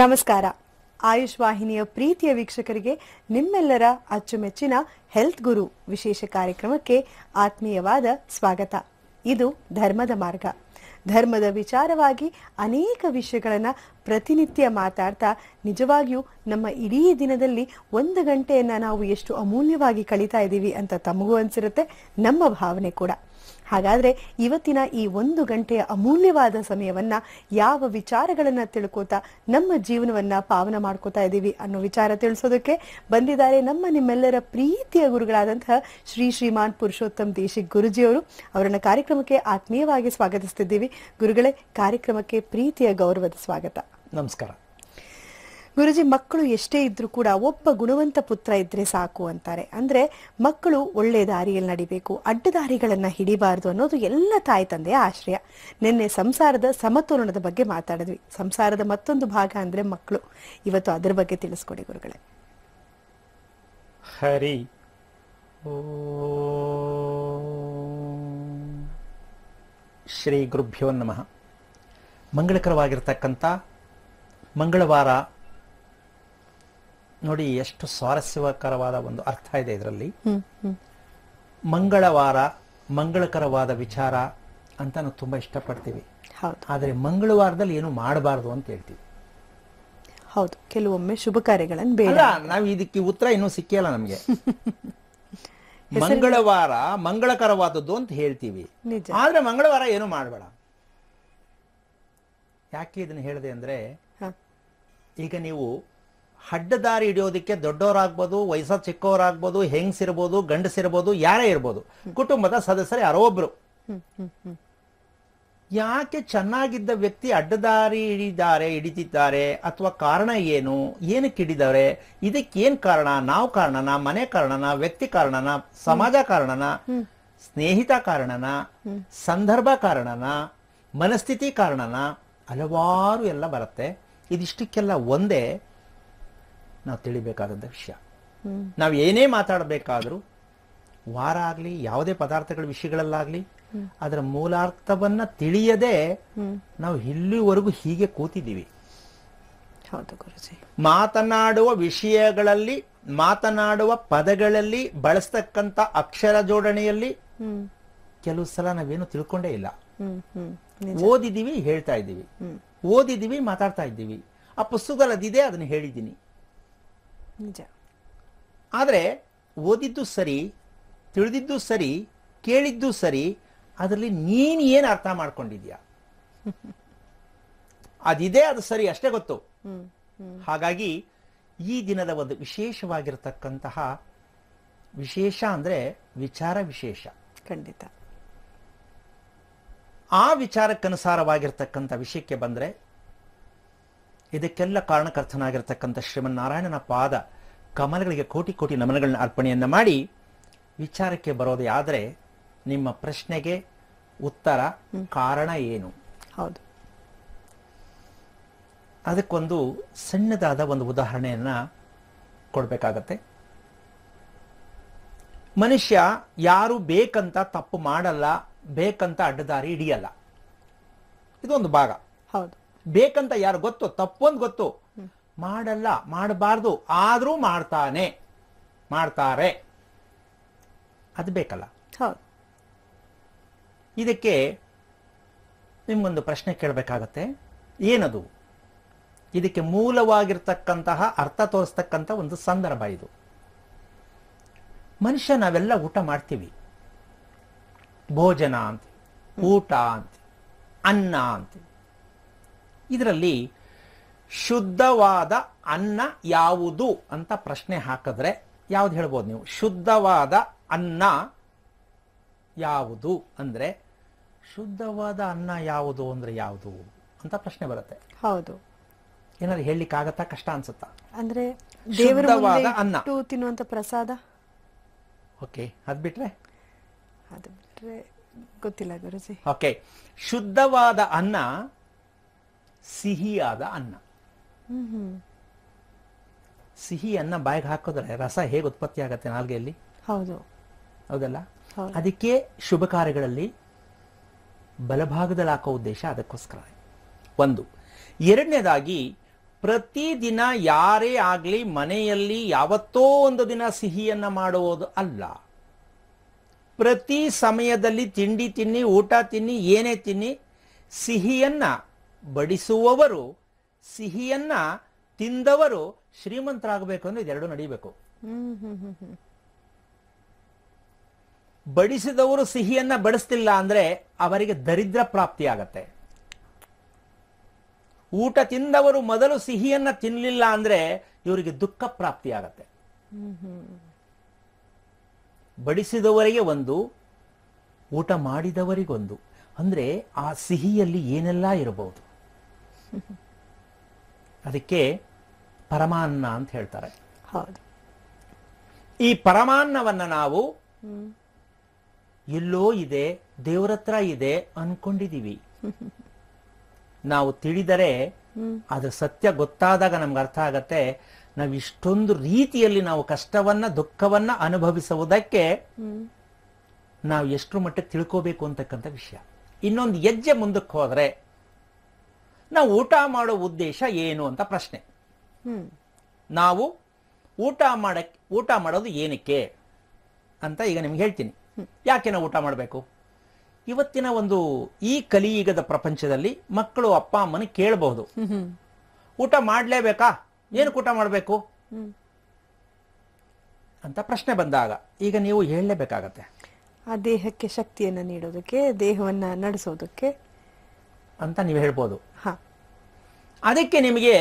ನಮಸ್ಕಾರ ಆಯುಷ್ ವಾಹಿನಿಯ ಪ್ರೀತಿಯ ವೀಕ್ಷಕರಿಗೆ ನಿಮ್ಮೆಲ್ಲರ ಅಚ್ಚುಮೆಚ್ಚಿನ ಹೆಲ್ತ್ ಗುರು ವಿಶೇಷ ಕಾರ್ಯಕ್ರಮಕ್ಕೆ ಆತ್ಮೀಯವಾದ ಸ್ವಾಗತ ಇದು ಧರ್ಮದ ಮಾರ್ಗ ಧರ್ಮದ ವಿಚಾರವಾಗಿ ಅನೇಕ ವಿಷಯಗಳನ್ನು ಪ್ರತಿನಿತ್ಯ ಮಾತಾಡ್ತಾ ನಿಜವಾಗಿಯೂ ನಮ್ಮ ಇಡೀ ದಿನದಲ್ಲಿ ಒಂದು ಗಂಟೆಯನ್ನು ನಾವು ಎಷ್ಟು ಅಮೂಲ್ಯವಾಗಿ ಕಳೀತಾ ಇದ್ದೀವಿ ಅಂತ ತಮಗೂ ಅನಿಸಿರುತ್ತೆ ನಮ್ಮ ಭಾವನೆ ಕೂಡ ಹಾಗಾದ್ರೆ ಇವತ್ತಿನ ಈ ಒಂದು ಗಂಟೆಯ ಅಮೂಲ್ಯವಾದ ಸಮಯವನ್ನ ಯಾವ ವಿಚಾರಗಳನ್ನ ತಿಳ್ಕೋತಾ ನಮ್ಮ ಜೀವನವನ್ನ ಪಾವನ ಮಾಡ್ಕೋತಾ ಇದ್ದೀವಿ ಅನ್ನೋ ವಿಚಾರ ತಿಳಿಸೋದಕ್ಕೆ ಬಂದಿದ್ದಾರೆ ನಮ್ಮ ನಿಮ್ಮೆಲ್ಲರ ಪ್ರೀತಿಯ ಗುರುಗಳಾದಂತಹ ಶ್ರೀ ಶ್ರೀಮಾನ್ ಪುರುಷೋತ್ತಮ್ ದೇಶಿಕ್ ಗುರುಜಿಯವರು ಅವರನ್ನ ಕಾರ್ಯಕ್ರಮಕ್ಕೆ ಆತ್ಮೀಯವಾಗಿ ಸ್ವಾಗತಿಸ್ತಿದ್ದೀವಿ ಗುರುಗಳೇ ಕಾರ್ಯಕ್ರಮಕ್ಕೆ ಪ್ರೀತಿಯ ಗೌರವದ ಸ್ವಾಗತ ನಮಸ್ಕಾರ ಗುರುಜಿ ಮಕ್ಕಳು ಎಷ್ಟೇ ಇದ್ರು ಕೂಡ ಒಬ್ಬ ಗುಣವಂತ ಪುತ್ರ ಇದ್ರೆ ಸಾಕು ಅಂತಾರೆ ಅಂದ್ರೆ ಮಕ್ಕಳು ಒಳ್ಳೆ ದಾರಿಯಲ್ಲಿ ನಡಿಬೇಕು ಅಡ್ಡ ದಾರಿಗಳನ್ನ ಹಿಡಿಬಾರದು ಅನ್ನೋದು ಎಲ್ಲ ತಾಯಿ ತಂದೆಯ ಆಶ್ರಯ ನಿನ್ನೆ ಸಂಸಾರದ ಸಮತೋಲನದ ಬಗ್ಗೆ ಮಾತಾಡಿದ್ವಿ ಸಂಸಾರದ ಮತ್ತೊಂದು ಭಾಗ ಅಂದ್ರೆ ಮಕ್ಕಳು ಇವತ್ತು ಅದರ ಬಗ್ಗೆ ತಿಳಿಸ್ಕೊಡಿ ಗುರುಗಳೇ ಹರಿ ಶ್ರೀ ಗುರುಭ್ಯೋ ನಮಃ ಮಂಗಳಕರವಾಗಿರ್ತಕ್ಕಂಥ ಮಂಗಳವಾರ ನೋಡಿ ಎಷ್ಟು ಸ್ವಾರಸ್ಯಕರವಾದ ಒಂದು ಅರ್ಥ ಇದೆ ಇದರಲ್ಲಿ ಮಂಗಳವಾರ ಮಂಗಳಕರವಾದ ವಿಚಾರ ಅಂತ ನಾವು ತುಂಬಾ ಇಷ್ಟಪಡ್ತೀವಿ ಆದರೆ ಮಂಗಳವಾರದಲ್ಲಿ ಏನು ಮಾಡಬಾರದು ಅಂತ ಹೇಳ್ತೀವಿ ಹೌದು ಕೆಲವೊಮ್ಮೆ ಶುಭ ಕಾರ್ಯಗಳನ್ನು ಬೇಡ ನಾವು ಇದಕ್ಕೆ ಉತ್ತರ ಇನ್ನೂ ಸಿಕ್ಕಿಲ್ಲ ನಮಗೆ ಮಂಗಳವಾರ ಮಂಗಳಕರವಾದದ್ದು ಅಂತ ಹೇಳ್ತೀವಿ ಆದ್ರೆ ಮಂಗಳವಾರ ಏನು ಮಾಡಬೇಡ ಯಾಕೆ ಇದನ್ನು ಹೇಳಿದೆ ಅಂದ್ರೆ ಈಗ ನೀವು ಅಡ್ಡ ದಾರಿ ಹಿಡಿಯೋದಕ್ಕೆ ದೊಡ್ಡವರಾಗ್ಬೋದು ವಯಸ್ಸಾದ ಚಿಕ್ಕವರಾಗ್ಬೋದು ಹೆಂಗ್ಸಿರ್ಬೋದು ಗಂಡಸಿರ್ಬೋದು ಯಾರೇ ಇರ್ಬೋದು ಕುಟುಂಬದ ಸದಸ್ಯರು ಯಾರೋ ಒಬ್ರು ಯಾಕೆ ಚೆನ್ನಾಗಿದ್ದ ವ್ಯಕ್ತಿ ಅಡ್ಡದಾರಿ ಹಿಡಿದಾರೆ ಹಿಡಿತಿದ್ದಾರೆ ಅಥವಾ ಕಾರಣ ಏನು ಏನಕ್ಕೆ ಹಿಡಿದವ್ರೆ ಇದಕ್ಕೇನ್ ಕಾರಣ ನಾವು ಕಾರಣನ ಮನೆ ಕಾರಣನ ವ್ಯಕ್ತಿ ಕಾರಣನ ಸಮಾಜ ಕಾರಣನ ಸ್ನೇಹಿತ ಕಾರಣನ ಸಂದರ್ಭ ಕಾರಣನ ಮನಸ್ಥಿತಿ ಕಾರಣನ ಹಲವಾರು ಎಲ್ಲ ಬರುತ್ತೆ ಇದಿಷ್ಟಕ್ಕೆಲ್ಲ ಒಂದೇ ನಾವು ತಿಳಿಬೇಕಾದಂಥ ವಿಷಯ ನಾವು ಏನೇ ಮಾತಾಡಬೇಕಾದರೂ ವಾರ ಆಗಲಿ ಯಾವುದೇ ಪದಾರ್ಥಗಳ ವಿಷಯಗಳಲ್ಲಾಗ್ಲಿ ಅದರ ಮೂಲಾರ್ಥವನ್ನ ತಿಳಿಯದೆ ನಾವು ಇಲ್ಲಿವರೆಗೂ ಹೀಗೆ ಕೂತಿದ್ದೀವಿ ಮಾತನಾಡುವ ವಿಷಯಗಳಲ್ಲಿ ಮಾತನಾಡುವ ಪದಗಳಲ್ಲಿ ಬಳಸ್ತಕ್ಕಂಥ ಅಕ್ಷರ ಜೋಡಣೆಯಲ್ಲಿ ಕೆಲವು ಸಲ ನಾವೇನು ತಿಳ್ಕೊಂಡೇ ಇಲ್ಲ ಓದಿದೀವಿ ಹೇಳ್ತಾ ಇದ್ದೀವಿ ಓದಿದೀವಿ ಮಾತಾಡ್ತಾ ಇದ್ದೀವಿ ಆ ಪುಸ್ತಕದಲ್ಲಿ ಅದಿದೆ ಅದನ್ನ ಹೇಳಿದ್ದೀನಿ ನಿಜ ಆದರೆ ಓದಿದ್ದು ಸರಿ ತಿಳಿದಿದ್ದು ಸರಿ ಕೇಳಿದ್ದು ಸರಿ ಅದರಲ್ಲಿ ನೀನು ಏನು ಅರ್ಥ ಮಾಡ್ಕೊಂಡಿದ್ಯಾ ಅದಿದೆ ಅದು ಸರಿ ಅಷ್ಟೇ ಗೊತ್ತು ಹಾಗಾಗಿ ಈ ದಿನದ ಒಂದು ವಿಶೇಷವಾಗಿರತಕ್ಕಂತಹ ವಿಶೇಷ ಅಂದರೆ ವಿಚಾರ ವಿಶೇಷ ಖಂಡಿತ ಆ ವಿಚಾರಕ್ಕನುಸಾರವಾಗಿರ್ತಕ್ಕಂಥ ವಿಷಯಕ್ಕೆ ಬಂದರೆ ಇದಕ್ಕೆಲ್ಲ ಕಾರಣಕರ್ತನಾಗಿರ್ತಕ್ಕಂಥ ಶ್ರೀಮನ್ನಾರಾಯಣನ ಪಾದ ಕಮಲಗಳಿಗೆ ಕೋಟಿ ಕೋಟಿ ನಮನಗಳನ್ನ ಅರ್ಪಣೆಯನ್ನು ಮಾಡಿ ವಿಚಾರಕ್ಕೆ ಬರೋದೇ ಆದರೆ ನಿಮ್ಮ ಪ್ರಶ್ನೆಗೆ ಉತ್ತರ ಕಾರಣ ಏನು ಹೌದು ಅದಕ್ಕೊಂದು ಸಣ್ಣದಾದ ಒಂದು ಉದಾಹರಣೆಯನ್ನ ಕೊಡಬೇಕಾಗತ್ತೆ ಮನುಷ್ಯ ಯಾರು ಬೇಕಂತ ತಪ್ಪು ಮಾಡಲ್ಲ ಬೇಕಂತ ಅಡ್ಡದಾರಿ ಹಿಡಿಯಲ್ಲ ಇದೊಂದು ಭಾಗ ಹೌದು ಬೇಕಂತ ಯಾರು ಗೊತ್ತು ತಪ್ಪೊಂದು ಗೊತ್ತು ಮಾಡಲ್ಲ ಮಾಡಬಾರ್ದು ಆದ್ರೂ ಮಾಡ್ತಾನೆ ಮಾಡ್ತಾರೆ ಅದು ಬೇಕಲ್ಲ ಇದಕ್ಕೆ ನಿಮ್ಗೊಂದು ಪ್ರಶ್ನೆ ಕೇಳಬೇಕಾಗತ್ತೆ ಏನದು ಇದಕ್ಕೆ ಮೂಲವಾಗಿರ್ತಕ್ಕಂತಹ ಅರ್ಥ ತೋರಿಸ್ತಕ್ಕಂಥ ಒಂದು ಸಂದರ್ಭ ಇದು ಮನುಷ್ಯ ನಾವೆಲ್ಲ ಊಟ ಮಾಡ್ತೀವಿ ಭೋಜನ ಅಂತ ಊಟ ಅಂತ ಅನ್ನ ಅಂತ ಇದರಲ್ಲಿ ಶುದ್ಧವಾದ ಅನ್ನ ಯಾವುದು ಅಂತ ಪ್ರಶ್ನೆ ಹಾಕಿದ್ರೆ ಯಾವ್ದು ಹೇಳ್ಬೋದು ನೀವು ಶುದ್ಧವಾದ ಅನ್ನ ಯಾವುದು ಅಂದ್ರೆ ಶುದ್ಧವಾದ ಅನ್ನ ಯಾವುದು ಅಂದ್ರೆ ಯಾವುದು ಅಂತ ಪ್ರಶ್ನೆ ಬರುತ್ತೆ ಹೌದು ಏನಾದ್ರು ಆಗತ್ತಾ ಕಷ್ಟ ಅನ್ಸುತ್ತಾ ಅಂದ್ರೆ ಶುದ್ಧವಾದ ಅನ್ನ ತಿನ್ನುವಂತ ಪ್ರಸಾದ ಓಕೆ ಅದ್ ಬಿಟ್ರೆ ಅದು ಬಿಟ್ರೆ ಗೊತ್ತಿಲ್ಲ ಗುರುಜಿ ಓಕೆ ಶುದ್ಧವಾದ ಅನ್ನ ಸಿಹಿಯಾದ ಅನ್ನ ಸಿಹಿ ಅನ್ನ ಬಾಯಿಗೆ ಹಾಕಿದ್ರೆ ರಸ ಹೇಗೆ ಉತ್ಪತ್ತಿ ಆಗತ್ತೆ ನಾಲ್ಗೆಯಲ್ಲಿ ಹೌದು ಹೌದಲ್ಲ ಅದಕ್ಕೆ ಶುಭ ಕಾರ್ಯಗಳಲ್ಲಿ ಬಲಭಾಗದಲ್ಲಿ ಹಾಕೋ ಉದ್ದೇಶ ಅದಕ್ಕೋಸ್ಕರ ಒಂದು ಎರಡನೇದಾಗಿ ಪ್ರತಿದಿನ ಯಾರೇ ಆಗಲಿ ಮನೆಯಲ್ಲಿ ಯಾವತ್ತೋ ಒಂದು ದಿನ ಸಿಹಿಯನ್ನ ಮಾಡುವುದು ಅಲ್ಲ ಪ್ರತಿ ಸಮಯದಲ್ಲಿ ತಿಂಡಿ ತಿನ್ನಿ ಊಟ ತಿನ್ನಿ ಏನೇ ತಿನ್ನಿ ಸಿಹಿಯನ್ನ ಬಡಿಸುವವರು ಸಿಹಿಯನ್ನ ತಿಂದವರು ಶ್ರೀಮಂತರಾಗಬೇಕು ಅಂದ್ರೆ ಇದೆರಡು ನಡೀಬೇಕು ಬಡಿಸಿದವರು ಸಿಹಿಯನ್ನ ಬಡಿಸ್ತಿಲ್ಲ ಅಂದ್ರೆ ಅವರಿಗೆ ದರಿದ್ರ ಪ್ರಾಪ್ತಿ ಆಗತ್ತೆ ಊಟ ತಿಂದವರು ಮೊದಲು ಸಿಹಿಯನ್ನ ತಿನ್ನಲಿಲ್ಲ ಅಂದ್ರೆ ಇವರಿಗೆ ದುಃಖ ಪ್ರಾಪ್ತಿ ಆಗತ್ತೆ ಬಡಿಸಿದವರಿಗೆ ಒಂದು ಊಟ ಮಾಡಿದವರಿಗೊಂದು ಅಂದ್ರೆ ಆ ಸಿಹಿಯಲ್ಲಿ ಏನೆಲ್ಲ ಇರಬಹುದು ಅದಕ್ಕೆ ಪರಮಾನ್ನ ಅಂತ ಹೇಳ್ತಾರೆ ಈ ಪರಮಾನ್ನವನ್ನ ನಾವು ಎಲ್ಲೋ ಇದೆ ದೇವರತ್ರ ಇದೆ ಅನ್ಕೊಂಡಿದೀವಿ ನಾವು ತಿಳಿದರೆ ಅದು ಸತ್ಯ ಗೊತ್ತಾದಾಗ ನಮ್ಗೆ ಅರ್ಥ ಆಗತ್ತೆ ನಾವು ಇಷ್ಟೊಂದು ರೀತಿಯಲ್ಲಿ ನಾವು ಕಷ್ಟವನ್ನ ದುಃಖವನ್ನ ಅನುಭವಿಸುವುದಕ್ಕೆ ನಾವು ಎಷ್ಟು ಮಟ್ಟಕ್ಕೆ ತಿಳ್ಕೋಬೇಕು ಅಂತಕ್ಕಂಥ ವಿಷಯ ಇನ್ನೊಂದು ಹೆಜ್ಜೆ ಮುಂದಕ್ಕೆ ಹೋದರೆ ನಾವು ಊಟ ಮಾಡೋ ಉದ್ದೇಶ ಏನು ಅಂತ ಪ್ರಶ್ನೆ ನಾವು ಊಟ ಮಾಡ ಊಟ ಮಾಡೋದು ಏನಕ್ಕೆ ಅಂತ ಈಗ ನಿಮ್ಗೆ ಹೇಳ್ತೀನಿ ಯಾಕೆ ನಾವು ಊಟ ಮಾಡಬೇಕು ಇವತ್ತಿನ ಒಂದು ಈ ಕಲಿಯುಗದ ಪ್ರಪಂಚದಲ್ಲಿ ಮಕ್ಕಳು ಅಪ್ಪ ಅಮ್ಮನ ಕೇಳಬಹುದು ಊಟ ಮಾಡಲೇಬೇಕಾ ಏನು ಊಟ ಮಾಡಬೇಕು ಅಂತ ಪ್ರಶ್ನೆ ಬಂದಾಗ ಈಗ ನೀವು ಹೇಳಲೇಬೇಕಾಗತ್ತೆ ಆ ದೇಹಕ್ಕೆ ಶಕ್ತಿಯನ್ನು ನೀಡೋದಕ್ಕೆ ದೇಹವನ್ನು ನಡೆಸೋದಕ್ಕೆ ಅಂತ ನೀವು ಹೇಳ್ಬೋದು ಅದಕ್ಕೆ ನಿಮಗೆ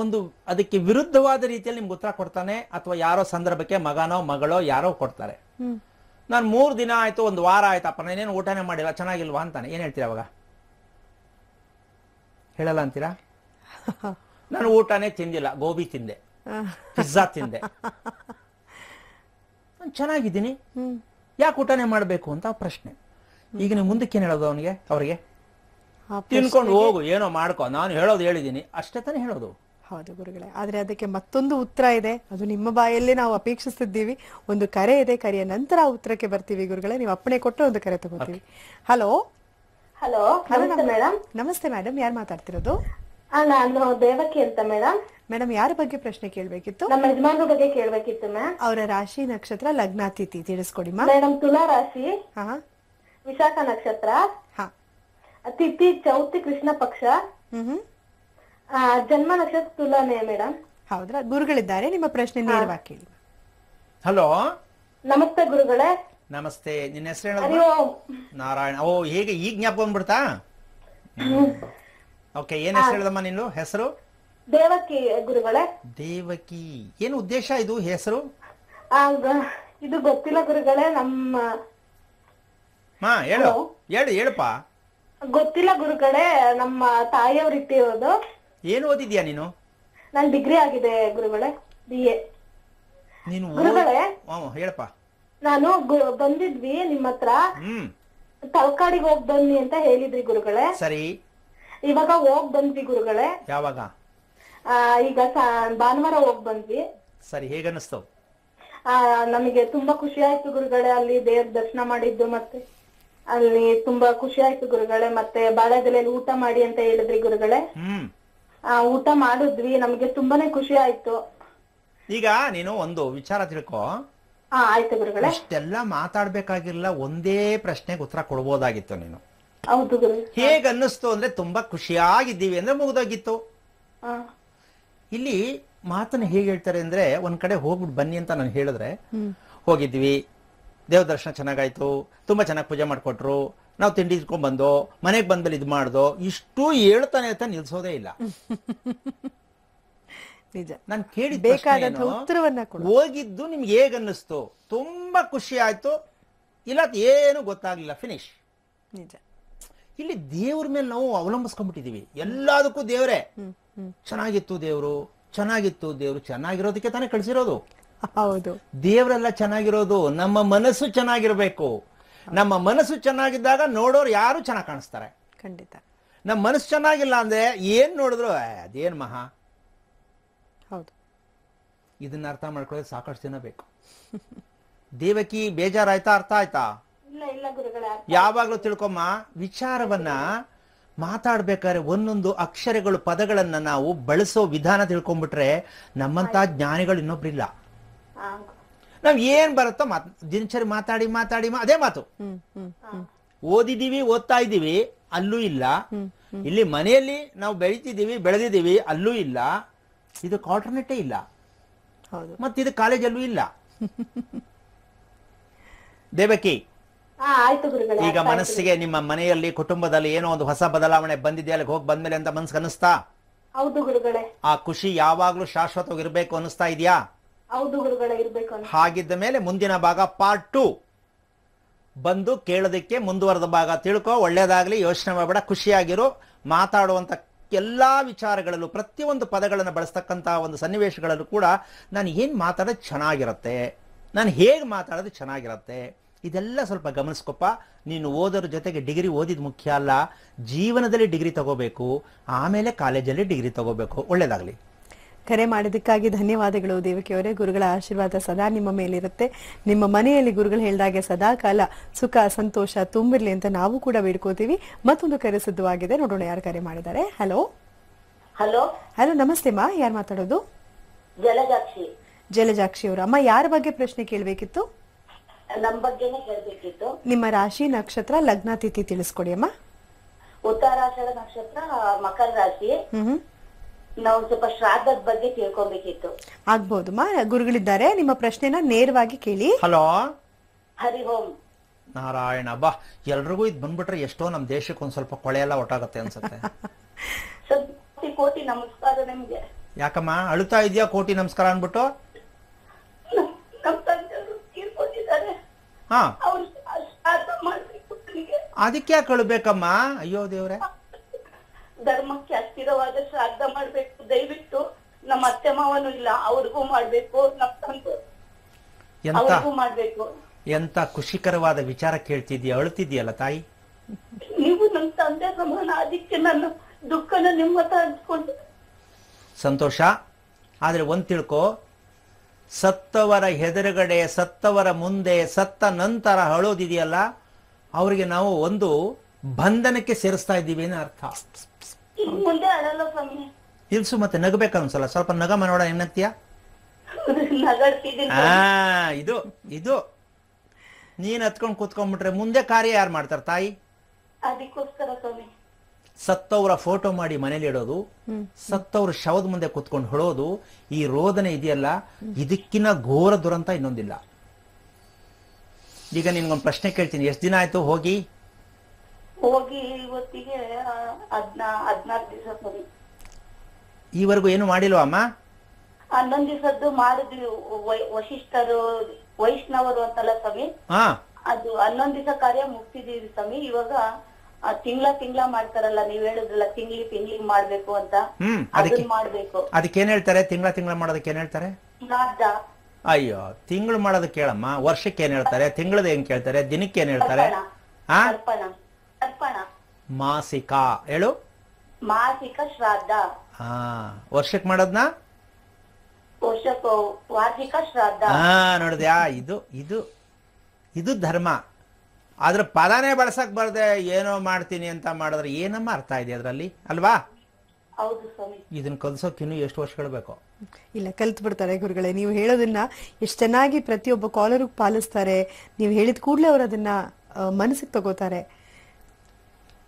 ಒಂದು ಅದಕ್ಕೆ ವಿರುದ್ಧವಾದ ರೀತಿಯಲ್ಲಿ ನಿಮ್ಗೆ ಉತ್ತರ ಕೊಡ್ತಾನೆ ಅಥವಾ ಯಾರೋ ಸಂದರ್ಭಕ್ಕೆ ಮಗನೋ ಮಗಳೋ ಯಾರೋ ಕೊಡ್ತಾರೆ ನಾನು ಮೂರು ದಿನ ಆಯ್ತು ಒಂದು ವಾರ ಆಯ್ತಪ್ಪ ನಾನೇನು ಊಟನೇ ಮಾಡಿಲ್ಲ ಚೆನ್ನಾಗಿಲ್ವಾ ಅಂತಾನೆ ಏನ್ ಹೇಳ್ತೀರ ಅವಾಗ ಹೇಳಲ್ಲ ಅಂತೀರಾ ನಾನು ಊಟನೇ ತಿಂದಿಲ್ಲ ಗೋಬಿ ತಿಂದೆ ಪಿಜ್ಜಾ ತಿಂದೆ ನಾನು ಚೆನ್ನಾಗಿದ್ದೀನಿ ಯಾಕೆ ಊಟನೇ ಮಾಡಬೇಕು ಅಂತ ಪ್ರಶ್ನೆ ಈಗ ನೀವು ಮುಂದಕ್ಕೆ ಏನು ಹೇಳೋದು ಅವನಿಗೆ ಅವರಿಗೆ ತಿನ್ಕೊಂಡು ಹೋಗು ಏನೋ ಮಾಡ್ಕೊ ನಾನು ಹೇಳೋದು ಹೇಳಿದ್ದೀನಿ ಅಷ್ಟೇ ತಾನೇ ಹೇಳೋದು ಹೌದು ಗುರುಗಳೇ ಆದ್ರೆ ಅದಕ್ಕೆ ಮತ್ತೊಂದು ಉತ್ತರ ಇದೆ ಅದು ನಿಮ್ಮ ಬಾಯಲ್ಲಿ ನಾವು ಅಪೇಕ್ಷಿಸ್ತಿದ್ದೀವಿ ಒಂದು ಕರೆ ಇದೆ ಕರೆಯ ನಂತರ ಉತ್ತರಕ್ಕೆ ಬರ್ತೀವಿ ಗುರುಗಳೇ ನೀವು ಅಪ್ಪಣೆ ಕೊಟ್ಟು ಒಂದು ಕರೆ ತಗೋತೀವಿ ಹಲೋ ಹಲೋ ಮೇಡಮ್ ನಮಸ್ತೆ ಮೇಡಮ್ ಯಾರು ಮಾತಾಡ್ತಿರೋದು ನಾನು ದೇವಕಿ ಅಂತ ಮೇಡಮ್ ಮೇಡಮ್ ಯಾರ ಬಗ್ಗೆ ಪ್ರಶ್ನೆ ಕೇಳಬೇಕಿತ್ತು ನಮ್ಮ ಯಜಮಾನ್ರ ಬಗ್ಗೆ ಕೇಳಬೇಕಿತ್ತು ಮ್ಯಾಮ್ ಅವರ ರಾಶಿ ನಕ್ಷತ್ರ ಲಗ್ನಾತಿಥಿ ತಿಳಿಸ್ಕೊಡಿ ಮೇಡಮ್ ತುಲಾ ರಾಶಿ ವಿಶಾಖ ನಕ್ಷತ್ರ ತಿಥಿ ಚೌತಿ ಕೃಷ್ಣ ಪಕ್ಷ ಜನ್ಮ ನಕ್ಷತ್ರ ತುಲಾನೆ ಮೇಡಮ್ ಹೌದ್ರಾ ಗುರುಗಳಿದ್ದಾರೆ ನಿಮ್ಮ ಪ್ರಶ್ನೆ ನೇರವಾಗಿ ಕೇಳಿ ಹಲೋ ನಮಸ್ತೆ ಗುರುಗಳೇ ನಮಸ್ತೆ ನಿನ್ನ ಹೆಸರು ಹರಿ ನಾರಾಯಣ ಓ ಹೇಗೆ ಈಗ ಜ್ಞಾಪಕ ಬಂದ್ಬಿಡ್ತಾ ಓಕೆ ಏನ್ ಹೆಸರು ಹೇಳದಮ್ಮ ನೀನು ಹೆಸರು ದೇವಕಿ ಗುರುಗಳೇ ದೇವಕಿ ಏನ್ ಉದ್ದೇಶ ಇದು ಹೆಸರು ಆ, ಇದು ಗೊತ್ತಿಲ್ಲ ಗುರುಗಳೇ ನಮ್ಮ ಹಾ ಹೇಳು ಹೇಳು ಹೇಳಪ್ಪ ಗೊತ್ತಿಲ್ಲ ಗುರುಗಳೇ ನಮ್ಮ ತಾಯಿಯವ್ರ ಇರೋದು ಏನು ಓದಿದ್ಯಾ ನೀನು ನನ್ ಡಿಗ್ರಿ ಆಗಿದೆ ಗುರುಗಳೇ ಬಿ ಎ ನೀನು ಗುರುಗಳೇ? ಹೇಳಪ್ಪ ನಾನು ಬಂದಿದ್ವಿ ನಿಮ್ಮ ಹತ್ರ ಹ್ಮ್ ತಲಕಾಡಿಗೆ ಹೋಗ್ ಬನ್ನಿ ಅಂತ ಹೇಳಿದ್ರಿ ಗುರುಗಳೇ ಸರಿ ಇವಾಗ ಹೋಗ್ ಬಂದ್ವಿ ಗುರುಗಳೇ ಯಾವಾಗ ಈಗ ಭಾನುವಾರ ಹೋಗ್ ಬಂದ್ವಿ ಸರಿ ಹೇಗನ್ನಿಸ್ತು ಆ, ನಮಗೆ ತುಂಬಾ ಖುಷಿ ಆಯ್ತು ಗುರುಗಳೇ ಅಲ್ಲಿ ದೇವ್ರ ದರ್ಶನ ಮಾಡಿದ್ದು ಮತ್ತೆ ಅಲ್ಲಿ ತುಂಬಾ ಖುಷಿ ಆಯ್ತು ಗುರುಗಳೇ ಮತ್ತೆ ಬಾಳೆದೆಲೆಯಲ್ಲಿ ಊಟ ಮಾಡಿ ಅಂತ ಹೇಳಿದ್ರಿ ಗುರುಗಳೇ ಹ್ಮ್ ಆ ಊಟ ಮಾಡಿದ್ವಿ ನಮ್ಗೆ ತುಂಬಾನೇ ಖುಷಿ ಆಯ್ತು ಈಗ ನೀನು ಒಂದು ವಿಚಾರ ತಿಳ್ಕೊ ಆಯ್ತು ಗುರುಗಳೇ ಇಷ್ಟೆಲ್ಲ ಮಾತಾಡ್ಬೇಕಾಗಿಲ್ಲ ಒಂದೇ ಪ್ರಶ್ನೆಗೆ ಉತ್ತರ ಕೊಡ್ಬೋದಾಗಿತ್ತು ನೀನು ಹೌದು ಗುರು ಅನ್ನಿಸ್ತು ಅಂದ್ರೆ ತುಂಬಾ ಖುಷಿಯಾಗಿದ್ದೀವಿ ಅಂದ್ರೆ ಮುಗ್ದೋಗಿತ್ತು ಆ, ಇಲ್ಲಿ ಮಾತನ್ನ ಹೇಗೆ ಹೇಳ್ತಾರೆ ಅಂದ್ರೆ ಒಂದ್ ಕಡೆ ಹೋಗ್ಬಿಟ್ಟು ಬನ್ನಿ ಅಂತ ನಾನು ಹೇಳಿದ್ರೆ ಹೋಗಿದ್ವಿ ದೇವ್ರ ದರ್ಶನ ಚೆನ್ನಾಗಾಯ್ತು ತುಂಬಾ ಚೆನ್ನಾಗಿ ಪೂಜೆ ಮಾಡಿಕೊಟ್ರು ನಾವು ತಿಂಡಿ ಇಟ್ಕೊಂಡ್ ಬಂದು ಮನೆಗೆ ಮೇಲೆ ಇದು ಮಾಡ್ದು ಇಷ್ಟು ಹೇಳ್ತಾನೆ ಅಂತ ನಿಲ್ಸೋದೇ ಇಲ್ಲ ನಿಜ ನಾನು ಕೇಳಿ ಬೇಕಾದಂತ ಹೋಗಿದ್ದು ನಿಮ್ಗೆ ಹೇಗ್ ಅನ್ನಿಸ್ತು ತುಂಬಾ ಖುಷಿ ಆಯ್ತು ಇಲ್ಲ ಏನು ಗೊತ್ತಾಗ್ಲಿಲ್ಲ ಫಿನಿಶ್ ನಿಜ ಇಲ್ಲಿ ದೇವ್ರ ಮೇಲೆ ನಾವು ಅವಲಂಬಿಸ್ಕೊಂಡ್ಬಿಟ್ಟಿದೀವಿ ಎಲ್ಲದಕ್ಕೂ ದೇವ್ರೆ ಚೆನ್ನಾಗಿತ್ತು ದೇವ್ರು ಚೆನ್ನಾಗಿತ್ತು ದೇವ್ರು ಚೆನ್ನಾಗಿರೋದಕ್ಕೆ ತಾನೇ ಕಳ್ಸಿರೋದು ಹೌದು ದೇವರೆಲ್ಲ ಚೆನ್ನಾಗಿರೋದು ನಮ್ಮ ಮನಸ್ಸು ಚೆನ್ನಾಗಿರ್ಬೇಕು ನಮ್ಮ ಮನಸ್ಸು ಚೆನ್ನಾಗಿದ್ದಾಗ ನೋಡೋರು ಯಾರು ಚೆನ್ನಾಗಿ ಕಾಣಿಸ್ತಾರೆ ಖಂಡಿತ ನಮ್ಮ ಮನಸ್ಸು ಚೆನ್ನಾಗಿಲ್ಲ ಅಂದ್ರೆ ಏನ್ ನೋಡಿದ್ರು ಅದೇನ್ ಮಹಾ ಹೌದು ಇದನ್ನ ಅರ್ಥ ಮಾಡ್ಕೊಳ್ಳೋದು ಸಾಕಷ್ಟು ಜನ ಬೇಕು ದೇವಕಿ ಬೇಜಾರಾಯ್ತಾ ಅರ್ಥ ಆಯ್ತಾ ಯಾವಾಗ್ಲೂ ತಿಳ್ಕೊಮ್ಮ ವಿಚಾರವನ್ನ ಮಾತಾಡ್ಬೇಕಾದ್ರೆ ಒಂದೊಂದು ಅಕ್ಷರಗಳು ಪದಗಳನ್ನ ನಾವು ಬಳಸೋ ವಿಧಾನ ತಿಳ್ಕೊಂಡ್ಬಿಟ್ರೆ ನಮ್ಮಂತ ಜ್ಞಾನಿಗಳು ಇನ್ನೊಬ್ರಿಲ್ಲ ನಾವ್ ಏನ್ ಬರುತ್ತೋ ಮಾತ್ ದಿನಚರಿ ಮಾತಾಡಿ ಮಾತಾಡಿ ಅದೇ ಮಾತು ಓದಿದೀವಿ ಓದ್ತಾ ಇದ್ದೀವಿ ಅಲ್ಲೂ ಇಲ್ಲ ಇಲ್ಲಿ ಮನೆಯಲ್ಲಿ ನಾವು ಬೆಳಿತಿದ್ದೀವಿ ಬೆಳೆದಿದೀವಿ ಅಲ್ಲೂ ಇಲ್ಲ ಇದು ಆಲ್ಟರ್ನೇಟೇ ಇಲ್ಲ ಹೌದು ಮತ್ತೆ ಇದು ಕಾಲೇಜಲ್ಲೂ ಇಲ್ಲ ದೇವಕಿ ಈಗ ಮನಸ್ಸಿಗೆ ನಿಮ್ಮ ಮನೆಯಲ್ಲಿ ಕುಟುಂಬದಲ್ಲಿ ಏನೋ ಒಂದು ಹೊಸ ಬದಲಾವಣೆ ಬಂದಿದೆಯಲ್ಲ ಅಲ್ಲಿಗೆ ಹೋಗಿ ಬಂದ್ಮೇಲೆ ಅಂತ ಮನ್ಸು ಅನಿಸ್ತಾ ಆ ಖುಷಿ ಯಾವಾಗ್ಲೂ ಶಾಶ್ವತವಾಗಿರ್ಬೇಕು ಅನಿಸ್ತಾ ಇದೆಯಾ ಹಾಗಿದ್ದ ಮೇಲೆ ಮುಂದಿನ ಭಾಗ ಪಾರ್ಟ್ ಟು ಬಂದು ಕೇಳೋದಕ್ಕೆ ಮುಂದುವರೆದ ಭಾಗ ತಿಳ್ಕೊ ಒಳ್ಳೇದಾಗಲಿ ಯೋಚನೆ ಮಾಡಬೇಡ ಖುಷಿಯಾಗಿರು ಮಾತಾಡುವಂತ ಎಲ್ಲ ವಿಚಾರಗಳಲ್ಲೂ ಪ್ರತಿಯೊಂದು ಪದಗಳನ್ನು ಬಳಸ್ತಕ್ಕಂತಹ ಒಂದು ಸನ್ನಿವೇಶಗಳಲ್ಲೂ ಕೂಡ ನಾನು ಏನು ಮಾತಾಡೋದು ಚೆನ್ನಾಗಿರುತ್ತೆ ನಾನು ಹೇಗೆ ಮಾತಾಡೋದು ಚೆನ್ನಾಗಿರುತ್ತೆ ಇದೆಲ್ಲ ಸ್ವಲ್ಪ ಗಮನಿಸ್ಕೊಪ್ಪ ನೀನು ಓದೋರ ಜೊತೆಗೆ ಡಿಗ್ರಿ ಓದಿದ ಮುಖ್ಯ ಅಲ್ಲ ಜೀವನದಲ್ಲಿ ಡಿಗ್ರಿ ತಗೋಬೇಕು ಆಮೇಲೆ ಕಾಲೇಜಲ್ಲಿ ಡಿಗ್ರಿ ತಗೋಬೇಕು ಒಳ್ಳೇದಾಗಲಿ ಕರೆ ಮಾಡಿದಕ್ಕಾಗಿ ಧನ್ಯವಾದಗಳು ದೇವಕಿ ಅವರೇ ಗುರುಗಳ ಆಶೀರ್ವಾದ ಸದಾ ನಿಮ್ಮ ಮೇಲಿರುತ್ತೆ ನಿಮ್ಮ ಮನೆಯಲ್ಲಿ ಗುರುಗಳು ಹೇಳಿದಾಗೆ ಸದಾ ಕಾಲ ಸುಖ ಸಂತೋಷ ತುಂಬಿರ್ಲಿ ಅಂತ ನಾವು ಕೂಡ ಬೇಡ್ಕೋತೀವಿ ಮತ್ತೊಂದು ಕರೆ ಸಿದ್ಧವಾಗಿದೆ ನೋಡೋಣ ಯಾರು ಕರೆ ಮಾಡಿದ್ದಾರೆ ಹಲೋ ಹಲೋ ಹಲೋ ನಮಸ್ತೆ ಮಾ ಯಾರು ಮಾತಾಡೋದು ಜಲಜಾಕ್ಷಿ ಜಲಜಾಕ್ಷಿ ಅಮ್ಮ ಯಾರ ಬಗ್ಗೆ ಪ್ರಶ್ನೆ ಕೇಳಬೇಕಿತ್ತು ನಮ್ಮ ಬಗ್ಗೆನೇ ಕೇಳಬೇಕಿತ್ತು ನಿಮ್ಮ ರಾಶಿ ನಕ್ಷತ್ರ ಲಗ್ನ ತಿಥಿ ತಿಳಿಸ್ಕೊಡಿ ಅಮ್ಮ ಉತ್ತರ ನಕ್ಷತ್ರ ಮಕರ ರಾಶಿ ನಾವು ಸ್ವಲ್ಪ ಶ್ರಾದ್ದದ ಬಗ್ಗೆ ತಿಳ್ಕೊಬೇಕಿತ್ತು ಗುರುಗಳಿದ್ದಾರೆ ನಿಮ್ಮ ಪ್ರಶ್ನೆನ ನೇರವಾಗಿ ಕೇಳಿ ಹಲೋ ಹರಿ ಓಂ ನಾರಾಯಣ ಬಾ ಎಲ್ರಿಗೂ ಇದು ಬಂದ್ಬಿಟ್ರೆ ಎಷ್ಟೋ ನಮ್ಮ ದೇಶಕ್ಕೆ ಒಂದ್ ಸ್ವಲ್ಪ ಕೊಳೆ ಎಲ್ಲ ಒಟ್ಟಾಗತ್ತೆ ಅನ್ಸುತ್ತೆ ಕೋಟಿ ಯಾಕಮ್ಮ ಅಳುತ್ತಾ ಇದೆಯಾ ಕೋಟಿ ನಮಸ್ಕಾರ ಅನ್ಬಿಟ್ಟು ಹಾ ಅದಕ್ಕೆ ಯಾಕೆ ಅಯ್ಯೋ ದೇವ್ರೆ ಬೇಗವಾದಷ್ಟು ಅರ್ಧ ಮಾಡ್ಬೇಕು ದಯವಿಟ್ಟು ನಮ್ಮ ಅತ್ತೆ ಮಾವನು ಇಲ್ಲ ಅವ್ರಿಗೂ ಮಾಡ್ಬೇಕು ನಮ್ ತಂದು ಅವ್ರಿಗೂ ಮಾಡ್ಬೇಕು ಎಂತ ಖುಷಿಕರವಾದ ವಿಚಾರ ಕೇಳ್ತಿದ್ಯಾ ಅಳ್ತಿದ್ಯಲ್ಲ ತಾಯಿ ನೀವು ನಮ್ಮ ತಂದೆ ಸಮಾನ ಅದಕ್ಕೆ ನನ್ನ ದುಃಖನ ನಿಮ್ಮ ಹತ್ರ ಹಂಚ್ಕೊಂಡು ಸಂತೋಷ ಆದ್ರೆ ಒಂದ್ ತಿಳ್ಕೊ ಸತ್ತವರ ಹೆದರುಗಡೆ ಸತ್ತವರ ಮುಂದೆ ಸತ್ತ ನಂತರ ಅಳೋದಿದೆಯಲ್ಲ ಅವರಿಗೆ ನಾವು ಒಂದು ಬಂಧನಕ್ಕೆ ಸೇರಿಸ್ತಾ ಇದ್ದೀವಿ ಅರ್ಥ ಮುಂದೆ ಅಳಲ್ಲ ಸ್ವಾಮಿ ಇಲ್ಸು ಮತ್ತೆ ನಗಬೇಕು ಸ್ವಲ್ಪ ನಗ ಮನೋಡ ಏನಂತೀಯ ಇದು ಇದು ನೀನ್ ಹತ್ಕೊಂಡ್ ಕುತ್ಕೊಂಡ್ಬಿಟ್ರೆ ಮುಂದೆ ಕಾರ್ಯ ಯಾರು ಮಾಡ್ತಾರ ತಾಯಿ ಅದಕ್ಕೋಸ್ಕರ ಸ್ವಾಮಿ ಸತ್ತವರ ಫೋಟೋ ಮಾಡಿ ಮನೇಲಿ ಇಡೋದು ಸತ್ತವ್ರ ಶವದ ಮುಂದೆ ಕೂತ್ಕೊಂಡು ಹೊಳೋದು ಈ ರೋದನೆ ಇದೆಯಲ್ಲ ಇದಕ್ಕಿನ ಘೋರ ದುರಂತ ಇನ್ನೊಂದಿಲ್ಲ ಈಗ ನಿನ್ಗೊಂದು ಪ್ರಶ್ನೆ ಕೇಳ್ತೀನಿ ಎಷ್ಟು ದಿನ ಆಯ್ತು ಹೋಗಿ ಹೋಗಿ ಇವತ್ತಿಗೆ ಹದಿನಾರು ದಿವಸ ಸರಿ ಈವರೆಗೂ ಏನು ಮಾಡಿಲ್ವಾ ಅಮ್ಮ ಹನ್ನೊಂದ್ ದಿವಸದ್ದು ಮಾಡಿದ್ವಿ ವಶಿಷ್ಠರು ವೈಷ್ಣವರು ಅಂತಲ್ಲ ಸ್ವಾಮಿ ಹಾ ಅದು ಹನ್ನೊಂದ್ ದಿವಸ ಕಾರ್ಯ ಮುಗಿಸಿದೀವಿ ಸ್ವಾಮಿ ಇವಾಗ ತಿಂಗಳ ತಿಂಗಳ ಮಾಡ್ತಾರಲ್ಲ ನೀವ್ ಹೇಳಿದ್ರಲ್ಲ ತಿಂಗ್ಳಿ ತಿಂಗ್ಳಿಗ್ ಮಾಡ್ಬೇಕು ಅಂತ ಅದಕ್ಕೆ ಮಾಡ್ಬೇಕು ಅದಕ್ಕೆ ಏನ್ ಹೇಳ್ತಾರೆ ತಿಂಗಳ ತಿಂಗಳ ಮಾಡೋದಕ್ಕೆ ಏನ್ ಹೇಳ್ತಾರೆ ಅಯ್ಯೋ ತಿಂಗ್ಳು ಮಾಡೋದಕ್ಕೆ ಕೇಳಮ್ಮ ವರ್ಷಕ್ಕೆ ಏನ್ ಹೇಳ್ತಾರೆ ತಿಂಗಳದ ಏನ್ ಕೇಳ್ತಾರೆ ದಿನಕ್ಕೆ ಏನ್ ಹೇಳ್ತಾರೆ ಅರ್ಪಣ ಮಾಸಿಕ ಹೇಳು ಮಾಸಿಕ ಶ್ರಾದ್ದ ಹಾ ವರ್ಷಕ್ಕೆ ಮಾಡೋದ್ನ ವಾರ್ಷಿಕ ಶ್ರಾದ್ದ ಹಾ ನೋಡಿದ್ಯಾ ಇದು ಇದು ಇದು ಧರ್ಮ ಆದ್ರೆ ಪದಾನೇ ಬಳಸಕ್ ಬರದೆ ಏನೋ ಮಾಡ್ತೀನಿ ಅಂತ ಮಾಡಿದ್ರೆ ಏನಮ್ಮ ಅರ್ಥ ಇದೆ ಅದರಲ್ಲಿ ಅಲ್ವಾ ಇದನ್ನ ಕಲ್ಸೋಕೆ ಇನ್ನು ಎಷ್ಟು ವರ್ಷಗಳು ಬೇಕು ಇಲ್ಲ ಕಲ್ತ್ ಬಿಡ್ತಾರೆ ಗುರುಗಳೇ ನೀವು ಹೇಳೋದನ್ನ ಎಷ್ಟು ಚೆನ್ನಾಗಿ ಪ್ರತಿಯೊಬ್ಬ ಕಾಲರ್ ಪಾಲಿಸ್ತಾರೆ ನೀವು ಹೇಳಿದ ಕೂಡಲೇ ಅವ್ರು ಅದನ್ನ ಮನಸ್ಸಿಗೆ ತಗೋತಾರೆ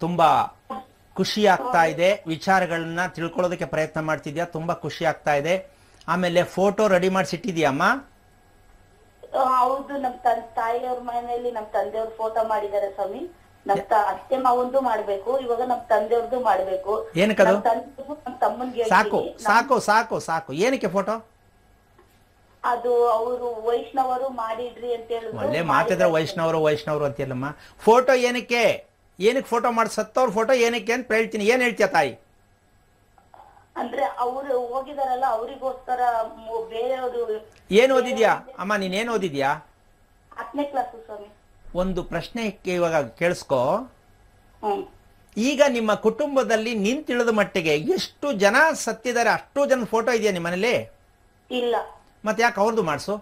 ತುಂಬಾ ಖುಷಿ ಆಗ್ತಾ ಇದೆ ವಿಚಾರಗಳನ್ನ ತಿಳ್ಕೊಳ್ಳೋದಕ್ಕೆ ಪ್ರಯತ್ನ ಮಾಡ್ತಿದ್ಯಾ ತುಂಬಾ ಖುಷಿ ಆಗ್ತಾ ಇದೆ ಆಮೇಲೆ ಫೋಟೋ ರೆಡಿ ಮಾಡಿಸಿಟ್ಟಿದ್ಯಾಮ್ಮ ಹೌದು ನಮ್ ತಾಯಿಯವ್ರ ಮನೆಯಲ್ಲಿ ನಮ್ ತಂದೆಯವ್ರ ಫೋಟೋ ಮಾಡಿದ್ದಾರೆ ಸ್ವಾಮಿ ನಮ್ ಅತ್ತೆ ಮಾವಂದು ಮಾಡ್ಬೇಕು ಇವಾಗ ನಮ್ ತಂದೆಯವ್ರದ್ದು ಮಾಡ್ಬೇಕು ತಮ್ಮನ್ಗೆ ಸಾಕು ಸಾಕು ಸಾಕು ಸಾಕು ಏನಕ್ಕೆ ಫೋಟೋ ಅದು ಅವರು ವೈಷ್ಣವರು ಮಾಡಿದ್ರಿ ಅಂತ ಹೇಳಿದ್ರು ಒಳ್ಳೆ ಮಾತಿದ್ರೆ ವೈಷ್ಣವರು ವೈಷ್ಣವರು ಹೇಳಮ್ಮ ಫೋಟೋ ಏನಕ್ಕೆ ಏನಕ್ಕೆ ಫೋಟೋ ಮಾಡಿ ಸತ್ತವ್ರ ಫೋಟೋ ಏನಕ್ಕೆ ಅಂತ ಹೇಳ್ತೀನಿ ಏನ್ ಹೇಳ್ತೀಯ ತಾಯಿ ಅಂದ್ರೆ ಅವರು ಹೋಗಿದಾರಲ್ಲ ಅವರಿಗೋಸ್ಕರ ಬೇರೆಯವರು ಏನ್ ಓದಿದ್ಯಾ ಅಮ್ಮ ನೀನ್ ಏನ್ ಓದಿದ್ಯಾ ಹತ್ತನೇ ಕ್ಲಾಸ್ ಸ್ವಾಮಿ ಒಂದು ಪ್ರಶ್ನೆ ಇವಾಗ ಕೇಳಿಸ್ಕೋ ಈಗ ನಿಮ್ಮ ಕುಟುಂಬದಲ್ಲಿ ನಿನ್ ತಿಳಿದ ಮಟ್ಟಿಗೆ ಎಷ್ಟು ಜನ ಸತ್ತಿದ್ದಾರೆ ಅಷ್ಟು ಜನ ಫೋಟೋ ಇದೆಯಾ ನಿಮ್ಮನೇಲಿ ಇಲ್ಲ ಮತ್ತೆ ಯಾಕೆ ಅವ್ರದ್ದು ಮಾಡಿಸು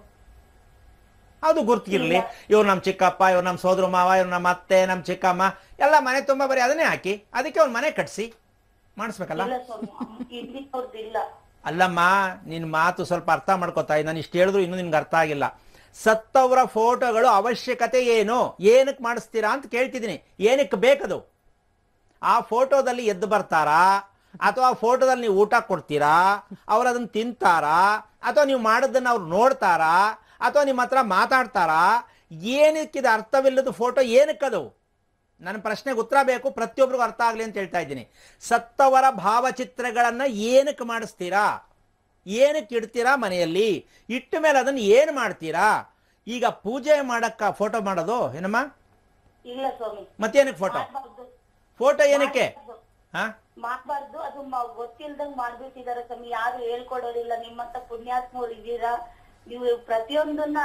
ಅದು ಗುರ್ತಿರ್ಲಿ ಇವ್ರು ನಮ್ಮ ಚಿಕ್ಕಪ್ಪ ಇವ್ರು ನಮ್ಮ ಸೋದರ ಮಾವ ಇವ್ರು ನಮ್ಮ ಅತ್ತೆ ನಮ್ಮ ಚಿಕ್ಕಮ್ಮ ಎಲ್ಲ ಮನೆ ತುಂಬಾ ಬರೀ ಅದನ್ನೇ ಹಾಕಿ ಅದಕ್ಕೆ ಅವ್ರ ಮನೆ ಕಟ್ಸಿ ಮಾಡಿಸ್ಬೇಕಲ್ಲ ಅಲ್ಲಮ್ಮ ನಿನ್ ಮಾತು ಸ್ವಲ್ಪ ಅರ್ಥ ಮಾಡ್ಕೋತಾ ನಾನು ಇಷ್ಟು ಹೇಳಿದ್ರು ಇನ್ನೂ ನಿನ್ಗೆ ಅರ್ಥ ಆಗಿಲ್ಲ ಸತ್ತವರ ಫೋಟೋಗಳು ಅವಶ್ಯಕತೆ ಏನು ಏನಕ್ಕೆ ಮಾಡಿಸ್ತೀರಾ ಅಂತ ಕೇಳ್ತಿದ್ದೀನಿ ಏನಕ್ಕೆ ಬೇಕದು ಆ ಫೋಟೋದಲ್ಲಿ ಎದ್ದು ಬರ್ತಾರಾ ಅಥವಾ ಫೋಟೋದಲ್ಲಿ ನೀವು ಊಟ ಕೊಡ್ತೀರಾ ಅವ್ರು ಅದನ್ನು ತಿಂತಾರಾ ಅಥವಾ ನೀವು ಮಾಡೋದನ್ನು ಅವ್ರು ನೋಡ್ತಾರಾ ಅಥವಾ ನಿಮ್ಮ ಹತ್ರ ಮಾತಾಡ್ತಾರಾ ಏನಕ್ಕಿದ ಅರ್ಥವಿಲ್ಲದ ಫೋಟೋ ಏನಕ್ಕದು ನನ್ನ ಪ್ರಶ್ನೆಗೆ ಉತ್ತರ ಬೇಕು ಪ್ರತಿಯೊಬ್ಬರಿಗೂ ಅರ್ಥ ಆಗಲಿ ಅಂತ ಹೇಳ್ತಾ ಇದ್ದೀನಿ ಸತ್ತವರ ಭಾವಚಿತ್ರಗಳನ್ನು ಏನಕ್ಕೆ ಮಾಡಿಸ್ತೀರಾ ಏನಕ್ಕೆ ಇಡ್ತೀರಾ ಮನೆಯಲ್ಲಿ ಇಟ್ಟ ಮೇಲೆ ಅದನ್ನ ಏನು ಮಾಡ್ತೀರಾ ಈಗ ಪೂಜೆ ಮಾಡಕ್ಕ ಫೋಟೋ ಮಾಡೋದು ಏನಮ್ಮ ಮತ್ತೇನಕ್ಕೆ ಫೋಟೋ ಫೋಟೋ ಏನಕ್ಕೆ ಮಾಡಬಾರ್ದು ಅದು ಗೊತ್ತಿಲ್ದಂಗ್ ಮಾಡ್ಬಿಟ್ಟಿದಾರೆ ಸ್ವಾಮಿ ಯಾರು ಹೇಳ್ಕೊಡೋದಿಲ್ಲ ನಿಮ್ಮಂತ ಪುಣ್ಯಾತ್ಮರು ಇದ್ದೀರಾ ನೀವು ಪ್ರತಿಯೊಂದನ್ನ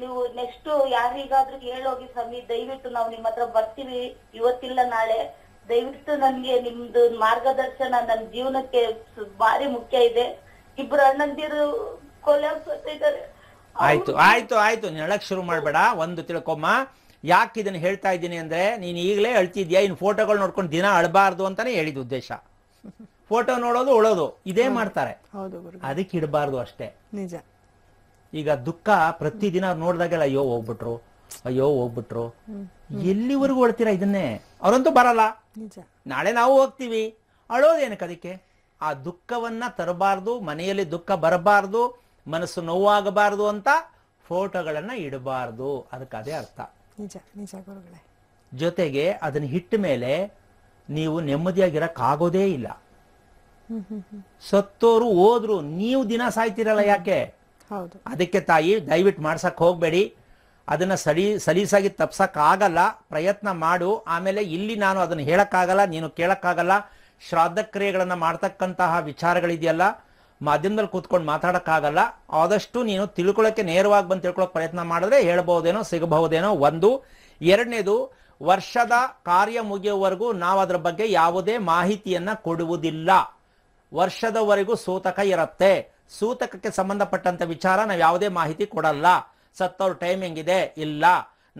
ನೀವು ನೆಕ್ಸ್ಟ್ ಯಾರಿಗಾದ್ರೂ ಹೇಳೋಗಿ ಸ್ವಾಮಿ ದಯವಿಟ್ಟು ನಾವು ನಿಮ್ಮ ಹತ್ರ ಬರ್ತೀವಿ ಇವತ್ತಿಲ್ಲ ನಾಳೆ ದಯವಿಟ್ಟು ನನ್ಗೆ ನಿಮ್ದು ಮಾರ್ಗದರ್ಶನ ನನ್ನ ಜೀವನಕ್ಕೆ ಭಾರಿ ಮುಖ್ಯ ಇದೆ ಇಬ್ರು ಅಣ್ಣಂದಿರು ಕೊಲೆ ಆಯ್ತು ಆಯ್ತು ಆಯ್ತು ನೆಳಕ್ ಶುರು ಮಾಡ್ಬೇಡ ಒಂದು ತಿಳ್ಕೊಮ್ಮ ಯಾಕೆ ಇದನ್ನ ಹೇಳ್ತಾ ಇದ್ದೀನಿ ಅಂದ್ರೆ ನೀನ್ ಈಗಲೇ ಅಳ್ತಿದ್ಯಾ ಇನ್ ಫೋಟೋಗಳು ನೋಡ್ಕೊಂಡು ದಿನ ಅಳಬಾರ್ದು ಅಂತಾನೆ ಹೇಳಿದ ಉದ್ದೇಶ ಫೋಟೋ ನೋಡೋದು ಉಳೋದು ಇದೇ ಮಾಡ್ತಾರೆ ಅದಕ್ಕೆ ಇಡಬಾರ್ದು ಅಷ್ಟೇ ನಿಜ ಈಗ ದುಃಖ ಪ್ರತಿದಿನ ನೋಡಿದಾಗೆಲ್ಲ ಅಯ್ಯೋ ಹೋಗ್ಬಿಟ್ರು ಅಯ್ಯೋ ಹೋಗ್ಬಿಟ್ರು ಎಲ್ಲಿವರೆಗೂ ಹೊಳ್ತೀರಾ ಇದನ್ನೇ ಅವರಂತೂ ಬರಲ್ಲ ನಾಳೆ ನಾವು ಹೋಗ್ತೀವಿ ಅಳೋದೇನಕ್ಕೆ ಅದಕ್ಕೆ ಆ ದುಃಖವನ್ನ ತರಬಾರ್ದು ಮನೆಯಲ್ಲಿ ದುಃಖ ಬರಬಾರ್ದು ಮನಸ್ಸು ನೋವಾಗಬಾರ್ದು ಅಂತ ಫೋಟೋಗಳನ್ನ ಇಡಬಾರ್ದು ಅದಕ್ಕೆ ಅದೇ ಅರ್ಥ ಜೊತೆಗೆ ಅದನ್ನ ಹಿಟ್ಟ ಮೇಲೆ ನೀವು ಆಗೋದೇ ಇಲ್ಲ ಸತ್ತೋರು ಹೋದ್ರು ನೀವು ದಿನ ಸಾಯ್ತಿರಲ್ಲ ಯಾಕೆ ಅದಕ್ಕೆ ತಾಯಿ ದಯವಿಟ್ಟು ಮಾಡ್ಸಕ್ ಹೋಗಬೇಡಿ ಅದನ್ನ ಸಡಿ ಸಲೀಸಾಗಿ ತಪ್ಸಕ್ ಆಗಲ್ಲ ಪ್ರಯತ್ನ ಮಾಡು ಆಮೇಲೆ ಇಲ್ಲಿ ನಾನು ಅದನ್ನು ಹೇಳಕ್ಕಾಗಲ್ಲ ನೀನು ಕೇಳಕ್ಕಾಗಲ್ಲ ಶ್ರಾದ್ದ ಕ್ರಿಯೆಗಳನ್ನ ಮಾಡ್ತಕ್ಕಂತಹ ವಿಚಾರಗಳಿದೆಯಲ್ಲ ಮಾಧ್ಯಮದಲ್ಲಿ ಕೂತ್ಕೊಂಡು ಆಗಲ್ಲ ಆದಷ್ಟು ನೀನು ತಿಳ್ಕೊಳ್ಳೋಕೆ ನೇರವಾಗಿ ಬಂದು ತಿಳ್ಕೊಳ್ಳೋಕೆ ಪ್ರಯತ್ನ ಮಾಡಿದ್ರೆ ಹೇಳ್ಬಹುದೇನೋ ಸಿಗಬಹುದೇನೋ ಒಂದು ಎರಡನೇದು ವರ್ಷದ ಕಾರ್ಯ ಮುಗಿಯುವವರೆಗೂ ನಾವು ಅದರ ಬಗ್ಗೆ ಯಾವುದೇ ಮಾಹಿತಿಯನ್ನ ಕೊಡುವುದಿಲ್ಲ ವರ್ಷದವರೆಗೂ ಸೂತಕ ಇರತ್ತೆ ಸೂತಕಕ್ಕೆ ಸಂಬಂಧಪಟ್ಟಂತ ವಿಚಾರ ನಾವು ಯಾವುದೇ ಮಾಹಿತಿ ಕೊಡಲ್ಲ ಸತ್ತವ್ರ ಟೈಮಿಂಗ್ ಇದೆ ಇಲ್ಲ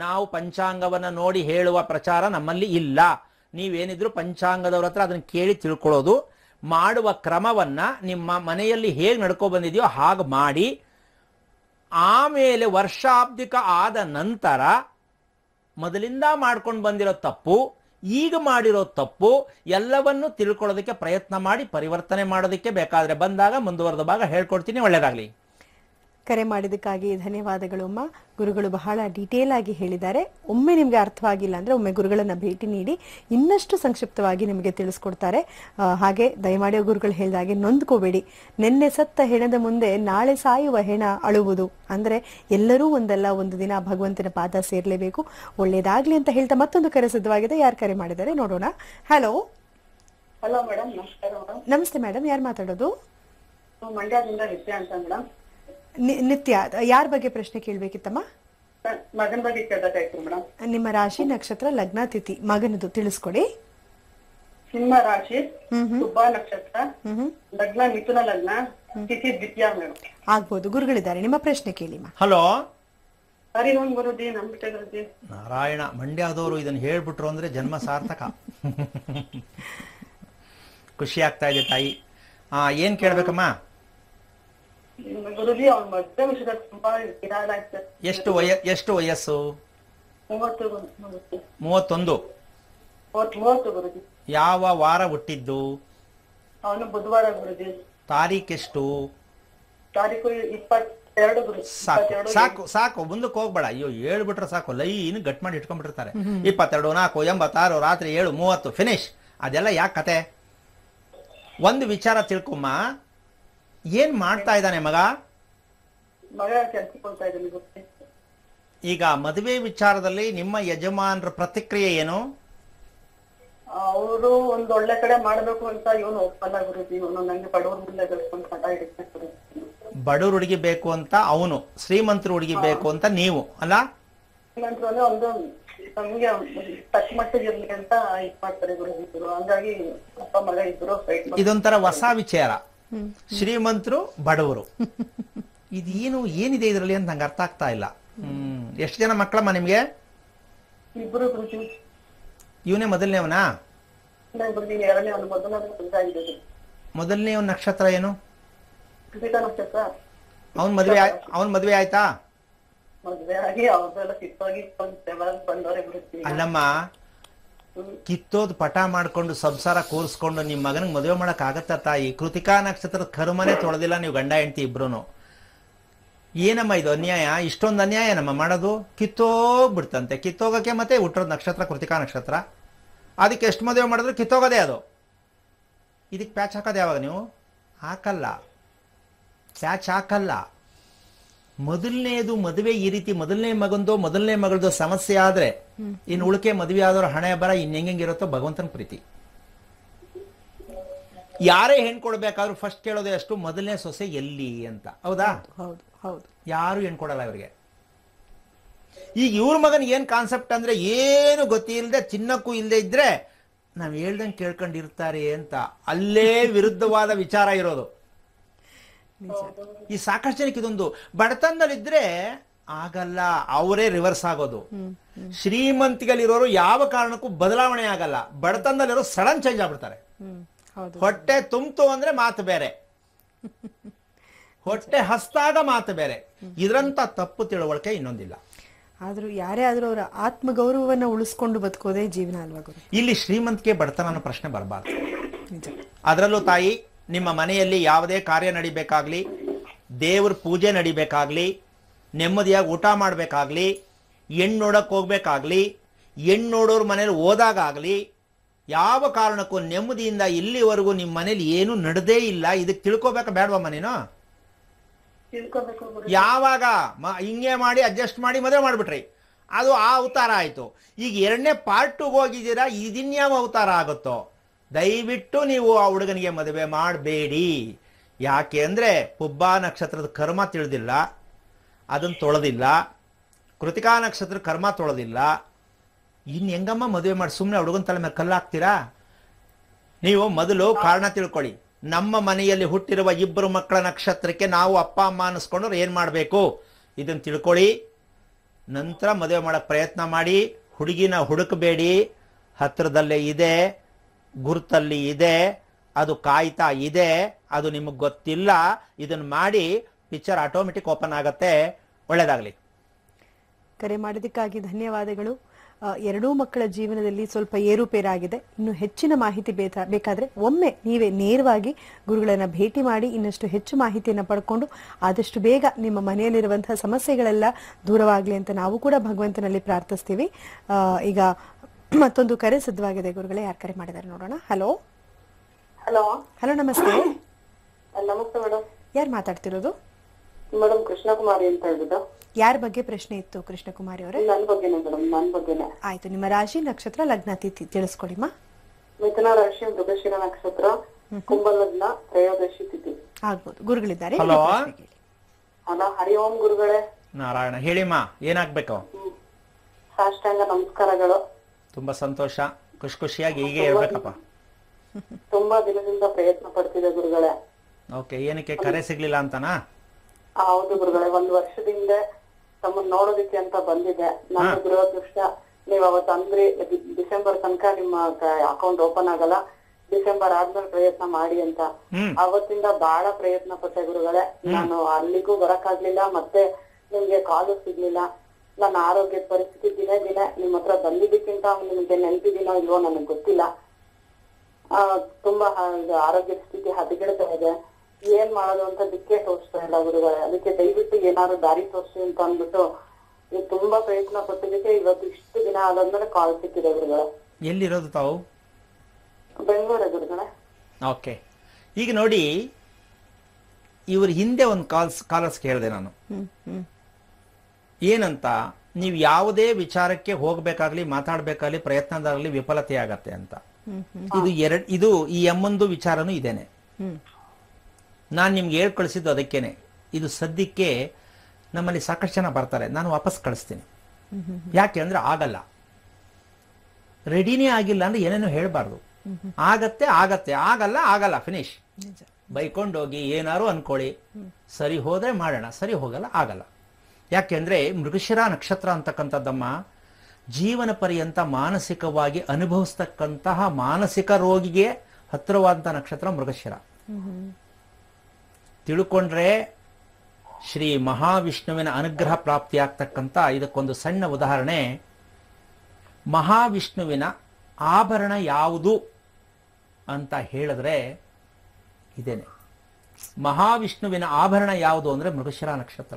ನಾವು ಪಂಚಾಂಗವನ್ನು ನೋಡಿ ಹೇಳುವ ಪ್ರಚಾರ ನಮ್ಮಲ್ಲಿ ಇಲ್ಲ ನೀವೇನಿದ್ರು ಪಂಚಾಂಗದವ್ರ ಹತ್ರ ಅದನ್ನು ಕೇಳಿ ತಿಳ್ಕೊಳ್ಳೋದು ಮಾಡುವ ಕ್ರಮವನ್ನ ನಿಮ್ಮ ಮನೆಯಲ್ಲಿ ಹೇಗೆ ನಡ್ಕೊ ಬಂದಿದೆಯೋ ಹಾಗೆ ಮಾಡಿ ಆಮೇಲೆ ವರ್ಷಾಬ್ದಿಕ ಆದ ನಂತರ ಮೊದಲಿಂದ ಮಾಡ್ಕೊಂಡು ಬಂದಿರೋ ತಪ್ಪು ಈಗ ಮಾಡಿರೋ ತಪ್ಪು ಎಲ್ಲವನ್ನು ತಿಳ್ಕೊಳ್ಳೋದಕ್ಕೆ ಪ್ರಯತ್ನ ಮಾಡಿ ಪರಿವರ್ತನೆ ಮಾಡೋದಕ್ಕೆ ಬೇಕಾದರೆ ಬಂದಾಗ ಮುಂದುವರೆದ ಭಾಗ ಹೇಳ್ಕೊಡ್ತೀನಿ ಒಳ್ಳೇದಾಗಲಿ ಕರೆ ಮಾಡಿದಕ್ಕಾಗಿ ಧನ್ಯವಾದಗಳು ಅಮ್ಮ ಗುರುಗಳು ಬಹಳ ಡೀಟೇಲ್ ಆಗಿ ಹೇಳಿದ್ದಾರೆ ಒಮ್ಮೆ ನಿಮಗೆ ಅರ್ಥವಾಗಿಲ್ಲ ಅಂದ್ರೆ ಒಮ್ಮೆ ಗುರುಗಳನ್ನ ಭೇಟಿ ನೀಡಿ ಇನ್ನಷ್ಟು ಸಂಕ್ಷಿಪ್ತವಾಗಿ ನಿಮಗೆ ತಿಳಿಸ್ಕೊಡ್ತಾರೆ ಹಾಗೆ ದಯಮಾಡಿ ಗುರುಗಳು ಹೇಳಿದಾಗೆ ನೊಂದ್ಕೋಬೇಡಿ ನಿನ್ನೆ ಸತ್ತ ಹೆಣದ ಮುಂದೆ ನಾಳೆ ಸಾಯುವ ಹೆಣ ಅಳುವುದು ಅಂದ್ರೆ ಎಲ್ಲರೂ ಒಂದಲ್ಲ ಒಂದು ದಿನ ಭಗವಂತನ ಪಾದ ಸೇರಲೇಬೇಕು ಒಳ್ಳೇದಾಗ್ಲಿ ಅಂತ ಹೇಳ್ತಾ ಮತ್ತೊಂದು ಕರೆ ಸಿದ್ಧವಾಗಿದೆ ಯಾರು ಕರೆ ಮಾಡಿದ್ದಾರೆ ನೋಡೋಣ ಹಲೋ ಹಲೋ ಮೇಡಮ್ ನಮಸ್ಕಾರ ನಮಸ್ತೆ ಮೇಡಮ್ ಯಾರು ಮಾತಾಡೋದು ಮಂಡ್ಯದಿಂದ ವಿದ್ಯಾ ಅಂತ ಮೇಡಮ್ ನಿತ್ಯ ಯಾರ ಬಗ್ಗೆ ಪ್ರಶ್ನೆ ಕೇಳಬೇಕಿತ್ತಮ್ಮ ಮಗನ ಬಗ್ಗೆ ಕೇಳಬೇಕಾಯ್ತು ಮೇಡಮ್ ನಿಮ್ಮ ರಾಶಿ ನಕ್ಷತ್ರ ಲಗ್ನ ತಿಥಿ ಮಗನದು ತಿಳಿಸ್ಕೊಡಿ ಸಿಂಹ ರಾಶಿ ಸುಬ್ಬಾ ನಕ್ಷತ್ರ ಲಗ್ನ ಮಿಥುನ ಲಗ್ನ ತಿಥಿ ದ್ವಿತೀಯ ಮೇಡಮ್ ಆಗ್ಬೋದು ಗುರುಗಳಿದ್ದಾರೆ ನಿಮ್ಮ ಪ್ರಶ್ನೆ ಕೇಳಿಮ್ಮ ಹಲೋ ನಾರಾಯಣ ಮಂಡ್ಯದವರು ಇದನ್ನ ಹೇಳ್ಬಿಟ್ರು ಅಂದ್ರೆ ಜನ್ಮ ಸಾರ್ಥಕ ಖುಷಿ ಆಗ್ತಾ ಇದೆ ತಾಯಿ ಹಾ ಏನ್ ಕೇಳ್ಬೇಕಮ್ಮ ಎಷ್ಟು ವಯಸ್ಸು ಮೂವತ್ತೊಂದು ಯಾವ ವಾರ ಹುಟ್ಟಿದ್ದು ತಾರೀಕು ಇಪ್ಪತ್ತೆರಡು ಸಾಕು ಸಾಕು ಮುಂದಕ್ಕೆ ಹೋಗ್ಬೇಡ ಅಯ್ಯೋ ಹೇಳ್ಬಿಟ್ರೆ ಸಾಕು ಲೈನ್ ಗಟ್ ಮಾಡಿ ಇಟ್ಕೊಂಡ್ಬಿಟ್ಟಿರ್ತಾರೆ ಇಪ್ಪತ್ತೆರಡು ನಾಲ್ಕು ಎಂಬತ್ತಾರು ರಾತ್ರಿ ಏಳು ಮೂವತ್ತು ಫಿನಿಶ್ ಅದೆಲ್ಲ ಯಾಕೆ ಕತೆ ಒಂದು ವಿಚಾರ ತಿಳ್ಕೊಮ್ಮ ಏನ್ ಮಾಡ್ತಾ ಇದ್ದಾನೆ ಮಗ ಈಗ ಮದುವೆ ವಿಚಾರದಲ್ಲಿ ನಿಮ್ಮ ಯಜಮಾನರ ಪ್ರತಿಕ್ರಿಯೆ ಏನು ಅವರು ಒಂದೊಳ್ಳೆ ಒಳ್ಳೆ ಕಡೆ ಮಾಡಬೇಕು ಅಂತ ಇವನು ಒಪ್ಪಲ್ಲ ಗುರುಜಿ ಇವನು ನಂಗೆ ಬಡವ್ರ ಮುಂದೆ ಬಡವ್ರ ಹುಡುಗಿ ಬೇಕು ಅಂತ ಅವನು ಶ್ರೀಮಂತರ ಹುಡುಗಿ ಬೇಕು ಅಂತ ನೀವು ಅಲ್ಲ ಶ್ರೀಮಂತರು ಅಂದ್ರೆ ಒಂದು ನಮ್ಗೆ ತಕ್ಕ ಮಟ್ಟಿಗೆ ಇರ್ಲಿ ಅಂತ ಇದ್ ಮಾಡ್ತಾರೆ ಗುರುಜಿ ಹಂಗಾಗಿ ಅಪ್ಪ ಮಗ ಇದ್ರು ಫೈಟ್ ಇದೊಂಥರ ಹೊಸ ವಿಚಾರ ಶ್ರೀಮಂತರು ಬಡವರು ಇದೇನು ಏನಿದೆ ಇದರಲ್ಲಿ ಅಂತ ನಂಗೆ ಅರ್ಥ ಆಗ್ತಾ ಇಲ್ಲ ಎಷ್ಟು ಜನ ಮಕ್ಕಳಮ್ಮ ನಿಮ್ಗೆ ಇವನೇ ಮೊದಲನೇವನಾ ಮೊದಲನೇ ನಕ್ಷತ್ರ ಏನು ಅವನ್ ಮದ್ವೆ ಅವನ್ ಮದ್ವೆ ಆಯ್ತಾ ಅಲ್ಲಮ್ಮ ಕಿತ್ತೋದ್ ಪಟ ಮಾಡ್ಕೊಂಡು ಸಂಸಾರ ಕೂರಿಸ್ಕೊಂಡು ನಿಮ್ಮ ಮಗನಿಗೆ ಮದುವೆ ಮಾಡಕ್ ತಾಯಿ ಕೃತಿಕಾ ನಕ್ಷತ್ರದ ಕರುಮನೆ ತೊಳೆದಿಲ್ಲ ನೀವು ಗಂಡ ಹೆಂಡತಿ ಇಬ್ರು ಏನಮ್ಮ ಇದು ಅನ್ಯಾಯ ಇಷ್ಟೊಂದು ಅನ್ಯಾಯ ನಮ್ಮ ಮಾಡೋದು ಕಿತ್ತೋಗ್ಬಿಡ್ತಂತೆ ಕಿತ್ತೋಗಕ್ಕೆ ಮತ್ತೆ ಹುಟ್ಟೋದ್ ನಕ್ಷತ್ರ ಕೃತಿಕಾ ನಕ್ಷತ್ರ ಅದಕ್ಕೆ ಎಷ್ಟು ಮದುವೆ ಮಾಡಿದ್ರು ಕಿತ್ತೋಗೋದೆ ಅದು ಇದಕ್ಕೆ ಪ್ಯಾಚ್ ಹಾಕೋದು ಯಾವಾಗ ನೀವು ಹಾಕಲ್ಲ ಪ್ಯಾಚ್ ಹಾಕಲ್ಲ ಮೊದಲನೇದು ಮದುವೆ ಈ ರೀತಿ ಮೊದಲನೇ ಮಗಂದು ಮೊದಲನೇ ಮಗಳದು ಸಮಸ್ಯೆ ಆದ್ರೆ ಇನ್ನು ಉಳಿಕೆ ಮದುವೆ ಆದವ್ರ ಹಣೆ ಬರ ಇನ್ ಹೆಂಗಿರುತ್ತೋ ಭಗವಂತನ ಪ್ರೀತಿ ಯಾರೇ ಹೆಣ್ಕೊಡ್ಬೇಕಾದ್ರೂ ಫಸ್ಟ್ ಹೇಳೋದೇ ಅಷ್ಟು ಮೊದಲನೇ ಸೊಸೆ ಎಲ್ಲಿ ಅಂತ ಹೌದಾ ಯಾರು ಹೆಣ್ಕೊಡಲ್ಲ ಇವ್ರಿಗೆ ಈಗ ಇವ್ರ ಮಗನ್ ಏನ್ ಕಾನ್ಸೆಪ್ಟ್ ಅಂದ್ರೆ ಏನು ಗೊತ್ತಿಲ್ಲದೆ ಚಿನ್ನಕ್ಕೂ ಇಲ್ಲದೆ ಇದ್ರೆ ನಾವ್ ಹೇಳ್ದಂಗೆ ಕೇಳ್ಕೊಂಡಿರ್ತಾರೆ ಅಂತ ಅಲ್ಲೇ ವಿರುದ್ಧವಾದ ವಿಚಾರ ಇರೋದು ಈ ಸಾಕಷ್ಟು ಜನಕ್ಕೆ ಇದೊಂದು ಬಡತನದಲ್ಲಿದ್ರೆ ಆಗಲ್ಲ ಅವರೇ ರಿವರ್ಸ್ ಆಗೋದು ಶ್ರೀಮಂತಿಗಲ್ಲಿರೋರು ಯಾವ ಕಾರಣಕ್ಕೂ ಬದಲಾವಣೆ ಆಗಲ್ಲ ಬಡತನದಲ್ಲಿರೋ ಸಡನ್ ಚೇಂಜ್ ಆಗ್ಬಿಡ್ತಾರೆ ಹೊಟ್ಟೆ ತುಂಬ್ತು ಅಂದ್ರೆ ಮಾತು ಬೇರೆ ಹೊಟ್ಟೆ ಹಸ್ತಾಗ ಮಾತು ಬೇರೆ ಇದ್ರಂತ ತಪ್ಪು ತಿಳುವಳಿಕೆ ಇನ್ನೊಂದಿಲ್ಲ ಆದ್ರೂ ಯಾರೇ ಆದ್ರೂ ಅವರ ಆತ್ಮ ಗೌರವವನ್ನು ಉಳಿಸ್ಕೊಂಡು ಬದುಕೋದೇ ಜೀವನ ಅಲ್ವಾ ಇಲ್ಲಿ ಶ್ರೀಮಂತಿಕೆ ಬಡತನ ಪ್ರಶ್ನೆ ಬರಬಾರ್ದು ಅದರಲ್ಲೂ ತಾಯಿ ನಿಮ್ಮ ಮನೆಯಲ್ಲಿ ಯಾವುದೇ ಕಾರ್ಯ ನಡಿಬೇಕಾಗ್ಲಿ ದೇವ್ರ ಪೂಜೆ ನಡಿಬೇಕಾಗ್ಲಿ ನೆಮ್ಮದಿಯಾಗಿ ಊಟ ಮಾಡಬೇಕಾಗ್ಲಿ ಹೆಣ್ಣು ನೋಡಕ್ಕೆ ಹೋಗ್ಬೇಕಾಗ್ಲಿ ಹೆಣ್ಣು ನೋಡೋರ್ ಮನೇಲಿ ಹೋದಾಗಲಿ ಯಾವ ಕಾರಣಕ್ಕೂ ನೆಮ್ಮದಿಯಿಂದ ಇಲ್ಲಿವರೆಗೂ ನಿಮ್ಮ ಮನೇಲಿ ಏನೂ ನಡೆದೇ ಇಲ್ಲ ಇದಕ್ಕೆ ತಿಳ್ಕೋಬೇಕಾ ಬೇಡವಾ ಮನೇನೋ ಯಾವಾಗ ಹಿಂಗೆ ಮಾಡಿ ಅಡ್ಜಸ್ಟ್ ಮಾಡಿ ಮದುವೆ ಮಾಡಿಬಿಟ್ರಿ ಅದು ಆ ಅವತಾರ ಆಯಿತು ಈಗ ಎರಡನೇ ಟು ಹೋಗಿದ್ದೀರಾ ಇದಿನ್ಯಾವ ಅವತಾರ ಆಗುತ್ತೋ ದಯವಿಟ್ಟು ನೀವು ಆ ಹುಡುಗನಿಗೆ ಮದುವೆ ಮಾಡಬೇಡಿ ಯಾಕೆ ಅಂದರೆ ಪುಬ್ಬ ನಕ್ಷತ್ರದ ಕರ್ಮ ತಿಳಿದಿಲ್ಲ ಅದನ್ನು ತೊಳೆದಿಲ್ಲ ಕೃತಿಕಾ ನಕ್ಷತ್ರ ಕರ್ಮ ತೊಳೆದಿಲ್ಲ ಇನ್ನು ಹೆಂಗಮ್ಮ ಮದುವೆ ಮಾಡಿ ಸುಮ್ಮನೆ ಹುಡುಗನ ತಲೆ ಮೇಲೆ ಕಲ್ಲಾಗ್ತೀರಾ ನೀವು ಮೊದಲು ಕಾರಣ ತಿಳ್ಕೊಳ್ಳಿ ನಮ್ಮ ಮನೆಯಲ್ಲಿ ಹುಟ್ಟಿರುವ ಇಬ್ಬರು ಮಕ್ಕಳ ನಕ್ಷತ್ರಕ್ಕೆ ನಾವು ಅಪ್ಪ ಅಮ್ಮ ಅನ್ನಿಸ್ಕೊಂಡ್ರೆ ಏನು ಮಾಡಬೇಕು ಇದನ್ನು ತಿಳ್ಕೊಳ್ಳಿ ನಂತರ ಮದುವೆ ಮಾಡೋಕ್ಕೆ ಪ್ರಯತ್ನ ಮಾಡಿ ಹುಡುಗಿನ ಹುಡುಕಬೇಡಿ ಹತ್ತಿರದಲ್ಲೇ ಇದೆ ಗುರುತಲ್ಲಿ ಇದೆ ಅದು ಕಾಯ್ತಾ ಇದೆ ಅದು ನಿಮಗೆ ಗೊತ್ತಿಲ್ಲ ಇದನ್ನು ಮಾಡಿ ಪಿಕ್ಚರ್ ಆಟೋಮೆಟಿಕ್ ಓಪನ್ ಆಗತ್ತೆ ಒಳ್ಳೇದಾಗಲಿ ಕರೆ ಮಾಡೋದಕ್ಕಾಗಿ ಧನ್ಯವಾದಗಳು ಎರಡೂ ಮಕ್ಕಳ ಜೀವನದಲ್ಲಿ ಸ್ವಲ್ಪ ಏರುಪೇರಾಗಿದೆ ಇನ್ನು ಹೆಚ್ಚಿನ ಮಾಹಿತಿ ಬೇಕಾದ್ರೆ ಒಮ್ಮೆ ನೀವೇ ನೇರವಾಗಿ ಗುರುಗಳನ್ನ ಭೇಟಿ ಮಾಡಿ ಇನ್ನಷ್ಟು ಹೆಚ್ಚು ಮಾಹಿತಿಯನ್ನು ಪಡ್ಕೊಂಡು ಆದಷ್ಟು ಬೇಗ ನಿಮ್ಮ ಮನೆಯಲ್ಲಿರುವಂತಹ ಸಮಸ್ಯೆಗಳೆಲ್ಲ ದೂರವಾಗಲಿ ಅಂತ ನಾವು ಕೂಡ ಭಗವಂತನಲ್ಲಿ ಪ್ರಾರ್ಥಿಸ್ತೀವಿ ಈಗ ಮತ್ತೊಂದು ಕರೆ ಸಿದ್ಧವಾಗಿದೆ ಗುರುಗಳೇ ಯಾರು ಕರೆ ಮಾಡಿದ್ದಾರೆ ನೋಡೋಣ ಹಲೋ ಹಲೋ ಹಲೋ ನಮಸ್ತೆ ನಮಸ್ತೆ ಮೇಡಮ್ ಯಾರು ಮಾತಾಡ್ತಿರೋದು ಮೇಡಮ್ ಕೃಷ್ಣಕುಮಾರಿ ಅಂತ ಹೇಳಿದ್ದು ಯಾರ ಬಗ್ಗೆ ಪ್ರಶ್ನೆ ಇತ್ತು ಕೃಷ್ಣಕುಮಾರಿ ಅವರೇ ನನ್ನ ಬಗ್ಗೆನೇ ಮೇಡಮ್ ನನ್ನ ಬಗ್ಗೆನೇ ಆಯ್ತು ನಿಮ್ಮ ರಾಶಿ ನಕ್ಷತ್ರ ಲಗ್ನ ತಿಥಿ ತಿಳಿಸ್ಕೊಡಿಮ್ಮ ಮಿಥುನ ರಾಶಿ ಮೃಗಶಿರ ನಕ್ಷತ್ರ ಕುಂಭ ಲಗ್ನ ತ್ರಯೋದಶಿ ತಿಥಿ ಆಗ್ಬೋದು ಗುರುಗಳಿದ್ದಾರೆ ಹಲೋ ಹಲೋ ಹರಿ ಓಂ ಗುರುಗಳೇ ನಾರಾಯಣ ಹೇಳಿಮ್ಮ ಏನಾಗ್ಬೇಕು ಸಾಷ್ಟಾಂಗ ನಮಸ್ಕಾರಗಳು ತುಂಬಾ ಸಂತೋಷ ಖುಷಿ ಖುಷಿಯಾಗಿ ಹೀಗೆ ಇರ್ಬೇಕಪ್ಪ ತುಂಬಾ ದಿನದಿಂದ ಪ್ರಯತ್ನ ಪಡ್ತಿದೆ ಗುರುಗಳೇ ಓಕೆ ಏನಕ್ಕೆ ಕರೆ ಸಿಗ್ಲಿಲ್ಲ ಅಂತನಾ ಹೌದು ಗುರುಗಳೇ ಒಂದು ವರ್ಷದಿಂದ ತಮ್ಮನ್ನ ನೋಡೋದಿಕ್ಕೆ ಅಂತ ಬಂದಿದೆ ನಾನು ದುರದೃಷ್ಟ ನೀವ್ ಅವತ್ ಅಂದ್ರೆ ಡಿಸೆಂಬರ್ ತನಕ ನಿಮ್ಮ ಅಕೌಂಟ್ ಓಪನ್ ಆಗಲ್ಲ ಡಿಸೆಂಬರ್ ಆದ್ಮೇಲೆ ಪ್ರಯತ್ನ ಮಾಡಿ ಅಂತ ಅವತ್ತಿಂದ ಬಹಳ ಪ್ರಯತ್ನ ಪಟ್ಟೆ ಗುರುಗಳೇ ನಾನು ಅಲ್ಲಿಗೂ ಬರಕಾಗ್ಲಿಲ್ಲ ಮತ್ತೆ ನಿಮ್ಗೆ ಕಾಲು ಸಿಗ್ಲಿಲ್ಲ ನನ್ನ ಆರೋಗ್ಯ ಪರಿಸ್ಥಿತಿ ದಿನ ದಿನ ನಿಮ್ಮ ಹತ್ರ ಬಂದಿದ್ದಕ್ಕಿಂತ ನಿಮಗೆ ನೆನಪಿದೀನೋ ಇಲ್ವೋ ನನಗೆ ಗೊತ್ತಿಲ್ಲ ಆ ತುಂಬಾ ಆರೋಗ್ಯ ಸ್ಥಿತಿ ಹದಗೆಡ್ತಾ ಇದೆ ಏನ್ ಮಾಡೋದು ಅಂತ ದಿಕ್ಕೇ ತೋರಿಸ್ತಾ ಇಲ್ಲ ಗುರುಗಳೇ ಅದಕ್ಕೆ ದಯವಿಟ್ಟು ಏನಾದ್ರು ದಾರಿ ತೋರಿಸಿ ಅಂತ ಅಂದ್ಬಿಟ್ಟು ತುಂಬಾ ಪ್ರಯತ್ನ ಪಟ್ಟಿದ್ದಕ್ಕೆ ಇವತ್ತು ಇಷ್ಟು ದಿನ ಆದ್ಮೇಲೆ ಕಾಲ್ ಸಿಕ್ಕಿದೆ ಗುರುಗಳ ಎಲ್ಲಿರೋದು ತಾವು ಬೆಂಗಳೂರ ಗುರುಗಳ ಓಕೆ ಈಗ ನೋಡಿ ಇವ್ರ ಹಿಂದೆ ಒಂದು ಕಾಲ್ಸ್ ಕಾಲರ್ಸ್ ಕೇಳಿದೆ ನಾನು ಏನಂತ ನೀವು ಯಾವುದೇ ವಿಚಾರಕ್ಕೆ ಹೋಗ್ಬೇಕಾಗ್ಲಿ ಮಾತಾಡ್ಬೇಕಾಗ್ಲಿ ಪ್ರಯತ್ನದಾಗಲಿ ವಿಫಲತೆ ಆಗತ್ತೆ ಅಂತ ಇದು ಎರಡ್ ಇದು ಈ ಎಮ್ಮೊಂದು ವಿಚಾರನೂ ಇದೇನೆ ನಾನು ನಿಮ್ಗೆ ಹೇಳ್ ಕಳಿಸಿದ್ದು ಅದಕ್ಕೇನೆ ಇದು ಸದ್ಯಕ್ಕೆ ನಮ್ಮಲ್ಲಿ ಸಾಕಷ್ಟು ಜನ ಬರ್ತಾರೆ ನಾನು ವಾಪಸ್ ಕಳಿಸ್ತೀನಿ ಯಾಕೆ ಅಂದ್ರೆ ಆಗಲ್ಲ ರೆಡಿನೇ ಆಗಿಲ್ಲ ಅಂದ್ರೆ ಏನೇನು ಹೇಳ್ಬಾರ್ದು ಆಗತ್ತೆ ಆಗತ್ತೆ ಆಗಲ್ಲ ಆಗಲ್ಲ ಫಿನಿಶ್ ಬೈಕೊಂಡೋಗಿ ಏನಾರು ಅನ್ಕೊಳ್ಳಿ ಸರಿ ಹೋದ್ರೆ ಮಾಡೋಣ ಸರಿ ಹೋಗಲ್ಲ ಆಗಲ್ಲ ಯಾಕೆಂದರೆ ಮೃಗಶಿರ ನಕ್ಷತ್ರ ಅಂತಕ್ಕಂಥದ್ದಮ್ಮ ಜೀವನ ಪರ್ಯಂತ ಮಾನಸಿಕವಾಗಿ ಅನುಭವಿಸ್ತಕ್ಕಂತಹ ಮಾನಸಿಕ ರೋಗಿಗೆ ಹತ್ತಿರವಾದಂತಹ ನಕ್ಷತ್ರ ಮೃಗಶಿರ ತಿಳ್ಕೊಂಡ್ರೆ ಶ್ರೀ ಮಹಾವಿಷ್ಣುವಿನ ಅನುಗ್ರಹ ಪ್ರಾಪ್ತಿಯಾಗ್ತಕ್ಕಂಥ ಇದಕ್ಕೊಂದು ಸಣ್ಣ ಉದಾಹರಣೆ ಮಹಾವಿಷ್ಣುವಿನ ಆಭರಣ ಯಾವುದು ಅಂತ ಹೇಳಿದ್ರೆ ಇದೇನೆ ಮಹಾವಿಷ್ಣುವಿನ ಆಭರಣ ಯಾವುದು ಅಂದರೆ ಮೃಗಶಿರ ನಕ್ಷತ್ರ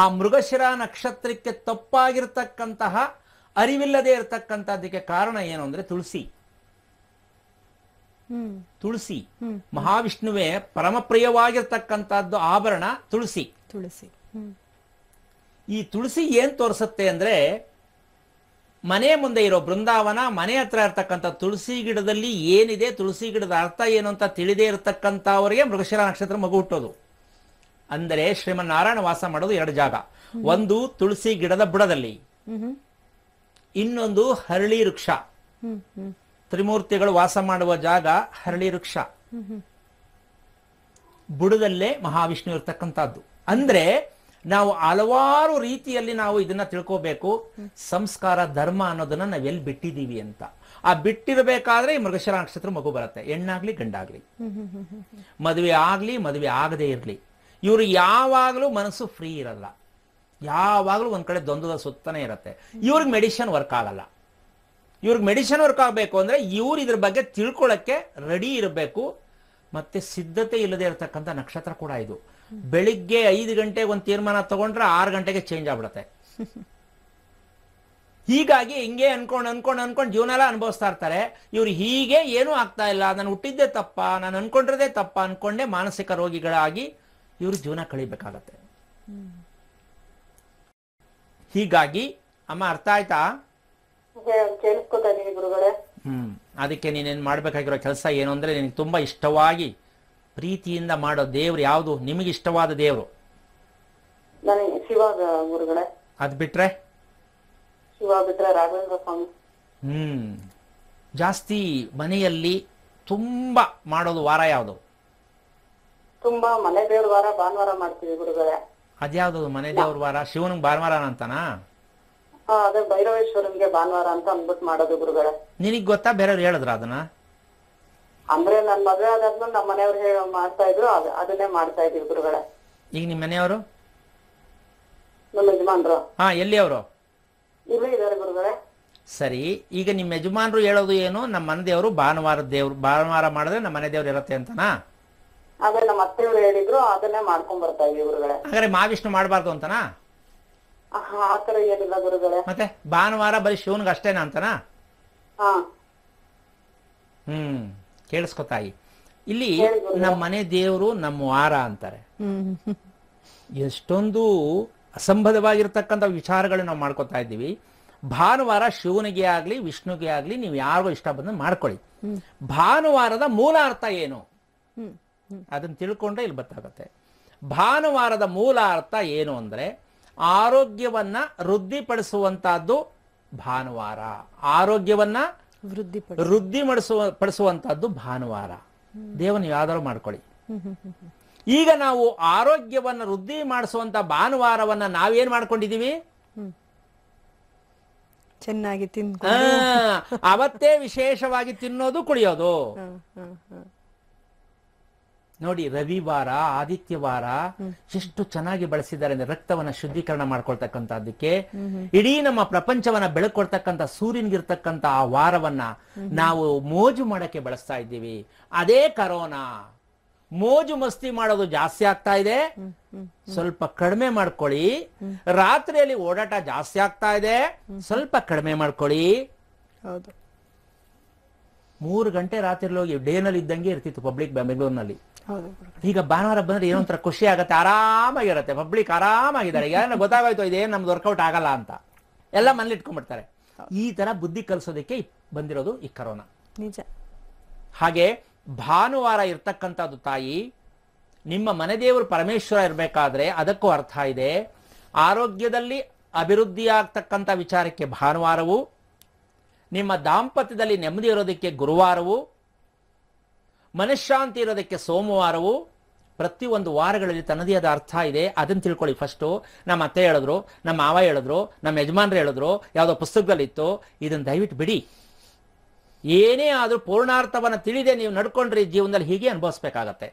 ಆ ಮೃಗಶಿರ ನಕ್ಷತ್ರಕ್ಕೆ ತಪ್ಪಾಗಿರ್ತಕ್ಕಂತಹ ಅರಿವಿಲ್ಲದೆ ಇರತಕ್ಕಂತಹದಕ್ಕೆ ಕಾರಣ ಏನು ಅಂದ್ರೆ ತುಳಸಿ ತುಳಸಿ ಮಹಾವಿಷ್ಣುವೆ ಪರಮಪ್ರಿಯವಾಗಿರ್ತಕ್ಕಂಥದ್ದು ಆಭರಣ ತುಳಸಿ ತುಳಸಿ ಈ ತುಳಸಿ ಏನ್ ತೋರಿಸುತ್ತೆ ಅಂದ್ರೆ ಮನೆ ಮುಂದೆ ಇರೋ ಬೃಂದಾವನ ಮನೆ ಹತ್ರ ಇರ್ತಕ್ಕಂಥ ತುಳಸಿ ಗಿಡದಲ್ಲಿ ಏನಿದೆ ತುಳಸಿ ಗಿಡದ ಅರ್ಥ ಏನು ಅಂತ ತಿಳಿದೇ ಇರತಕ್ಕಂಥವರಿಗೆ ಮೃಗಶಿರ ನಕ್ಷತ್ರ ಮಗು ಹುಟ್ಟೋದು ಅಂದರೆ ಶ್ರೀಮನ್ನಾರಾಯಣ ವಾಸ ಮಾಡೋದು ಎರಡು ಜಾಗ ಒಂದು ತುಳಸಿ ಗಿಡದ ಬುಡದಲ್ಲಿ ಇನ್ನೊಂದು ಹರಳಿ ವೃಕ್ಷ ತ್ರಿಮೂರ್ತಿಗಳು ವಾಸ ಮಾಡುವ ಜಾಗ ಹರಳಿ ವೃಕ್ಷ ಬುಡದಲ್ಲೇ ಮಹಾವಿಷ್ಣು ಇರ್ತಕ್ಕಂಥದ್ದು ಅಂದ್ರೆ ನಾವು ಹಲವಾರು ರೀತಿಯಲ್ಲಿ ನಾವು ಇದನ್ನ ತಿಳ್ಕೋಬೇಕು ಸಂಸ್ಕಾರ ಧರ್ಮ ಅನ್ನೋದನ್ನ ನಾವೆಲ್ಲಿ ಬಿಟ್ಟಿದ್ದೀವಿ ಅಂತ ಆ ಬಿಟ್ಟಿರಬೇಕಾದ್ರೆ ಈ ಮೃಗಶಿರ ನಕ್ಷತ್ರ ಮಗು ಬರುತ್ತೆ ಹೆಣ್ಣಾಗ್ಲಿ ಗಂಡಾಗ್ಲಿ ಮದುವೆ ಆಗ್ಲಿ ಮದುವೆ ಆಗದೆ ಇರಲಿ ಇವರು ಯಾವಾಗಲೂ ಮನಸ್ಸು ಫ್ರೀ ಇರಲ್ಲ ಯಾವಾಗಲೂ ಒಂದು ಕಡೆ ದ್ವಂದ್ವದ ಸುತ್ತನೇ ಇರುತ್ತೆ ಇವ್ರಿಗೆ ಮೆಡಿಷನ್ ವರ್ಕ್ ಆಗಲ್ಲ ಇವ್ರಿಗೆ ಮೆಡಿಷನ್ ವರ್ಕ್ ಆಗಬೇಕು ಅಂದರೆ ಇವರು ಇದ್ರ ಬಗ್ಗೆ ತಿಳ್ಕೊಳ್ಳೋಕ್ಕೆ ರೆಡಿ ಇರಬೇಕು ಮತ್ತೆ ಸಿದ್ಧತೆ ಇಲ್ಲದೆ ಇರತಕ್ಕಂಥ ನಕ್ಷತ್ರ ಕೂಡ ಇದು ಬೆಳಿಗ್ಗೆ ಐದು ಗಂಟೆಗೆ ಒಂದು ತೀರ್ಮಾನ ತಗೊಂಡ್ರೆ ಆರು ಗಂಟೆಗೆ ಚೇಂಜ್ ಆಗ್ಬಿಡತ್ತೆ ಹೀಗಾಗಿ ಹಿಂಗೆ ಅನ್ಕೊಂಡು ಅನ್ಕೊಂಡು ಅನ್ಕೊಂಡು ಜೀವನ ಎಲ್ಲ ಅನುಭವಿಸ್ತಾ ಇರ್ತಾರೆ ಇವ್ರು ಹೀಗೆ ಏನೂ ಆಗ್ತಾ ಇಲ್ಲ ನಾನು ಹುಟ್ಟಿದ್ದೇ ತಪ್ಪ ನಾನು ಅನ್ಕೊಂಡಿರೋದೇ ತಪ್ಪ ಅನ್ಕೊಂಡೆ ಮಾನಸಿಕ ರೋಗಿಗಳಾಗಿ ಇವರು ಜೀವನ ಕಳಿಬೇಕಾಗತ್ತೆ ಹೀಗಾಗಿ ಅಮ್ಮ ಅರ್ಥ ಆಯ್ತಾ ಹ್ಮ್ ಅದಕ್ಕೆ ನೀನೇನ್ ಮಾಡ್ಬೇಕಾಗಿರೋ ಕೆಲಸ ಏನು ಅಂದ್ರೆ ನಿನಗೆ ತುಂಬಾ ಇಷ್ಟವಾಗಿ ಪ್ರೀತಿಯಿಂದ ಮಾಡೋ ದೇವ್ರು ಯಾವುದು ನಿಮಗೆ ಇಷ್ಟವಾದ ದೇವ್ರು ಅದ್ ಬಿಟ್ರೆ ಹ್ಮ್ ಜಾಸ್ತಿ ಮನೆಯಲ್ಲಿ ತುಂಬಾ ಮಾಡೋದು ವಾರ ಯಾವುದು ತುಂಬಾ ಮನೆ ದೇವ್ರ ವಾರ ಭಾನುವಾರ ಮಾಡ್ತೀವಿ ಗುರುಗಳೇ ಅದ್ಯಾವ್ದು ಮನೆ ದೇವ್ರ ವಾರ ಶಿವನ ಭಾನುವಾರ ಅಂತಾನಾ ಅದೇ ಭೈರವೇಶ್ವರನ್ಗೆ ಭಾನುವಾರ ಅಂತ ಅಂದ್ಬಿಟ್ಟು ಮಾಡೋದು ಗುರುಗಳೇ ನಿನಗ್ ಗೊತ್ತಾ ಬೇರೆಯವ್ರು ಹೇಳಿದ್ರ ಅದನ್ನ ಅಂದ್ರೆ ನನ್ ಮದುವೆ ಆದಾದ್ಮೇಲೆ ನಮ್ಮ ಮನೆಯವ್ರು ಹೇಳ ಮಾಡ್ತಾ ಇದ್ರು ಅದನ್ನೇ ಮಾಡ್ತಾ ಇದೀವಿ ಗುರುಗಳೇ ಈಗ ನಿಮ್ ಮನೆಯವರು ನಮ್ಮ ಯಜಮಾನ್ರು ಹಾ ಎಲ್ಲಿ ಅವರು ಇಲ್ಲಿ ಇದಾರೆ ಗುರುಗಳೇ ಸರಿ ಈಗ ನಿಮ್ ಯಜಮಾನ್ರು ಹೇಳೋದು ಏನು ನಮ್ಮ ಮನೆ ದೇವರು ಭಾನುವಾರ ದೇವ್ರು ಭಾನುವಾರ ಮಾಡಿದ್ರೆ ನಮ್ಮ ಮನೆ ದೇವ್ರು ಇರತ್ತೆ ಅಂತನಾ ಅದೇ ನಮ್ಮ ಇವ್ರು ಹೇಳಿದ್ರು ಅದನ್ನೇ ಮಾಡ್ಕೊಂಡ್ ಬರ್ತಾ ಇದ್ವಿ ಗುರುಗಳೇ ಹಾಗಾದ್ರೆ ಮಹಾವಿಷ್ಣು ಮಾಡಬಾರ್ದು ಅಂತನಾ ಆತರ ಏನಿಲ್ಲ ಗುರುಗಳೇ ಮತ್ತೆ ಭಾನುವಾರ ಬರೀ ಶಿವನಿಗೆ ಅಷ್ಟೇನಾ ಅಂತನಾ ಹಾ ಇಲ್ಲಿ ನಮ್ಮ ಮನೆ ದೇವರು ನಮ್ಮ ವಾರ ಅಂತಾರೆ ಎಷ್ಟೊಂದು ಅಸಂಬದವಾಗಿರ್ತಕ್ಕಂಥ ವಿಚಾರಗಳನ್ನ ನಾವು ಮಾಡ್ಕೊತಾ ಇದ್ದೀವಿ ಭಾನುವಾರ ಶಿವನಿಗೆ ಆಗ್ಲಿ ವಿಷ್ಣುಗೆ ಆಗ್ಲಿ ನೀವು ಯಾರಿಗೂ ಇಷ್ಟ ಬಂದ್ ಮಾಡ್ಕೊಳ್ಳಿ ಭಾನುವಾರದ ಮೂಲ ಅರ್ಥ ಏನು ಅದನ್ನು ತಿಳ್ಕೊಂಡ್ರೆ ಇಲ್ಲಿ ಗೊತ್ತಾಗುತ್ತೆ ಭಾನುವಾರದ ಮೂಲ ಅರ್ಥ ಏನು ಅಂದರೆ ಆರೋಗ್ಯವನ್ನು ವೃದ್ಧಿಪಡಿಸುವಂತಹದ್ದು ಭಾನುವಾರ ಆರೋಗ್ಯವನ್ನ ವೃದ್ಧಿ ವೃದ್ಧಿ ಮಾಡಿಸುವ ಪಡಿಸುವಂತಹದ್ದು ಭಾನುವಾರ ದೇವನ ಯಾವ್ದಾರು ಮಾಡ್ಕೊಳ್ಳಿ ಈಗ ನಾವು ಆರೋಗ್ಯವನ್ನ ವೃದ್ಧಿ ಮಾಡಿಸುವಂತ ಭಾನುವಾರವನ್ನ ನಾವೇನ್ ಮಾಡ್ಕೊಂಡಿದೀವಿ ಚೆನ್ನಾಗಿ ತಿನ್ ಅವತ್ತೇ ವಿಶೇಷವಾಗಿ ತಿನ್ನೋದು ಕುಡಿಯೋದು ನೋಡಿ ರವಿವಾರ ಆದಿತ್ಯವಾರ ಎಷ್ಟು ಚೆನ್ನಾಗಿ ಬಳಸಿದ್ದಾರೆ ಅಂದ್ರೆ ರಕ್ತವನ್ನ ಶುದ್ಧೀಕರಣ ಮಾಡ್ಕೊಳ್ತಕ್ಕಂಥದ್ದಕ್ಕೆ ಇಡೀ ನಮ್ಮ ಪ್ರಪಂಚವನ್ನ ಬೆಳಕೊಡ್ತಕ್ಕಂಥ ಸೂರ್ಯನ್ಗಿರ್ತಕ್ಕಂಥ ಆ ವಾರವನ್ನ ನಾವು ಮೋಜು ಮಾಡಕ್ಕೆ ಬಳಸ್ತಾ ಇದ್ದೀವಿ ಅದೇ ಕರೋನಾ ಮೋಜು ಮಸ್ತಿ ಮಾಡೋದು ಜಾಸ್ತಿ ಆಗ್ತಾ ಇದೆ ಸ್ವಲ್ಪ ಕಡಿಮೆ ಮಾಡ್ಕೊಳ್ಳಿ ರಾತ್ರಿಯಲ್ಲಿ ಓಡಾಟ ಜಾಸ್ತಿ ಆಗ್ತಾ ಇದೆ ಸ್ವಲ್ಪ ಕಡಿಮೆ ಮಾಡ್ಕೊಳ್ಳಿ ಮೂರು ಗಂಟೆ ರಾತ್ರಿಯಲ್ಲಿ ಹೋಗಿ ಡೇನಲ್ಲಿ ಇದ್ದಂಗೆ ಇರ್ತಿತ್ತು ಪಬ್ಲಿಕ್ ಬೆಂಗಳೂರಿನಲ್ಲಿ ಈಗ ಭಾನುವಾರ ಬಂದ್ರೆ ಏನೊಂಥರ ಖುಷಿ ಆಗತ್ತೆ ಆರಾಮಾಗಿರತ್ತೆ ಪಬ್ಲಿಕ್ ಆರಾಮಾಗಿದ್ದಾರೆ ಯಾರನ್ನ ಗೊತ್ತಾಗೋಯ್ತು ಇದೇನು ನಮ್ದು ವರ್ಕೌಟ್ ಆಗಲ್ಲ ಅಂತ ಎಲ್ಲ ಮನೇಲಿ ಇಟ್ಕೊಂಡ್ಬಿಡ್ತಾರೆ ಈ ತರ ಬುದ್ಧಿ ಕಲಿಸೋದಕ್ಕೆ ಬಂದಿರೋದು ಈ ಕರೋನಾ ನಿಜ ಹಾಗೆ ಭಾನುವಾರ ಇರ್ತಕ್ಕಂಥದ್ದು ತಾಯಿ ನಿಮ್ಮ ಮನೆ ದೇವರು ಪರಮೇಶ್ವರ ಇರಬೇಕಾದ್ರೆ ಅದಕ್ಕೂ ಅರ್ಥ ಇದೆ ಆರೋಗ್ಯದಲ್ಲಿ ಅಭಿವೃದ್ಧಿಯಾಗ್ತಕ್ಕಂಥ ವಿಚಾರಕ್ಕೆ ಭಾನುವಾರವೂ ನಿಮ್ಮ ದಾಂಪತ್ಯದಲ್ಲಿ ನೆಮ್ಮದಿ ಇರೋದಕ್ಕೆ ಗುರುವಾರವೂ ಮನಃಶಾಂತಿ ಇರೋದಕ್ಕೆ ಸೋಮವಾರವು ಪ್ರತಿ ಒಂದು ವಾರಗಳಲ್ಲಿ ತನ್ನದೇ ಆದ ಅರ್ಥ ಇದೆ ಅದನ್ನು ತಿಳ್ಕೊಳ್ಳಿ ಫಸ್ಟು ನಮ್ಮ ಅತ್ತೆ ಹೇಳಿದ್ರು ನಮ್ಮ ಮಾವ ಹೇಳಿದ್ರು ನಮ್ಮ ಯಜಮಾನ್ರು ಹೇಳಿದ್ರು ಯಾವುದೋ ಪುಸ್ತಕದಲ್ಲಿತ್ತು ಇದನ್ನು ದಯವಿಟ್ಟು ಬಿಡಿ ಏನೇ ಆದರೂ ಪೂರ್ಣಾರ್ಥವನ್ನು ತಿಳಿದೆ ನೀವು ನಡ್ಕೊಂಡ್ರಿ ಜೀವನದಲ್ಲಿ ಹೀಗೆ ಅನುಭವಿಸ್ಬೇಕಾಗತ್ತೆ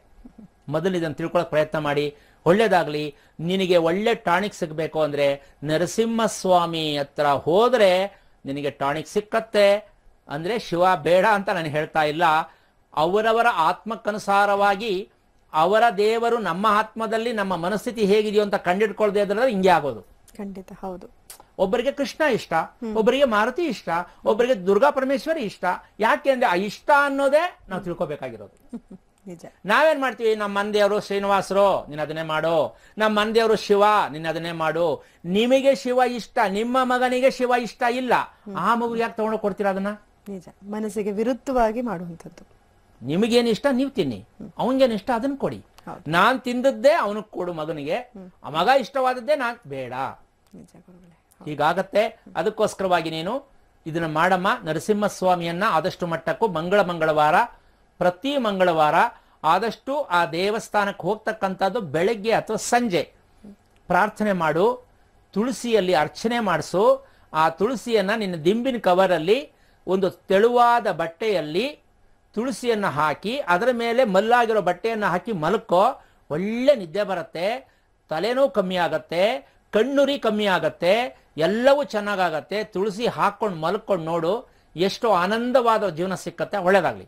ಮೊದಲು ಇದನ್ನು ತಿಳ್ಕೊಳ್ಳೋಕೆ ಪ್ರಯತ್ನ ಮಾಡಿ ಒಳ್ಳೇದಾಗಲಿ ನಿನಗೆ ಒಳ್ಳೆ ಟಾನಿಕ್ ಸಿಗಬೇಕು ಅಂದರೆ ನರಸಿಂಹಸ್ವಾಮಿ ಹತ್ರ ಹೋದರೆ ನಿನಗೆ ಟಾನಿಕ್ ಸಿಕ್ಕತ್ತೆ ಅಂದರೆ ಶಿವ ಬೇಡ ಅಂತ ನಾನು ಹೇಳ್ತಾ ಇಲ್ಲ ಅವರವರ ಆತ್ಮಕ್ಕನುಸಾರವಾಗಿ ಅವರ ದೇವರು ನಮ್ಮ ಆತ್ಮದಲ್ಲಿ ನಮ್ಮ ಮನಸ್ಥಿತಿ ಹೇಗಿದೆಯೋ ಅಂತ ಕಂಡಿಡ್ಕೊಳ್ದೆ ಇದ್ರೆ ಹಿಂಗೆ ಆಗೋದು ಖಂಡಿತ ಹೌದು ಒಬ್ಬರಿಗೆ ಕೃಷ್ಣ ಇಷ್ಟ ಒಬ್ಬರಿಗೆ ಮಾರುತಿ ಇಷ್ಟ ಒಬ್ಬರಿಗೆ ದುರ್ಗಾ ಪರಮೇಶ್ವರಿ ಇಷ್ಟ ಯಾಕೆ ಅಂದ್ರೆ ಆ ಇಷ್ಟ ಅನ್ನೋದೇ ನಾವು ತಿಳ್ಕೊಬೇಕಾಗಿರೋದು ನಾವೇನ್ ಮಾಡ್ತೀವಿ ನಮ್ಮ ಮಂದಿಯವರು ಶ್ರೀನಿವಾಸರು ನೀನ್ ಅದನ್ನೇ ಮಾಡು ನಮ್ಮ ಮಂದಿಯವರು ಶಿವ ನೀನ್ ಅದನ್ನೇ ಮಾಡು ನಿಮಗೆ ಶಿವ ಇಷ್ಟ ನಿಮ್ಮ ಮಗನಿಗೆ ಶಿವ ಇಷ್ಟ ಇಲ್ಲ ಆ ಮಗು ಯಾಕೆ ತಗೊಂಡು ಕೊಡ್ತೀರಾ ಅದನ್ನ ನಿಜ ಮನಸ್ಸಿಗೆ ವಿರುದ್ಧವಾಗಿ ಮಾಡುವಂಥದ್ದು ನಿಮಗೇನು ಇಷ್ಟ ನೀವು ತಿನ್ನಿ ಅವನಿಗೇನು ಇಷ್ಟ ಅದನ್ನ ಕೊಡಿ ನಾನ್ ತಿಂದದ್ದೇ ಅವನಿಗೆ ಕೊಡು ಮಗನಿಗೆ ಆ ಮಗ ಇಷ್ಟವಾದದ್ದೇ ನಾನ್ ಬೇಡ ಹೀಗಾಗತ್ತೆ ಅದಕ್ಕೋಸ್ಕರವಾಗಿ ನೀನು ಇದನ್ನ ಮಾಡಮ್ಮ ನರಸಿಂಹಸ್ವಾಮಿಯನ್ನ ಆದಷ್ಟು ಮಟ್ಟಕ್ಕೂ ಮಂಗಳ ಮಂಗಳವಾರ ಪ್ರತಿ ಮಂಗಳವಾರ ಆದಷ್ಟು ಆ ದೇವಸ್ಥಾನಕ್ಕೆ ಹೋಗ್ತಕ್ಕಂಥದ್ದು ಬೆಳಗ್ಗೆ ಅಥವಾ ಸಂಜೆ ಪ್ರಾರ್ಥನೆ ಮಾಡು ತುಳಸಿಯಲ್ಲಿ ಅರ್ಚನೆ ಮಾಡಿಸು ಆ ತುಳಸಿಯನ್ನ ನಿನ್ನ ದಿಂಬಿನ ಕವರಲ್ಲಿ ಒಂದು ತೆಳುವಾದ ಬಟ್ಟೆಯಲ್ಲಿ ತುಳಸಿಯನ್ನು ಹಾಕಿ ಅದರ ಮೇಲೆ ಮಲ್ಲಾಗಿರೋ ಬಟ್ಟೆಯನ್ನು ಹಾಕಿ ಮಲ್ಕೋ ಒಳ್ಳೆ ನಿದ್ದೆ ಬರುತ್ತೆ ತಲೆನೋವು ಕಮ್ಮಿ ಆಗತ್ತೆ ಕಣ್ಣುರಿ ಕಮ್ಮಿ ಆಗತ್ತೆ ಎಲ್ಲವೂ ಚೆನ್ನಾಗಾಗತ್ತೆ ತುಳಸಿ ಹಾಕ್ಕೊಂಡು ಮಲ್ಕೊಂಡು ನೋಡು ಎಷ್ಟೋ ಆನಂದವಾದ ಜೀವನ ಸಿಕ್ಕತ್ತೆ ಒಳ್ಳೇದಾಗಲಿ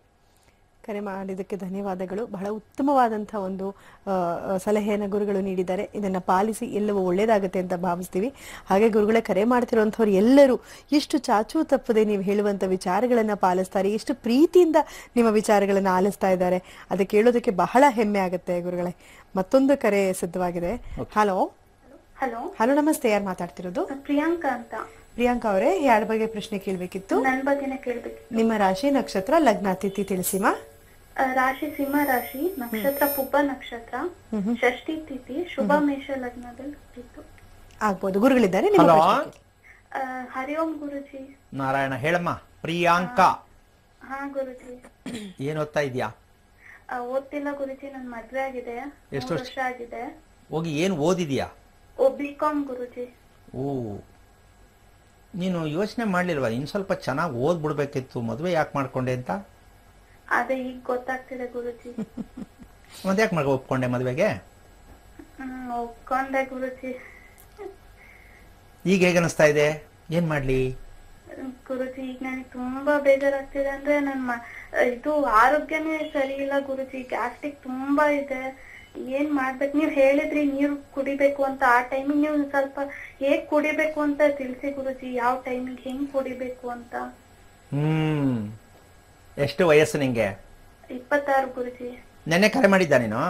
ಕರೆ ಮಾಡಿದ್ದಕ್ಕೆ ಧನ್ಯವಾದಗಳು ಬಹಳ ಉತ್ತಮವಾದಂತಹ ಒಂದು ಸಲಹೆಯನ್ನು ಗುರುಗಳು ನೀಡಿದ್ದಾರೆ ಇದನ್ನು ಪಾಲಿಸಿ ಎಲ್ಲವೂ ಒಳ್ಳೆಯದಾಗುತ್ತೆ ಅಂತ ಭಾವಿಸ್ತೀವಿ ಹಾಗೆ ಗುರುಗಳೇ ಕರೆ ಮಾಡ್ತಿರುವಂಥವ್ರು ಎಲ್ಲರೂ ಎಷ್ಟು ಚಾಚು ತಪ್ಪದೆ ನೀವು ಹೇಳುವಂಥ ವಿಚಾರಗಳನ್ನು ಪಾಲಿಸ್ತಾರೆ ಎಷ್ಟು ಪ್ರೀತಿಯಿಂದ ನಿಮ್ಮ ವಿಚಾರಗಳನ್ನು ಆಲಿಸ್ತಾ ಇದ್ದಾರೆ ಅದಕ್ಕೆ ಕೇಳೋದಕ್ಕೆ ಬಹಳ ಹೆಮ್ಮೆ ಆಗುತ್ತೆ ಗುರುಗಳೇ ಮತ್ತೊಂದು ಕರೆ ಸಿದ್ಧವಾಗಿದೆ ಹಲೋ ಹಲೋ ಹಲೋ ನಮಸ್ತೆ ಯಾರು ಮಾತಾಡ್ತಿರೋದು ಪ್ರಿಯಾಂಕಾ ಅಂತ ಪ್ರಿಯಾಂಕಾ ಅವರೇ ಯಾರ ಬಗ್ಗೆ ಪ್ರಶ್ನೆ ಕೇಳಬೇಕಿತ್ತು ನನ್ನ ಕೇಳಬೇಕಿತ್ತು ನಿಮ್ಮ ರಾಶಿ ನಕ್ಷತ್ರ ಲಗ್ನಾತಿಥಿ ತಿಳಿಸಿಮಾ ರಾಶಿ ಸಿಂಹ ರಾಶಿ ನಕ್ಷತ್ರ ಪುಬ್ಬ ನಕ್ಷತ್ರ ಷಷ್ಠಿ ತಿಥಿ ಶುಭ ಮೇಷ ಲಗ್ನದಲ್ಲಿ ಆಗ್ಬೋದು ಗುರುಗಳಿದ್ದಾರೆ ನಿಮ್ಮ ಹರಿ ಓಂ ಗುರುಜಿ ನಾರಾಯಣ ಹೇಳಮ್ಮ ಪ್ರಿಯಾಂಕಾ ಹಾ ಗುರುಜಿ ಏನ್ ಓದ್ತಾ ಇದ್ಯಾ ಓದ್ತಿಲ್ಲ ಗುರುಜಿ ನನ್ ಮದ್ವೆ ಆಗಿದೆ ಎಷ್ಟು ವರ್ಷ? ಆಗಿದೆ ಹೋಗಿ ಏನ್ ಓದಿದ್ಯಾ ಓ ಬಿ ಗುರುಜಿ ಓ ನೀನು ಯೋಚನೆ ಮಾಡ್ಲಿಲ್ವಾ ಇನ್ ಸ್ವಲ್ಪ ಚೆನ್ನಾಗಿ ಓದ್ಬಿಡ್ಬೇಕಿತ್ತು ಮದುವೆ ಯಾಕೆ ಮಾಡ್ಕೊಂಡೆ ಅಂತ ಅದೇ ಈಗ ಗೊತ್ತಾಗ್ತಿದೆ ಗುರುಜಿ ಯಾಕೆ ಮಗ ಒಪ್ಕೊಂಡೆ ಮದ್ವೆಗೆ ಒಪ್ಕೊಂಡೆ ಗುರುಜಿ ಈಗ ಹೇಗೆ ಅನಿಸ್ತಾ ಇದೆ ಏನ್ ಮಾಡ್ಲಿ ಗುರುಜಿ ಈಗ ನನಗೆ ತುಂಬಾ ಬೇಜಾರಾಗ್ತಿದೆ ಅಂದ್ರೆ ನನ್ನ ಇದು ಆರೋಗ್ಯನೇ ಸರಿ ಇಲ್ಲ ಗುರುಜಿ ಗ್ಯಾಸ್ಟ್ರಿಕ್ ತುಂಬಾ ಇದೆ ಏನ್ ಮಾಡ್ಬೇಕು ನೀವ್ ಹೇಳಿದ್ರಿ ನೀರು ಕುಡಿಬೇಕು ಅಂತ ಆ ಟೈಮಿಂಗ್ ನೀವು ಸ್ವಲ್ಪ ಹೇಗ್ ಕುಡಿಬೇಕು ಅಂತ ತಿಳಿಸಿ ಗುರುಜಿ ಯಾವ ಟೈಮಿಂಗ್ ಹೆಂಗ್ ಕುಡಿಬೇಕು ಅಂತ ಹ್ಮ್ ಎಷ್ಟು ವಯಸ್ಸು ನಿಂಗೆ ಇಪ್ಪತ್ತಾರು ಗುರುಜಿ ನೆನ್ನೆ ಕರೆ ಮಾಡಿದ್ದ ನೀನು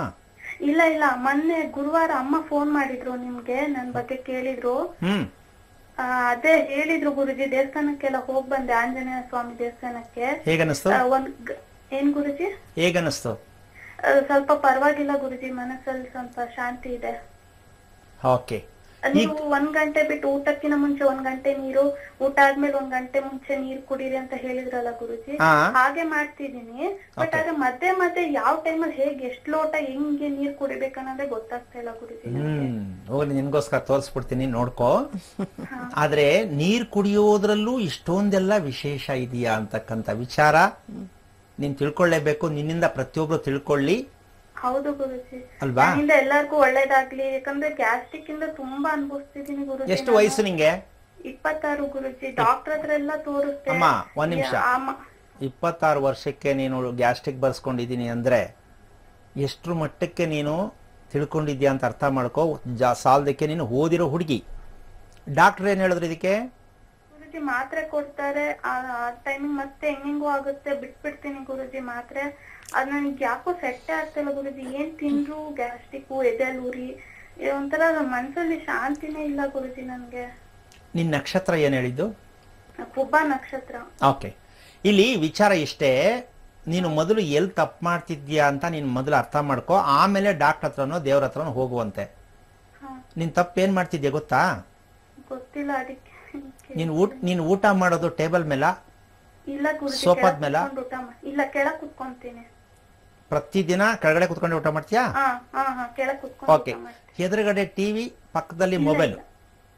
ಇಲ್ಲ ಇಲ್ಲ ಮೊನ್ನೆ ಗುರುವಾರ ಅಮ್ಮ ಫೋನ್ ಮಾಡಿದ್ರು ನಿಮ್ಗೆ ನನ್ ಬಗ್ಗೆ ಕೇಳಿದ್ರು ಹ್ಮ್ ಆ, ಅದೇ ಹೇಳಿದ್ರು ಗುರುಜಿ ದೇವಸ್ಥಾನಕ್ಕೆಲ್ಲ ಹೋಗ್ ಬಂದೆ ಆಂಜನೇಯ ಸ್ವಾಮಿ ದೇವಸ್ಥಾನಕ್ಕೆ ಹೇಗನ್ನಿಸ್ತು ಒಂದ್ ಏನ್ ಗುರುಜಿ ಹೇಗನ್ನಿಸ್ತು ಸ್ವಲ್ಪ ಪರವಾಗಿಲ್ಲ ಗುರುಜಿ ಮನಸ್ಸಲ್ಲಿ ಸ್ವಲ್ಪ ಶಾಂತಿ ಇದೆ ಓಕೆ ನೀವು ಒಂದ್ ಗಂಟೆ ಬಿಟ್ಟು ಊಟಕ್ಕಿನ ಮುಂಚೆ ಒಂದ್ ಗಂಟೆ ನೀರು ಊಟ ಆದ್ಮೇಲೆ ಒಂದ್ ಗಂಟೆ ಮುಂಚೆ ನೀರ್ ಕುಡಿರಿ ಅಂತ ಹೇಳಿದ್ರಲ್ಲ ಗುರುಜಿ ಹಾಗೆ ಮಾಡ್ತಿದೀನಿ ಬಟ್ ಆದ್ರೆ ಮಧ್ಯೆ ಮಧ್ಯೆ ಯಾವ ಟೈಮಲ್ಲಿ ಹೇಗೆ ಎಷ್ಟ್ ಲೋಟ ಹೆಂಗೆ ನೀರ್ ಕುಡಿಬೇಕನ್ನೋದೇ ಗೊತ್ತಾಗ್ತಾ ಇಲ್ಲ ಗುರುಜಿ ಹ್ಮ್ ನಿನ್ಗೋಸ್ಕರ ತೋರಿಸ್ಬಿಡ್ತೀನಿ ನೋಡ್ಕೋ ಆದ್ರೆ ನೀರ್ ಕುಡಿಯೋದ್ರಲ್ಲೂ ಇಷ್ಟೊಂದೆಲ್ಲ ವಿಶೇಷ ಇದೆಯಾ ಅಂತಕ್ಕಂಥ ವಿಚಾರ ನೀನ್ ತಿಳ್ಕೊಳ್ಳೇಬೇಕು ನಿನ್ನಿಂದ ಪ್ರತಿಯೊಬ್ರು ತಿಳ್ಕೊಳ್ಳಿ ಹೌದು ಗುರುಜಿ ಅಲ್ವಾ ನಿಮ್ಮಿಂದ ಎಲ್ಲರಿಗೂ ಒಳ್ಳೇದಾಗ್ಲಿ ಯಾಕಂದ್ರೆ ಗ್ಯಾಸ್ಟ್ರಿಕ್ ಇಂದ ತುಂಬಾ ಅನುಭವಿಸ್ತಿದೀನಿ ಗುರುಜಿ ಎಷ್ಟು ವಯಸ್ಸು ನಿಂಗೆ ಇಪ್ಪತ್ತಾರು ಗುರುಜಿ ಡಾಕ್ಟರ್ ಹತ್ರ ಎಲ್ಲ ತೋರಿಸ್ತೆ ಅಮ್ಮ ಒಂದ್ ನಿಮಿಷ ಅಮ್ಮ ಇಪ್ಪತ್ತಾರು ವರ್ಷಕ್ಕೆ ನೀನು ಗ್ಯಾಸ್ಟ್ರಿಕ್ ಬರ್ಸ್ಕೊಂಡಿದ್ದೀನಿ ಅಂದ್ರೆ ಎಷ್ಟ್ರ ಮಟ್ಟಕ್ಕೆ ನೀನು ತಿಳ್ಕೊಂಡಿದ್ಯಾ ಅಂತ ಅರ್ಥ ಮಾಡ್ಕೋ ಜಾ ಸಾಲದಕ್ಕೆ ನೀನು ಓದಿರೋ ಹುಡುಗಿ ಡಾಕ್ಟರ್ ಏನು ಹೇಳಿದ್ರು ಇದಕ್ಕೆ ಗುರುಜಿ ಮಾತ್ರೆ ಕೊಡ್ತಾರೆ ಆ ಟೈಮಿಂಗ್ ಮತ್ತೆ ಹೆಂಗೆಂಗೋ ಆಗುತ್ತೆ ಬಿಟ್ಬಿಡ್ತೀನಿ ಗುರುಜಿ ಮಾತ್ರೆ ಅದ್ ನನ್ಗೆ ಯಾಕೋ ಸೆಟ್ ಆಗ್ತಿಲ್ಲ ಗುರುಜಿ ಏನ್ ತಿಂದ್ರು ಗ್ಯಾಸ್ಟಿಕ್ ಎದೆಲೂರಿ ಒಂಥರ ಮನ್ಸಲ್ಲಿ ಶಾಂತಿನೇ ಇಲ್ಲ ಗುರುಜಿ ನನ್ಗೆ ನಿನ್ ನಕ್ಷತ್ರ ಏನ್ ಹೇಳಿದ್ದು ಕುಬ್ಬ ನಕ್ಷತ್ರ ಓಕೆ ಇಲ್ಲಿ ವಿಚಾರ ಇಷ್ಟೇ ನೀನು ಮೊದಲು ಎಲ್ಲಿ ತಪ್ಪು ಮಾಡ್ತಿದ್ಯಾ ಅಂತ ನೀನು ಮೊದಲು ಅರ್ಥ ಮಾಡ್ಕೋ ಆಮೇಲೆ ಡಾಕ್ಟರ್ ಹತ್ರನೋ ದೇವ್ರ ಹತ್ರನೋ ಹೋಗುವಂತೆ ನಿನ್ ತಪ್ಪು ಏನ್ ಮಾಡ್ತಿದ್ಯಾ ಗೊತ್ತಾ ಗೊತ್ತಿಲ್ಲ ಅದಕ್ಕೆ ನೀನ್ ಊಟ ನೀನ್ ಊಟ ಮಾಡೋದು ಟೇಬಲ್ ಮೇಲ ಇಲ್ಲ ಗುರುಜಿ ಸೋಫಾದ ಮೇಲ ಊಟ ಇಲ್ಲ ಕೆಳಗ್ ಕುತ್ಕೊಂತೀನಿ ಪ್ರತಿದಿನ ಕೆಳಗಡೆ ಕುತ್ಕೊಂಡು ಊಟ ಮಾಡ್ತೀಯಾ ಹಾ ಹಾ ಹಾ ಕೆಳಗ್ ಓಕೆ ಊಟ ಎದುರುಗಡೆ ಟಿವಿ ಪಕ್ಕದಲ್ಲಿ ಮೊಬೈಲ್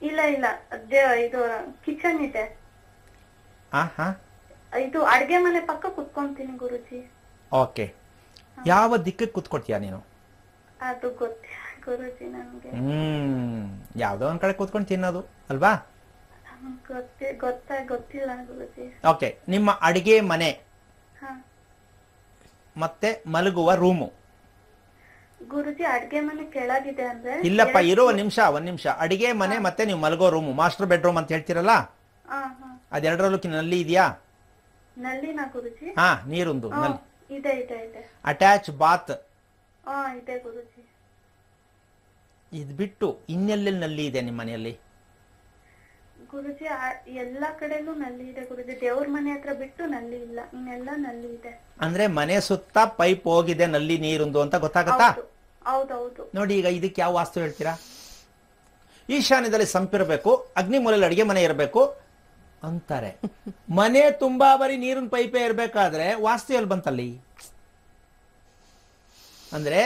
ಇಲ್ಲ ಇಲ್ಲ ಅದೇ ಇದು ಕಿಚನ್ ಇದೆ ಆ ಹಾ ಇದು ಅಡ್ಗೆ ಮನೆ ಪಕ್ಕ ಕುತ್ಕೊಂತೀನಿ ಗುರುಜಿ ಓಕೆ ಯಾವ ದಿಕ್ಕಕ್ಕೆ ಕುತ್ಕೊಳ್ತೀಯಾ ನೀನು ಅದು ಗೊತ್ತಿಲ್ಲ ಗುರುಜಿ ನನ್ಗೆ ಹ್ಮ್ ಯಾವ್ದೋ ಒಂದ್ ಕಡೆ ಕೂತ್ಕೊಂಡು ತಿನ್ನೋದು ಅಲ್ವಾ ಓಕೆ ನಿಮ್ಮ ಅಡಿಗೆ ಮನೆ ಮತ್ತೆ ಮಲಗುವ ರೂಮು ಗುರುಜಿ ಅಡಿಗೆ ಮನೆ ಕೆಳಗಿದೆ ಅಂದ್ರೆ ಇಲ್ಲಪ್ಪ ಇರೋ ಒಂದ್ ನಿಮಿಷ ಒಂದ್ ನಿಮಿಷ ಅಡಿಗೆ ಮನೆ ಮತ್ತೆ ನೀವು ಮಲಗೋ ರೂಮು ಮಾಸ್ಟರ್ ಬೆಡ್ರೂಮ್ ಅಂತ ಹೇಳ್ತಿರಲ್ಲ ಅದೆರಡರಲ್ಲೂ ನಲ್ಲಿ ಇದೆಯಾ ಹಾ ನೀರೊಂದು ಅಟ್ಯಾಚ್ ಬಾತ್ ಇದ್ ಬಿಟ್ಟು ಇನ್ನೆಲ್ಲೆಲ್ಲಿ ನಲ್ಲಿ ಇದೆ ನಿಮ್ಮ ಮನೆಯಲ್ಲಿ ಗುರುಜಿ ಎಲ್ಲಾ ಕಡೆನೂ ನಲ್ಲಿ ಇದೆ ಗುರುಜಿ ದೇವ್ರ ಮನೆ ಹತ್ರ ಬಿಟ್ಟು ನಲ್ಲಿ ಇಲ್ಲ ಇನ್ನೆಲ್ಲ ನಲ್ಲಿ ಇದೆ ಅಂದ್ರೆ ಮನೆ ಸುತ್ತ ಪೈಪ್ ಹೋಗಿದೆ ನಲ್ಲಿ ನೀರುಂದು ಅಂತ ಗೊತ್ತಾಗತ್ತಾ ಹೌದೌದು ನೋಡಿ ಈಗ ಇದಕ್ಕೆ ಯಾವ ವಾಸ್ತು ಹೇಳ್ತೀರಾ ಈಶಾನ್ಯದಲ್ಲಿ ಸಂಪಿರಬೇಕು ಅಗ್ನಿ ಮೂಲೆಯಲ್ಲಿ ಅಡಿಗೆ ಮನೆ ಇರಬೇಕು ಅಂತಾರೆ ಮನೆ ತುಂಬಾ ಬರೀ ನೀರಿನ ಪೈಪೇ ಇರಬೇಕಾದ್ರೆ ವಾಸ್ತು ಎಲ್ಲಿ ಬಂತಲ್ಲಿ ಅಂದ್ರೆ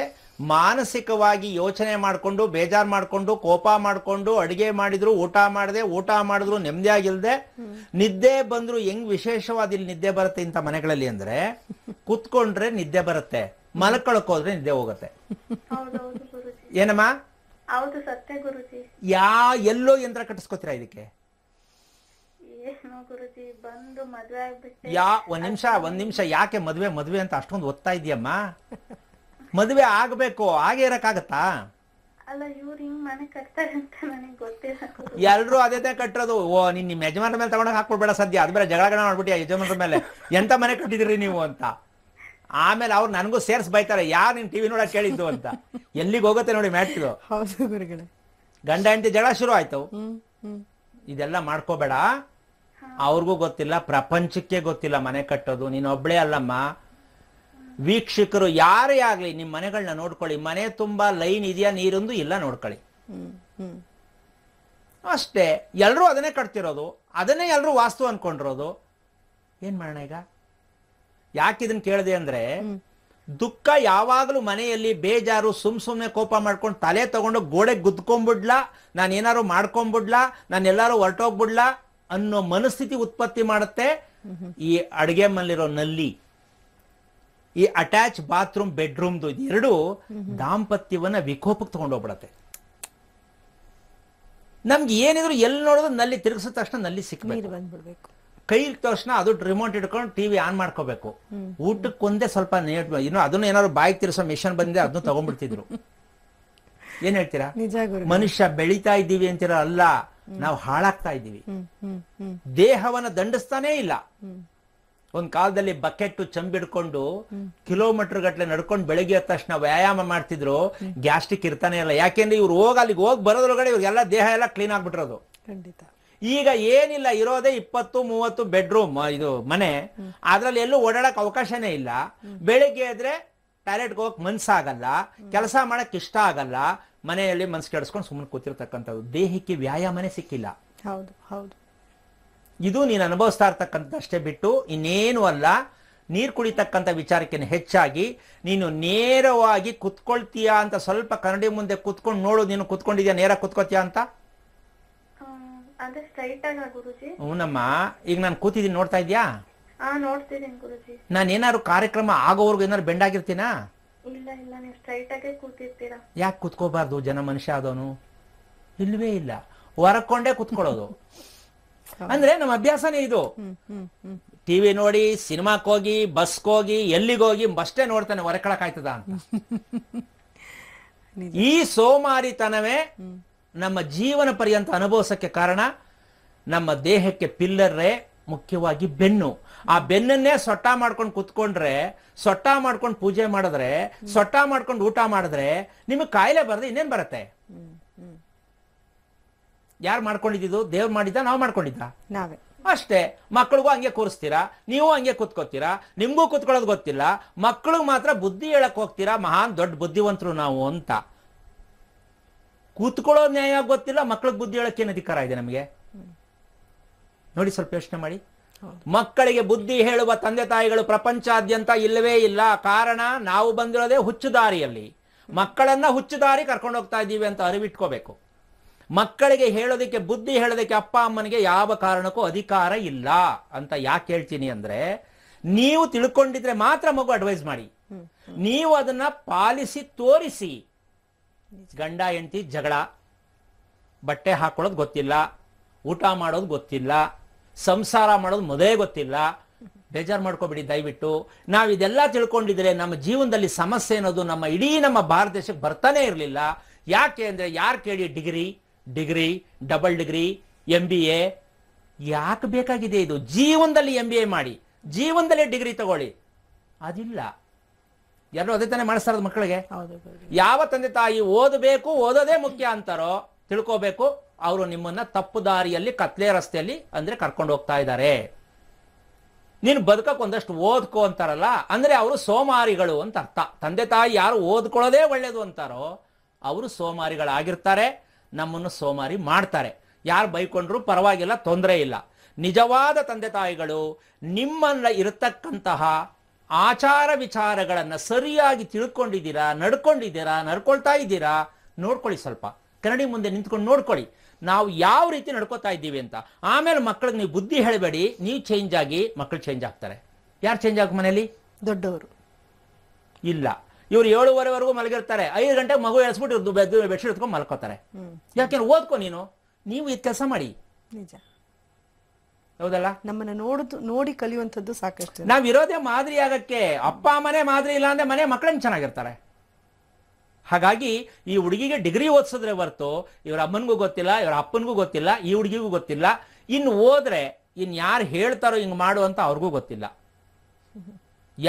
ಮಾನಸಿಕವಾಗಿ ಯೋಚನೆ ಮಾಡಿಕೊಂಡು ಬೇಜಾರ್ ಮಾಡಿಕೊಂಡು ಕೋಪ ಮಾಡಿಕೊಂಡು ಅಡಿಗೆ ಮಾಡಿದ್ರು ಊಟ ಮಾಡದೆ ಊಟ ಮಾಡಿದ್ರು ನೆಮ್ಮದಿಯಾಗಿಲ್ಲದೆ ನಿದ್ದೆ ಬಂದ್ರು ಹೆಂಗ್ ವಿಶೇಷವಾದ ಇಲ್ಲಿ ನಿದ್ದೆ ಬರುತ್ತೆ ಇಂತ ಮನೆಗಳಲ್ಲಿ ಅಂದ್ರೆ ಕುತ್ಕೊಂಡ್ರೆ ನಿದ್ದೆ ಬರುತ್ತೆ ಹೋದ್ರೆ ನಿದ್ದೆ ಹೋಗುತ್ತೆ ಏನಮ್ಮ ಯಾ ಎಲ್ಲೋ ಯಂತ್ರ ಕಟ್ಟಿಸ್ಕೋತೀರಾ ಇದಕ್ಕೆ ಯಾ ಒಂದ್ ನಿಮಿಷ ಒಂದ್ ನಿಮಿಷ ಯಾಕೆ ಮದ್ವೆ ಮದ್ವೆ ಅಂತ ಅಷ್ಟೊಂದು ಓದ್ತಾ ಇದೆಯಮ್ಮ ಮದುವೆ ಆಗಬೇಕು ಹಾಗೆ ಇರಕ್ಕಾಗತ್ತಾ ಅಲ್ಲ ಎಲ್ರು ಅದೇ ಕಟ್ಟೋದು ಓ ನೀನ್ ನಿಮ್ ಯಜಮಾನ ಮೇಲೆ ತಗೊಂಡ್ ಹಾಕೊಡ್ಬೇಡ ಸದ್ಯ ಅದ್ ಬೇರೆ ಜಗಳ ಗಣ ಮಾಡ್ಬಿಟ್ಟಿ ಯಜಮಾನರ ಮೇಲೆ ಎಂತ ಮನೆ ಕಟ್ಟಿದ್ರಿ ನೀವು ಅಂತ ಆಮೇಲೆ ಅವ್ರು ನನಗೂ ಸೇರ್ಸ್ ಬೈತಾರೆ ಯಾರು ನೀನ್ ಟಿವಿ ನೋಡಕ್ ಕೇಳಿದ್ದು ಅಂತ ಎಲ್ಲಿಗೆ ಹೋಗುತ್ತೆ ನೋಡಿ ಮ್ಯಾಟ್ದು ಗಂಡ ಹೆಂಡತಿ ಜಗಳ ಶುರು ಆಯ್ತು ಇದೆಲ್ಲ ಮಾಡ್ಕೋಬೇಡ ಅವ್ರಿಗೂ ಗೊತ್ತಿಲ್ಲ ಪ್ರಪಂಚಕ್ಕೆ ಗೊತ್ತಿಲ್ಲ ಮನೆ ಕಟ್ಟೋದು ನೀನ್ ಒಬ್ಳೇ ಅಲ್ಲಮ್ಮ ವೀಕ್ಷಕರು ಯಾರೇ ಆಗ್ಲಿ ನಿಮ್ಮ ಮನೆಗಳನ್ನ ನೋಡ್ಕೊಳ್ಳಿ ಮನೆ ತುಂಬಾ ಲೈನ್ ಇದೆಯಾ ನೀರೊಂದು ಇಲ್ಲ ನೋಡ್ಕೊಳ್ಳಿ ಅಷ್ಟೇ ಎಲ್ಲರೂ ಅದನ್ನೇ ಕಟ್ತಿರೋದು ಅದನ್ನೇ ಎಲ್ಲರೂ ವಾಸ್ತು ಅನ್ಕೊಂಡಿರೋದು ಏನ್ ಮಾಡೋಣ ಈಗ ಯಾಕೆ ಇದನ್ನ ಕೇಳಿದೆ ಅಂದ್ರೆ ದುಃಖ ಯಾವಾಗಲೂ ಮನೆಯಲ್ಲಿ ಬೇಜಾರು ಸುಮ್ ಸುಮ್ಮನೆ ಕೋಪ ಮಾಡ್ಕೊಂಡು ತಲೆ ತಗೊಂಡು ಗೋಡೆ ಗುದ್ಕೊಂಬಿಡ್ಲಾ ನಾನು ಏನಾರು ಮಾಡ್ಕೊಂಡ್ಬಿಡ್ಲಾ ನಾನು ಎಲ್ಲಾರು ಹೊರಟೋಗ್ಬಿಡ್ಲಾ ಅನ್ನೋ ಮನಸ್ಥಿತಿ ಉತ್ಪತ್ತಿ ಮಾಡುತ್ತೆ ಈ ಅಡಿಗೆ ಮಲ್ಲಿರೋ ನಲ್ಲಿ ಈ ಅಟ್ಯಾಚ್ ಬಾತ್ರೂಮ್ ಬೆಡ್ರೂಮ್ದು ಎರಡು ದಾಂಪತ್ಯವನ್ನ ವಿಕೋಪಕ್ಕೆ ತಗೊಂಡೋಗ್ಬಿಡತ್ತೆ ನಮ್ಗೆ ಏನಿದ್ರು ಎಲ್ಲಿ ನೋಡಿದ್ರು ನಲ್ಲಿ ತಿರುಗಿಸಿದ ತಕ್ಷಣ ನಲ್ಲಿ ಸಿಕ್ಬೇಕು ಕೈ ತಕ್ಷಣ ಅದು ರಿಮೋಟ್ ಇಟ್ಕೊಂಡು ಟಿವಿ ಆನ್ ಮಾಡ್ಕೋಬೇಕು ಊಟಕ್ಕೊಂದೇ ಸ್ವಲ್ಪ ಇನ್ನು ಅದನ್ನ ಏನಾದ್ರು ಬಾಯಿ ತಿರ್ಸೋ ಮಿಷನ್ ಬಂದಿದೆ ಅದನ್ನು ತಗೊಂಡ್ಬಿಡ್ತಿದ್ರು ಏನ್ ಹೇಳ್ತೀರಾ ಮನುಷ್ಯ ಬೆಳಿತಾ ಇದ್ದೀವಿ ಅಂತೀರ ಅಲ್ಲ ನಾವು ಹಾಳಾಗ್ತಾ ಇದ್ದೀವಿ ದೇಹವನ್ನ ದಂಡಿಸ್ತಾನೇ ಇಲ್ಲ ಒಂದ್ ಕಾಲದಲ್ಲಿ ಬಕೆಟ್ ಚಂಬಿಡ್ಕೊಂಡು ಕಿಲೋಮೀಟರ್ ಗಟ್ಟಲೆ ನಡ್ಕೊಂಡು ಬೆಳಗ್ಗೆ ತಕ್ಷಣ ವ್ಯಾಯಾಮ ಮಾಡ್ತಿದ್ರು ಗ್ಯಾಸ್ಟ್ರಿಕ್ ಇರ್ತಾನೆ ಇಲ್ಲ ಯಾಕೆಂದ್ರೆ ಇವ್ರು ಹೋಗ ಅಲ್ಲಿಗೆ ಹೋಗಿ ಬರೋದ್ರೊಳಗಡೆ ಇವ್ರಿಗೆಲ್ಲ ದೇಹ ಎಲ್ಲ ಕ್ಲೀನ್ ಆಗ್ಬಿಟ್ರದು ಖಂಡಿತ ಈಗ ಏನಿಲ್ಲ ಇರೋದೇ ಇಪ್ಪತ್ತು ಮೂವತ್ತು ಬೆಡ್ರೂಮ್ ಇದು ಮನೆ ಅದ್ರಲ್ಲಿ ಎಲ್ಲೂ ಓಡಾಡಕ್ ಅವಕಾಶನೇ ಇಲ್ಲ ಬೆಳಿಗ್ಗೆ ಎದ್ರೆ ಟಾಯ್ಲೆಟ್ ಹೋಗಕ್ ಮನ್ಸಾಗಲ್ಲ ಕೆಲಸ ಮಾಡಕ್ ಇಷ್ಟ ಆಗಲ್ಲ ಮನೆಯಲ್ಲಿ ಮನ್ಸ್ ಕೆಡಿಸ್ಕೊಂಡು ಸುಮ್ಮನೆ ಕೂತಿರ್ತಕ್ಕಂಥದ್ದು ದೇಹಕ್ಕೆ ವ್ಯಾಯಾಮನೇ ಸಿಕ್ಕಿಲ್ಲ ಹೌದು ಹೌದು ಇದು ನೀನು ಅನುಭವಿಸ್ತಾ ಇರ್ತಕ್ಕಂಥದ್ದಷ್ಟೇ ಬಿಟ್ಟು ಇನ್ನೇನು ಅಲ್ಲ ನೀರು ಕುಡಿತಕ್ಕಂಥ ವಿಚಾರಕ್ಕೆ ಹೆಚ್ಚಾಗಿ ನೀನು ನೇರವಾಗಿ ಕುತ್ಕೊಳ್ತೀಯಾ ಅಂತ ಸ್ವಲ್ಪ ಕನ್ನಡಿ ಮುಂದೆ ಕುತ್ಕೊಂಡು ನೋಡು ನೀನು ಕುತ್ಕೊಂಡಿದ್ಯಾ ನೇರ ಕುತ್ಕೋತೀಯಾ ಅಂತ ಹ್ಞೂನಮ್ಮ ಈಗ ನಾನು ಕೂತಿದ್ದೀನಿ ನೋಡ್ತಾ ಇದ್ಯಾ ನಾನು ಏನಾದ್ರು ಕಾರ್ಯಕ್ರಮ ಆಗೋವರೆಗೂ ಏನಾದ್ರು ಬೆಂಡಾಗಿರ್ತೀನಾ ಯಾಕೆ ಕುತ್ಕೋಬಾರ್ದು ಜನ ಮನುಷ್ಯ ಆದವನು ಇಲ್ವೇ ಇಲ್ಲ ಹೊರಕೊಂಡೇ ಕುತ್ಕೊಳ್ಳೋದು ಅಂದ್ರೆ ನಮ್ಮ ಅಭ್ಯಾಸನೇ ಇದು ಟಿವಿ ನೋಡಿ ಸಿನಿಮಾಕ್ ಹೋಗಿ ಬಸ್ ಬಸ್ಗೋಗಿ ಎಲ್ಲಿಗೋಗಿ ಬಸ್ಟೇ ನೋಡ್ತಾನೆ ಹೊರಕಳಕಾಯ್ತದ ಅಂತ ಈ ಸೋಮಾರಿತನವೇ ನಮ್ಮ ಜೀವನ ಪರ್ಯಂತ ಅನುಭವಿಸಕ್ಕೆ ಕಾರಣ ನಮ್ಮ ದೇಹಕ್ಕೆ ಪಿಲ್ಲರ್ರೆ ಮುಖ್ಯವಾಗಿ ಬೆನ್ನು ಆ ಬೆನ್ನನ್ನೇ ಸೊಟ್ಟ ಮಾಡ್ಕೊಂಡು ಕುತ್ಕೊಂಡ್ರೆ ಸೊಟ್ಟ ಮಾಡ್ಕೊಂಡು ಪೂಜೆ ಮಾಡಿದ್ರೆ ಸೊಟ್ಟ ಮಾಡ್ಕೊಂಡು ಊಟ ಮಾಡಿದ್ರೆ ನಿಮಗೆ ಕಾಯಿಲೆ ಬರದೆ ಇನ್ನೇನ್ ಬರುತ್ತೆ ಯಾರು ಮಾಡ್ಕೊಂಡಿದ್ದು ದೇವ್ರು ಮಾಡಿದ್ದ ನಾವು ಮಾಡ್ಕೊಂಡಿದ್ದ ನಾವೇ ಅಷ್ಟೇ ಮಕ್ಕಳಿಗೂ ಹಂಗೆ ಕೂರಿಸ್ತೀರಾ ನೀವು ಹಂಗೆ ಕೂತ್ಕೋತೀರಾ ನಿಮಗೂ ಕೂತ್ಕೊಳ್ಳೋದು ಗೊತ್ತಿಲ್ಲ ಮಕ್ಕಳಿಗೆ ಮಾತ್ರ ಬುದ್ಧಿ ಹೇಳಕ್ ಹೋಗ್ತೀರಾ ಮಹಾನ್ ದೊಡ್ಡ ಬುದ್ಧಿವಂತರು ನಾವು ಅಂತ ಕೂತ್ಕೊಳ್ಳೋ ನ್ಯಾಯ ಗೊತ್ತಿಲ್ಲ ಮಕ್ಳಿಗೆ ಬುದ್ಧಿ ಏನ್ ಅಧಿಕಾರ ಇದೆ ನಮಗೆ ನೋಡಿ ಸ್ವಲ್ಪ ಯೋಚನೆ ಮಾಡಿ ಮಕ್ಕಳಿಗೆ ಬುದ್ಧಿ ಹೇಳುವ ತಂದೆ ತಾಯಿಗಳು ಪ್ರಪಂಚಾದ್ಯಂತ ಇಲ್ಲವೇ ಇಲ್ಲ ಕಾರಣ ನಾವು ಬಂದಿರೋದೇ ಹುಚ್ಚುದಾರಿಯಲ್ಲಿ ಮಕ್ಕಳನ್ನ ಹುಚ್ಚುದಾರಿ ಕರ್ಕೊಂಡು ಹೋಗ್ತಾ ಇದ್ದೀವಿ ಅಂತ ಅರಿವಿಟ್ಕೋಬೇಕು ಮಕ್ಕಳಿಗೆ ಹೇಳೋದಕ್ಕೆ ಬುದ್ಧಿ ಹೇಳೋದಕ್ಕೆ ಅಪ್ಪ ಅಮ್ಮನಿಗೆ ಯಾವ ಕಾರಣಕ್ಕೂ ಅಧಿಕಾರ ಇಲ್ಲ ಅಂತ ಯಾಕೆ ಹೇಳ್ತೀನಿ ಅಂದ್ರೆ ನೀವು ತಿಳ್ಕೊಂಡಿದ್ರೆ ಮಾತ್ರ ಮಗು ಅಡ್ವೈಸ್ ಮಾಡಿ ನೀವು ಅದನ್ನ ಪಾಲಿಸಿ ತೋರಿಸಿ ಗಂಡ ಹೆಂಡತಿ ಜಗಳ ಬಟ್ಟೆ ಹಾಕೊಳ್ಳೋದು ಗೊತ್ತಿಲ್ಲ ಊಟ ಮಾಡೋದು ಗೊತ್ತಿಲ್ಲ ಸಂಸಾರ ಮಾಡೋದು ಮೊದಲೇ ಗೊತ್ತಿಲ್ಲ ಬೇಜಾರು ಮಾಡ್ಕೊಬಿಡಿ ದಯವಿಟ್ಟು ನಾವು ಇದೆಲ್ಲ ತಿಳ್ಕೊಂಡಿದ್ರೆ ನಮ್ಮ ಜೀವನದಲ್ಲಿ ಸಮಸ್ಯೆ ಅನ್ನೋದು ನಮ್ಮ ಇಡೀ ನಮ್ಮ ಭಾರತ ದೇಶಕ್ಕೆ ಬರ್ತಾನೆ ಇರಲಿಲ್ಲ ಯಾಕೆ ಅಂದರೆ ಯಾರು ಕೇಳಿ degree degree double degree M B A ಯಾಕೆ ಬೇಕಾಗಿದೆ ಇದು ಜೀವನದಲ್ಲಿ ಎಂ ಬಿ ಎ ಮಾಡಿ ಜೀವನದಲ್ಲಿ ಡಿಗ್ರಿ ತಗೊಳ್ಳಿ ಅದಿಲ್ಲ ಯಾರು ಅದೇ ತಾನೇ ಮಾಡಿಸ್ತಾರ ಮಕ್ಕಳಿಗೆ ಯಾವ ತಂದೆ ತಾಯಿ ಓದಬೇಕು ಓದೋದೇ ಮುಖ್ಯ ಅಂತಾರೋ ತಿಳ್ಕೋಬೇಕು ಅವರು ನಿಮ್ಮನ್ನ ತಪ್ಪು ದಾರಿಯಲ್ಲಿ ಕತ್ಲೆ ರಸ್ತೆಯಲ್ಲಿ ಅಂದ್ರೆ ಕರ್ಕೊಂಡು ಹೋಗ್ತಾ ಇದ್ದಾರೆ ನೀನು ಬದುಕಕ್ಕೆ ಒಂದಷ್ಟು ಓದ್ಕೋ ಅಂತಾರಲ್ಲ ಅಂದ್ರೆ ಅವರು ಸೋಮಾರಿಗಳು ಅಂತ ಅರ್ಥ ತಂದೆ ತಾಯಿ ಯಾರು ಓದ್ಕೊಳ್ಳೋದೇ ಒಳ್ಳೇದು ಅಂತಾರೋ ಅವರು ಸೋಮಾರಿಗಳಾಗಿರ್ತಾರೆ ನಮ್ಮನ್ನು ಸೋಮಾರಿ ಮಾಡ್ತಾರೆ ಯಾರು ಬೈಕೊಂಡ್ರು ಪರವಾಗಿಲ್ಲ ತೊಂದರೆ ಇಲ್ಲ ನಿಜವಾದ ತಂದೆ ತಾಯಿಗಳು ನಿಮ್ಮನ್ನ ಇರತಕ್ಕಂತಹ ಆಚಾರ ವಿಚಾರಗಳನ್ನು ಸರಿಯಾಗಿ ತಿಳ್ಕೊಂಡಿದ್ದೀರಾ ನಡ್ಕೊಂಡಿದ್ದೀರಾ ನಡ್ಕೊಳ್ತಾ ಇದ್ದೀರಾ ನೋಡ್ಕೊಳ್ಳಿ ಸ್ವಲ್ಪ ಕನ್ನಡಿ ಮುಂದೆ ನಿಂತ್ಕೊಂಡು ನೋಡ್ಕೊಳ್ಳಿ ನಾವು ಯಾವ ರೀತಿ ನಡ್ಕೋತಾ ಇದ್ದೀವಿ ಅಂತ ಆಮೇಲೆ ಮಕ್ಕಳಿಗೆ ನೀವು ಬುದ್ಧಿ ಹೇಳಬೇಡಿ ನೀವು ಚೇಂಜ್ ಆಗಿ ಮಕ್ಕಳು ಚೇಂಜ್ ಆಗ್ತಾರೆ ಯಾರು ಚೇಂಜ್ ಆಗ ಮನೆಯಲ್ಲಿ ದೊಡ್ಡವರು ಇಲ್ಲ ಇವ್ರು ಏಳುವರೆವರೆಗೂ ಮಲಗಿರ್ತಾರೆ ಐದು ಗಂಟೆಗೆ ಮಗು ಎಳ್ಸ್ಬಿಟ್ಟು ಬೆಡ್ಶೀಟ್ ಎತ್ಕೊಂಡು ಮಲ್ಕೋತಾರೆ ಯಾಕೆಂದ್ರೆ ಓದ್ಕೊ ನೀನು ನೀವು ಇದು ಕೆಲಸ ಮಾಡಿ ನಿಜ ಹೌದಲ್ಲ ನಮ್ಮನ್ನ ನೋಡುದು ನೋಡಿ ಕಲಿಯುವಂಥದ್ದು ಸಾಕಷ್ಟು ನಾವ್ ಇರೋದೇ ಮಾದರಿ ಆಗಕ್ಕೆ ಅಪ್ಪ ಮನೆ ಮಾದರಿ ಇಲ್ಲ ಅಂದ್ರೆ ಮನೆ ಮಕ್ಕಳನ್ನ ಚೆನ್ನಾಗಿರ್ತಾರೆ ಹಾಗಾಗಿ ಈ ಹುಡುಗಿಗೆ ಡಿಗ್ರಿ ಓದಿಸಿದ್ರೆ ಹೊರ್ತು ಇವ್ರ ಅಮ್ಮನ್ಗೂ ಗೊತ್ತಿಲ್ಲ ಇವ್ರ ಅಪ್ಪನಿಗೂ ಗೊತ್ತಿಲ್ಲ ಈ ಹುಡುಗಿಗೂ ಗೊತ್ತಿಲ್ಲ ಇನ್ನು ಓದ್ರೆ ಇನ್ ಯಾರು ಹೇಳ್ತಾರೋ ಹಿಂಗ್ ಮಾಡು ಅಂತ ಅವ್ರಿಗೂ ಗೊತ್ತಿಲ್ಲ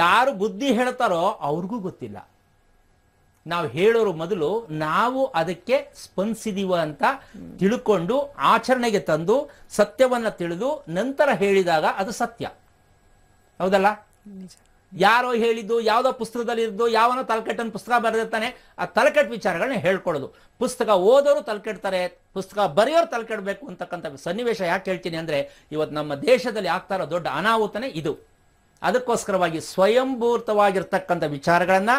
ಯಾರು ಬುದ್ಧಿ ಹೇಳ್ತಾರೋ ಅವ್ರಿಗೂ ಗೊತ್ತಿಲ್ಲ ನಾವು ಹೇಳೋರು ಮೊದಲು ನಾವು ಅದಕ್ಕೆ ಸ್ಪಂದಿಸಿದೀವ ಅಂತ ತಿಳ್ಕೊಂಡು ಆಚರಣೆಗೆ ತಂದು ಸತ್ಯವನ್ನ ತಿಳಿದು ನಂತರ ಹೇಳಿದಾಗ ಅದು ಸತ್ಯ ಹೌದಲ್ಲ ಯಾರೋ ಹೇಳಿದ್ದು ಯಾವುದೋ ಪುಸ್ತಕದಲ್ಲಿ ಇದ್ದು ಯಾವನೋ ತಲೆಕೆಟ್ಟನ್ನು ಪುಸ್ತಕ ಬರೆದಿರ್ತಾನೆ ಆ ತಲೆಕೆಟ್ ವಿಚಾರಗಳನ್ನ ಹೇಳ್ಕೊಳ್ಳೋದು ಪುಸ್ತಕ ಓದೋರು ತಲೆಕೆಡ್ತಾರೆ ಪುಸ್ತಕ ಬರೆಯೋರು ತಲೆಕೆಡ್ಬೇಕು ಅಂತಕ್ಕಂಥ ಸನ್ನಿವೇಶ ಯಾಕೆ ಹೇಳ್ತೀನಿ ಅಂದರೆ ಇವತ್ತು ನಮ್ಮ ದೇಶದಲ್ಲಿ ಆಗ್ತಾ ಇರೋ ದೊಡ್ಡ ಅನಾಹುತನೇ ಇದು ಅದಕ್ಕೋಸ್ಕರವಾಗಿ ಸ್ವಯಂಭೂತವಾಗಿರ್ತಕ್ಕಂಥ ವಿಚಾರಗಳನ್ನು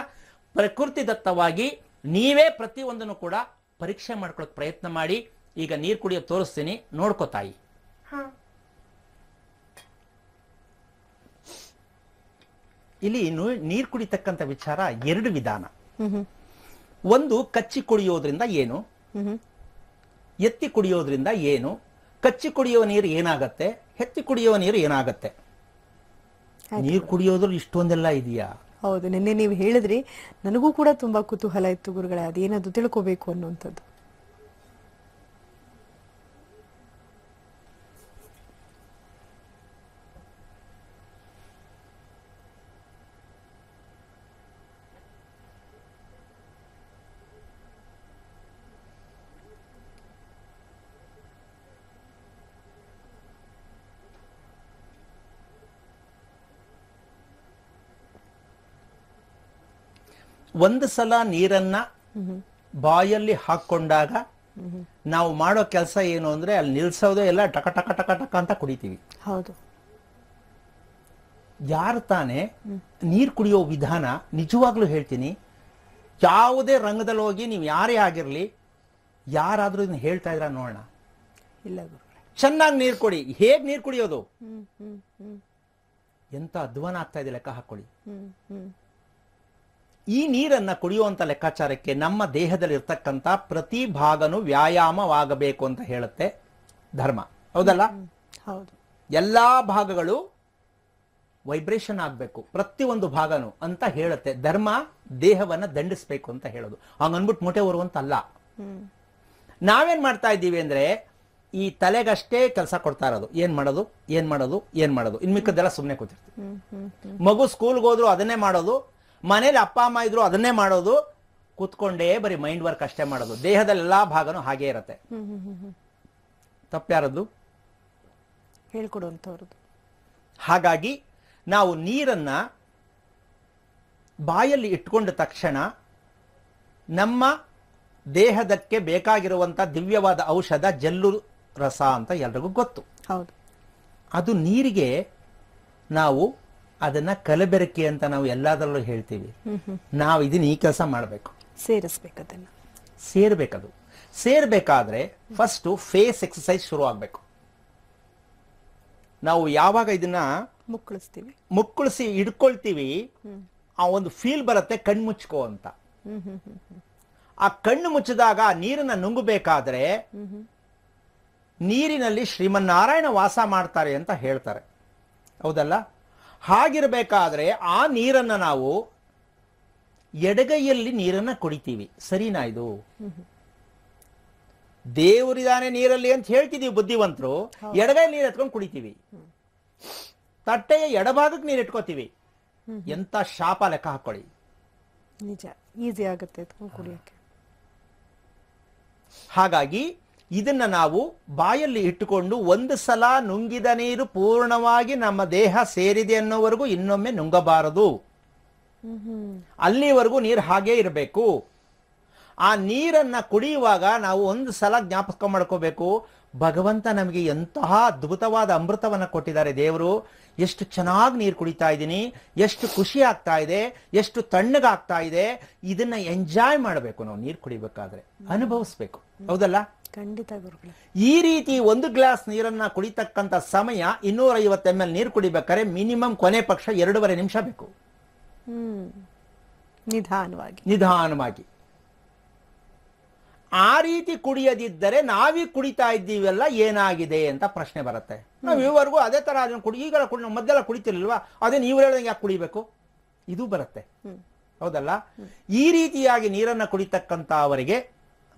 ದತ್ತವಾಗಿ ನೀವೇ ಪ್ರತಿಯೊಂದನ್ನು ಕೂಡ ಪರೀಕ್ಷೆ ಮಾಡ್ಕೊಳಕ್ ಪ್ರಯತ್ನ ಮಾಡಿ ಈಗ ನೀರು ಕುಡಿಯೋ ತೋರಿಸ್ತೀನಿ ನೋಡ್ಕೋತಾಯಿ ಇಲ್ಲಿ ನೀರು ಕುಡಿತಕ್ಕಂಥ ವಿಚಾರ ಎರಡು ವಿಧಾನ ಒಂದು ಕಚ್ಚಿ ಕುಡಿಯೋದ್ರಿಂದ ಏನು ಎತ್ತಿ ಕುಡಿಯೋದ್ರಿಂದ ಏನು ಕಚ್ಚಿ ಕುಡಿಯುವ ನೀರು ಏನಾಗತ್ತೆ ಎತ್ತಿ ಕುಡಿಯುವ ನೀರು ಏನಾಗತ್ತೆ ನೀರು ಕುಡಿಯೋದ್ರಲ್ಲಿ ಇಷ್ಟೊಂದೆಲ್ಲ ಇದೆಯಾ ಹೌದು ನಿನ್ನೆ ನೀವು ಹೇಳಿದ್ರಿ ನನಗೂ ಕೂಡ ತುಂಬಾ ಕುತೂಹಲ ಇತ್ತು ಗುರುಗಳೇ ಅದೇನಾದ್ರು ತಿಳ್ಕೋಬೇಕು ಅನ್ನುವಂಥದ್ದು ಒಂದು ಸಲ ನೀರನ್ನ ಬಾಯಲ್ಲಿ ಹಾಕೊಂಡಾಗ ನಾವು ಮಾಡೋ ಕೆಲಸ ಏನು ಅಂದ್ರೆ ಅಲ್ಲಿ ನಿಲ್ಸೋದೇ ಎಲ್ಲ ಟಕ ಟಕ ಟಕ ಟಕ ಅಂತ ಕುಡಿತೀವಿ ಹೌದು ಯಾರು ತಾನೆ ನೀರು ಕುಡಿಯೋ ವಿಧಾನ ನಿಜವಾಗ್ಲೂ ಹೇಳ್ತೀನಿ ಯಾವುದೇ ರಂಗದಲ್ಲಿ ಹೋಗಿ ನೀವು ಯಾರೇ ಆಗಿರಲಿ ಯಾರಾದರೂ ಇದನ್ನ ಹೇಳ್ತಾ ಇದ್ರ ನೋಡೋಣ ಇಲ್ಲ ಚೆನ್ನಾಗಿ ನೀರು ಕುಡಿ ಹೇಗೆ ನೀರು ಕುಡಿಯೋದು ಎಂತ ಅಧ್ವಾನ ಆಗ್ತಾ ಇದೆ ಲೆಕ್ಕ ಹಾಕೊಳ್ಳಿ ಈ ನೀರನ್ನು ಕುಡಿಯುವಂಥ ಲೆಕ್ಕಾಚಾರಕ್ಕೆ ನಮ್ಮ ದೇಹದಲ್ಲಿ ಇರ್ತಕ್ಕಂಥ ಪ್ರತಿ ಭಾಗನೂ ವ್ಯಾಯಾಮವಾಗಬೇಕು ಅಂತ ಹೇಳುತ್ತೆ ಧರ್ಮ ಹೌದಲ್ಲ ಹೌದು ಎಲ್ಲ ಭಾಗಗಳು ವೈಬ್ರೇಷನ್ ಆಗಬೇಕು ಪ್ರತಿಯೊಂದು ಭಾಗನು ಅಂತ ಹೇಳುತ್ತೆ ಧರ್ಮ ದೇಹವನ್ನ ದಂಡಿಸ್ಬೇಕು ಅಂತ ಹೇಳೋದು ಹಂಗನ್ಬಿಟ್ಟು ಮೊಟ್ಟೆ ಅಲ್ಲ ನಾವೇನ್ ಮಾಡ್ತಾ ಇದ್ದೀವಿ ಅಂದ್ರೆ ಈ ತಲೆಗಷ್ಟೇ ಕೆಲಸ ಕೊಡ್ತಾ ಇರೋದು ಏನ್ ಮಾಡೋದು ಏನ್ ಮಾಡೋದು ಏನ್ ಮಾಡೋದು ಇನ್ ಮಿಕ್ಕದೆಲ್ಲ ಸುಮ್ಮನೆ ಕೂತಿರ್ತೀವಿ ಮಗು ಸ್ಕೂಲ್ಗೆ ಹೋದ್ರು ಅದನ್ನೇ ಮಾಡೋದು ಮನೇಲಿ ಅಪ್ಪ ಅಮ್ಮ ಇದ್ರು ಅದನ್ನೇ ಮಾಡೋದು ಕುತ್ಕೊಂಡೇ ಬರೀ ಮೈಂಡ್ ವರ್ಕ್ ಅಷ್ಟೇ ಮಾಡೋದು ಎಲ್ಲಾ ಭಾಗನೂ ಹಾಗೆ ಇರತ್ತೆ ತಪ್ಪ್ಯಾರದು ಹೇಳ್ಕೊಡುವಂಥವ್ರದ್ದು ಹಾಗಾಗಿ ನಾವು ನೀರನ್ನ ಬಾಯಲ್ಲಿ ಇಟ್ಕೊಂಡ ತಕ್ಷಣ ನಮ್ಮ ದೇಹದಕ್ಕೆ ಬೇಕಾಗಿರುವಂಥ ದಿವ್ಯವಾದ ಔಷಧ ಜಲ್ಲು ರಸ ಅಂತ ಎಲ್ರಿಗೂ ಗೊತ್ತು ಹೌದು ಅದು ನೀರಿಗೆ ನಾವು ಅದನ್ನ ಕಲಬೆರಕೆ ಅಂತ ನಾವು ಎಲ್ಲದರಲ್ಲೂ ಹೇಳ್ತೀವಿ ನಾವು ಇದನ್ನ ಈ ಕೆಲಸ ಮಾಡಬೇಕು ಸೇರಿಸ್ಬೇಕು ಅದನ್ನ ಸೇರ್ಬೇಕದು ಸೇರ್ಬೇಕಾದ್ರೆ ಫಸ್ಟ್ ಫೇಸ್ ಎಕ್ಸಸೈಸ್ ಶುರು ಆಗಬೇಕು ನಾವು ಯಾವಾಗ ಇದನ್ನ ಮುಕ್ಕಳಿಸ್ತೀವಿ ಮುಕ್ಕಳಿಸಿ ಹಿಡ್ಕೊಳ್ತೀವಿ ಆ ಒಂದು ಫೀಲ್ ಬರುತ್ತೆ ಕಣ್ಣು ಮುಚ್ಕೋ ಅಂತ ಆ ಕಣ್ಣು ಮುಚ್ಚಿದಾಗ ನೀರನ್ನ ನುಂಗಬೇಕಾದ್ರೆ ನೀರಿನಲ್ಲಿ ಶ್ರೀಮನ್ನಾರಾಯಣ ವಾಸ ಮಾಡ್ತಾರೆ ಅಂತ ಹೇಳ್ತಾರೆ ಹೌದಲ್ಲ ಹಾಗಿರಬೇಕಾದ್ರೆ ಆ ನೀರನ್ನ ನಾವು ಎಡಗೈಯಲ್ಲಿ ನೀರನ್ನ ಕುಡಿತೀವಿ ಸರಿನಾ ಇದು ದೇವರಿದಾನೆ ನೀರಲ್ಲಿ ಅಂತ ಹೇಳ್ತಿದೀವಿ ಬುದ್ಧಿವಂತರು ಎಡಗೈ ನೀರು ಎತ್ಕೊಂಡು ಕುಡಿತೀವಿ ತಟ್ಟೆಯ ಎಡಭಾಗಕ್ಕೆ ನೀರು ಇಟ್ಕೋತೀವಿ ಎಂತ ಶಾಪ ಲೆಕ್ಕ ಹಾಕೊಳ್ಳಿ ನಿಜ ಈಸಿ ಆಗುತ್ತೆ ಹಾಗಾಗಿ ಇದನ್ನ ನಾವು ಬಾಯಲ್ಲಿ ಇಟ್ಟುಕೊಂಡು ಒಂದು ಸಲ ನುಂಗಿದ ನೀರು ಪೂರ್ಣವಾಗಿ ನಮ್ಮ ದೇಹ ಸೇರಿದೆ ಅನ್ನೋವರೆಗೂ ಇನ್ನೊಮ್ಮೆ ನುಂಗಬಾರದು ಅಲ್ಲಿವರೆಗೂ ನೀರು ಹಾಗೇ ಇರಬೇಕು ಆ ನೀರನ್ನ ಕುಡಿಯುವಾಗ ನಾವು ಒಂದು ಸಲ ಜ್ಞಾಪಕ ಮಾಡ್ಕೋಬೇಕು ಭಗವಂತ ನಮಗೆ ಎಂತಹ ಅದ್ಭುತವಾದ ಅಮೃತವನ್ನು ಕೊಟ್ಟಿದ್ದಾರೆ ದೇವರು ಎಷ್ಟು ಚೆನ್ನಾಗಿ ನೀರು ಕುಡಿತಾ ಇದ್ದೀನಿ ಎಷ್ಟು ಖುಷಿ ಆಗ್ತಾ ಇದೆ ಎಷ್ಟು ತಣ್ಣಗಾಗ್ತಾ ಇದೆ ಇದನ್ನ ಎಂಜಾಯ್ ಮಾಡಬೇಕು ನಾವು ನೀರು ಕುಡಿಬೇಕಾದ್ರೆ ಅನುಭವಿಸ್ಬೇಕು ಹೌದಲ್ಲ ಖಂಡಿತ ಈ ರೀತಿ ಒಂದು ಗ್ಲಾಸ್ ನೀರನ್ನ ಕುಡಿತಕ್ಕಂತ ಸಮಯ ಇನ್ನೂರ ಐವತ್ತು ಎಲ್ ನೀರು ಕುಡಿಬೇಕಾರೆ ಮಿನಿಮಮ್ ಕೊನೆ ಪಕ್ಷ ಎರಡೂವರೆ ನಿಮಿಷ ಬೇಕು ನಿಧಾನವಾಗಿ ನಿಧಾನವಾಗಿ ಆ ರೀತಿ ಕುಡಿಯದಿದ್ದರೆ ನಾವೀ ಕುಡಿತಾ ಇದ್ದೀವಲ್ಲ ಏನಾಗಿದೆ ಅಂತ ಪ್ರಶ್ನೆ ಬರುತ್ತೆ ನಾವು ಇವರೆಗೂ ಅದೇ ತರ ಅದನ್ನು ಕುಡಿ ಈಗ ಕುಡಿ ಮದ್ದೆಲ್ಲ ಕುಡಿತಿರ್ಲಿಲ್ವಾ ಅದೇ ನೀವು ಹೇಳಿದಂಗೆ ಯಾಕೆ ಕುಡಿಬೇಕು ಇದು ಬರುತ್ತೆ ಹೌದಲ್ಲ ಈ ರೀತಿಯಾಗಿ ನೀರನ್ನು ಅವರಿಗೆ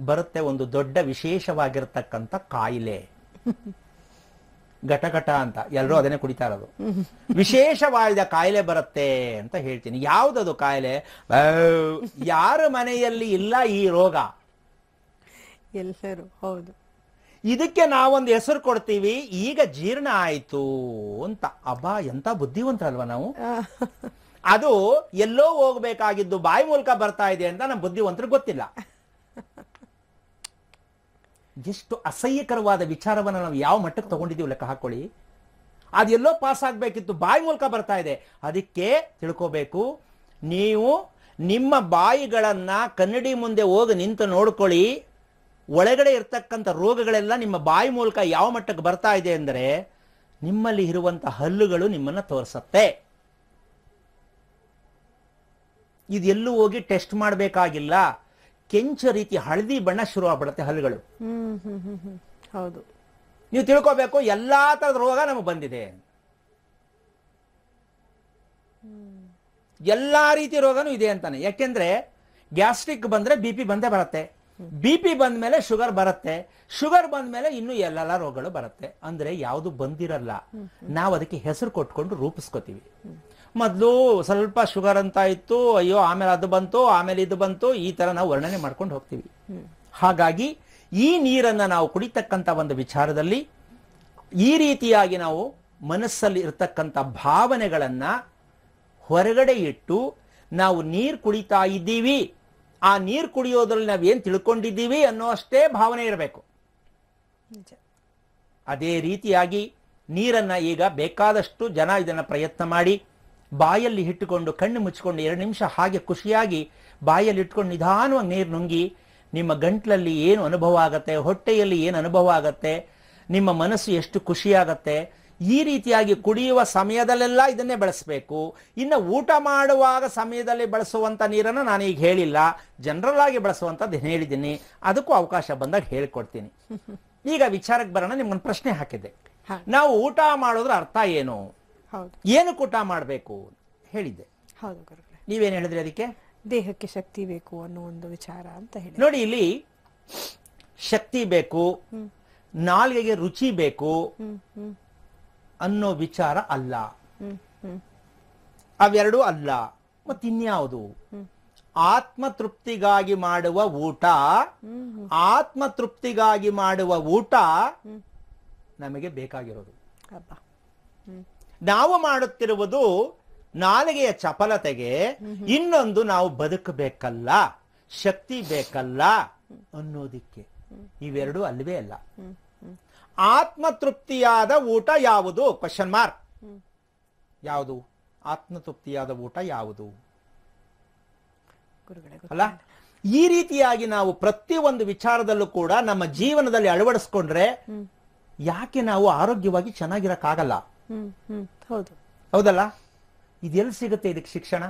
ಬರುತ್ತೆ ಒಂದು ದೊಡ್ಡ ವಿಶೇಷವಾಗಿರ್ತಕ್ಕಂಥ ಕಾಯಿಲೆ ಘಟಘಟ ಅಂತ ಎಲ್ಲರೂ ಅದನ್ನೇ ಕುಡಿತಾ ಇರೋದು ವಿಶೇಷವಾದ ಕಾಯಿಲೆ ಬರುತ್ತೆ ಅಂತ ಹೇಳ್ತೀನಿ ಯಾವ್ದದು ಕಾಯಿಲೆ ಯಾರ ಮನೆಯಲ್ಲಿ ಇಲ್ಲ ಈ ರೋಗ ಎಲ್ಲರೂ ಹೌದು ಇದಕ್ಕೆ ನಾವೊಂದು ಹೆಸರು ಕೊಡ್ತೀವಿ ಈಗ ಜೀರ್ಣ ಆಯ್ತು ಅಂತ ಅಬ್ಬಾ ಎಂತ ಬುದ್ಧಿವಂತರಲ್ವಾ ನಾವು ಅದು ಎಲ್ಲೋ ಹೋಗ್ಬೇಕಾಗಿದ್ದು ಬಾಯಿ ಮೂಲಕ ಬರ್ತಾ ಇದೆ ಅಂತ ನಮ್ಮ ಬುದ್ಧಿವಂತರು ಗೊತ್ತಿಲ್ಲ ಎಷ್ಟು ಅಸಹ್ಯಕರವಾದ ವಿಚಾರವನ್ನು ನಾವು ಯಾವ ಮಟ್ಟಕ್ಕೆ ತಗೊಂಡಿದ್ದೀವಿ ಲೆಕ್ಕ ಹಾಕೊಳ್ಳಿ ಅದೆಲ್ಲೋ ಪಾಸ್ ಆಗಬೇಕಿತ್ತು ಬಾಯಿ ಮೂಲಕ ಬರ್ತಾ ಇದೆ ಅದಕ್ಕೆ ತಿಳ್ಕೋಬೇಕು ನೀವು ನಿಮ್ಮ ಬಾಯಿಗಳನ್ನು ಕನ್ನಡಿ ಮುಂದೆ ಹೋಗಿ ನಿಂತು ನೋಡ್ಕೊಳ್ಳಿ ಒಳಗಡೆ ಇರ್ತಕ್ಕಂಥ ರೋಗಗಳೆಲ್ಲ ನಿಮ್ಮ ಬಾಯಿ ಮೂಲಕ ಯಾವ ಮಟ್ಟಕ್ಕೆ ಬರ್ತಾ ಇದೆ ಅಂದರೆ ನಿಮ್ಮಲ್ಲಿ ಇರುವಂಥ ಹಲ್ಲುಗಳು ನಿಮ್ಮನ್ನು ತೋರಿಸತ್ತೆ ಇದೆಲ್ಲೂ ಹೋಗಿ ಟೆಸ್ಟ್ ಮಾಡಬೇಕಾಗಿಲ್ಲ ಕೆಂಚ ರೀತಿ ಹಳದಿ ಬಣ್ಣ ಶುರು ಆಗ್ಬಿಡುತ್ತೆ ಹಲ್ಲುಗಳು ಹೌದು ನೀವು ತಿಳ್ಕೋಬೇಕು ಎಲ್ಲಾ ತರದ ರೋಗ ನಮಗೆ ಬಂದಿದೆ ಎಲ್ಲಾ ರೀತಿ ರೋಗನೂ ಇದೆ ಅಂತಾನೆ ಯಾಕೆಂದ್ರೆ ಗ್ಯಾಸ್ಟ್ರಿಕ್ ಬಂದ್ರೆ ಬಿ ಪಿ ಬಂದೇ ಬರುತ್ತೆ ಬಿ ಪಿ ಬಂದ ಮೇಲೆ ಶುಗರ್ ಬರುತ್ತೆ ಶುಗರ್ ಬಂದ ಮೇಲೆ ಇನ್ನು ಎಲ್ಲೆಲ್ಲ ರೋಗಗಳು ಬರುತ್ತೆ ಅಂದ್ರೆ ಯಾವುದು ಬಂದಿರಲ್ಲ ನಾವು ಅದಕ್ಕೆ ಹೆಸರು ಕೊಟ್ಕೊಂಡು ರೂಪಿಸ್ಕೋತೀವಿ ಮೊದಲು ಸ್ವಲ್ಪ ಶುಗರ್ ಅಂತ ಇತ್ತು ಅಯ್ಯೋ ಆಮೇಲೆ ಅದು ಬಂತು ಆಮೇಲೆ ಇದು ಬಂತು ಈ ಥರ ನಾವು ವರ್ಣನೆ ಮಾಡ್ಕೊಂಡು ಹೋಗ್ತೀವಿ ಹಾಗಾಗಿ ಈ ನೀರನ್ನು ನಾವು ಕುಡಿತಕ್ಕಂಥ ಒಂದು ವಿಚಾರದಲ್ಲಿ ಈ ರೀತಿಯಾಗಿ ನಾವು ಮನಸ್ಸಲ್ಲಿ ಇರತಕ್ಕಂಥ ಭಾವನೆಗಳನ್ನು ಹೊರಗಡೆ ಇಟ್ಟು ನಾವು ನೀರು ಕುಡಿತಾ ಇದ್ದೀವಿ ಆ ನೀರು ಕುಡಿಯೋದ್ರಲ್ಲಿ ನಾವೇನು ತಿಳ್ಕೊಂಡಿದ್ದೀವಿ ಅನ್ನೋ ಅಷ್ಟೇ ಭಾವನೆ ಇರಬೇಕು ಅದೇ ರೀತಿಯಾಗಿ ನೀರನ್ನು ಈಗ ಬೇಕಾದಷ್ಟು ಜನ ಇದನ್ನು ಪ್ರಯತ್ನ ಮಾಡಿ ಬಾಯಲ್ಲಿ ಇಟ್ಟುಕೊಂಡು ಕಣ್ಣು ಮುಚ್ಚಿಕೊಂಡು ಎರಡು ನಿಮಿಷ ಹಾಗೆ ಖುಷಿಯಾಗಿ ಬಾಯಲ್ಲಿ ಇಟ್ಕೊಂಡು ನಿಧಾನವಾಗಿ ನೀರು ನುಂಗಿ ನಿಮ್ಮ ಗಂಟ್ಲಲ್ಲಿ ಏನು ಅನುಭವ ಆಗತ್ತೆ ಹೊಟ್ಟೆಯಲ್ಲಿ ಏನು ಅನುಭವ ಆಗತ್ತೆ ನಿಮ್ಮ ಮನಸ್ಸು ಎಷ್ಟು ಖುಷಿಯಾಗತ್ತೆ ಈ ರೀತಿಯಾಗಿ ಕುಡಿಯುವ ಸಮಯದಲ್ಲೆಲ್ಲ ಇದನ್ನೇ ಬಳಸಬೇಕು ಇನ್ನು ಊಟ ಮಾಡುವಾಗ ಸಮಯದಲ್ಲಿ ಬಳಸುವಂಥ ನೀರನ್ನು ಈಗ ಹೇಳಿಲ್ಲ ಜನರಲ್ ಆಗಿ ಬಳಸುವಂಥದ್ದು ಹೇಳಿದ್ದೀನಿ ಅದಕ್ಕೂ ಅವಕಾಶ ಬಂದಾಗ ಹೇಳ್ಕೊಡ್ತೀನಿ ಈಗ ವಿಚಾರಕ್ಕೆ ಬರೋಣ ನಿಮ್ಗೊಂದು ಪ್ರಶ್ನೆ ಹಾಕಿದ್ದೆ ನಾವು ಊಟ ಮಾಡೋದ್ರ ಅರ್ಥ ಏನು ಏನು ಊಟ ಮಾಡಬೇಕು ಹೇಳಿದ್ದೆ ಹೌದು ನೀವೇನು ಹೇಳಿದ್ರಿ ಅದಕ್ಕೆ ದೇಹಕ್ಕೆ ಶಕ್ತಿ ಬೇಕು ಅನ್ನೋ ಒಂದು ವಿಚಾರ ಅಂತ ಹೇಳಿ ನೋಡಿ ಇಲ್ಲಿ ಶಕ್ತಿ ಬೇಕು ನಾಲ್ಗೆಗೆ ರುಚಿ ಬೇಕು ಅನ್ನೋ ವಿಚಾರ ಅಲ್ಲ ಅವೆರಡೂ ಅಲ್ಲ ಮತ್ತಿನ್ಯಾವುದು ಆತ್ಮತೃಪ್ತಿಗಾಗಿ ಮಾಡುವ ಊಟ ಆತ್ಮತೃಪ್ತಿಗಾಗಿ ಮಾಡುವ ಊಟ ನಮಗೆ ಬೇಕಾಗಿರೋದು ನಾವು ಮಾಡುತ್ತಿರುವುದು ನಾಲಿಗೆಯ ಚಪಲತೆಗೆ ಇನ್ನೊಂದು ನಾವು ಬದುಕಬೇಕಲ್ಲ ಶಕ್ತಿ ಬೇಕಲ್ಲ ಅನ್ನೋದಿಕ್ಕೆ ಇವೆರಡು ಅಲ್ವೇ ಅಲ್ಲ ಆತ್ಮತೃಪ್ತಿಯಾದ ಊಟ ಯಾವುದು ಕ್ವಶನ್ ಮಾರ್ಕ್ ಯಾವುದು ಆತ್ಮತೃಪ್ತಿಯಾದ ಊಟ ಯಾವುದು ಅಲ್ಲ ಈ ರೀತಿಯಾಗಿ ನಾವು ಪ್ರತಿಯೊಂದು ವಿಚಾರದಲ್ಲೂ ಕೂಡ ನಮ್ಮ ಜೀವನದಲ್ಲಿ ಅಳವಡಿಸ್ಕೊಂಡ್ರೆ ಯಾಕೆ ನಾವು ಆರೋಗ್ಯವಾಗಿ ಚೆನ್ನಾಗಿರಕ್ಕಾಗಲ್ಲ ಹೌದು ಹೌದಲ್ಲ ಇದೆಲ್ಲ ಸಿಗುತ್ತೆ ಇದಕ್ಕೆ ಶಿಕ್ಷಣ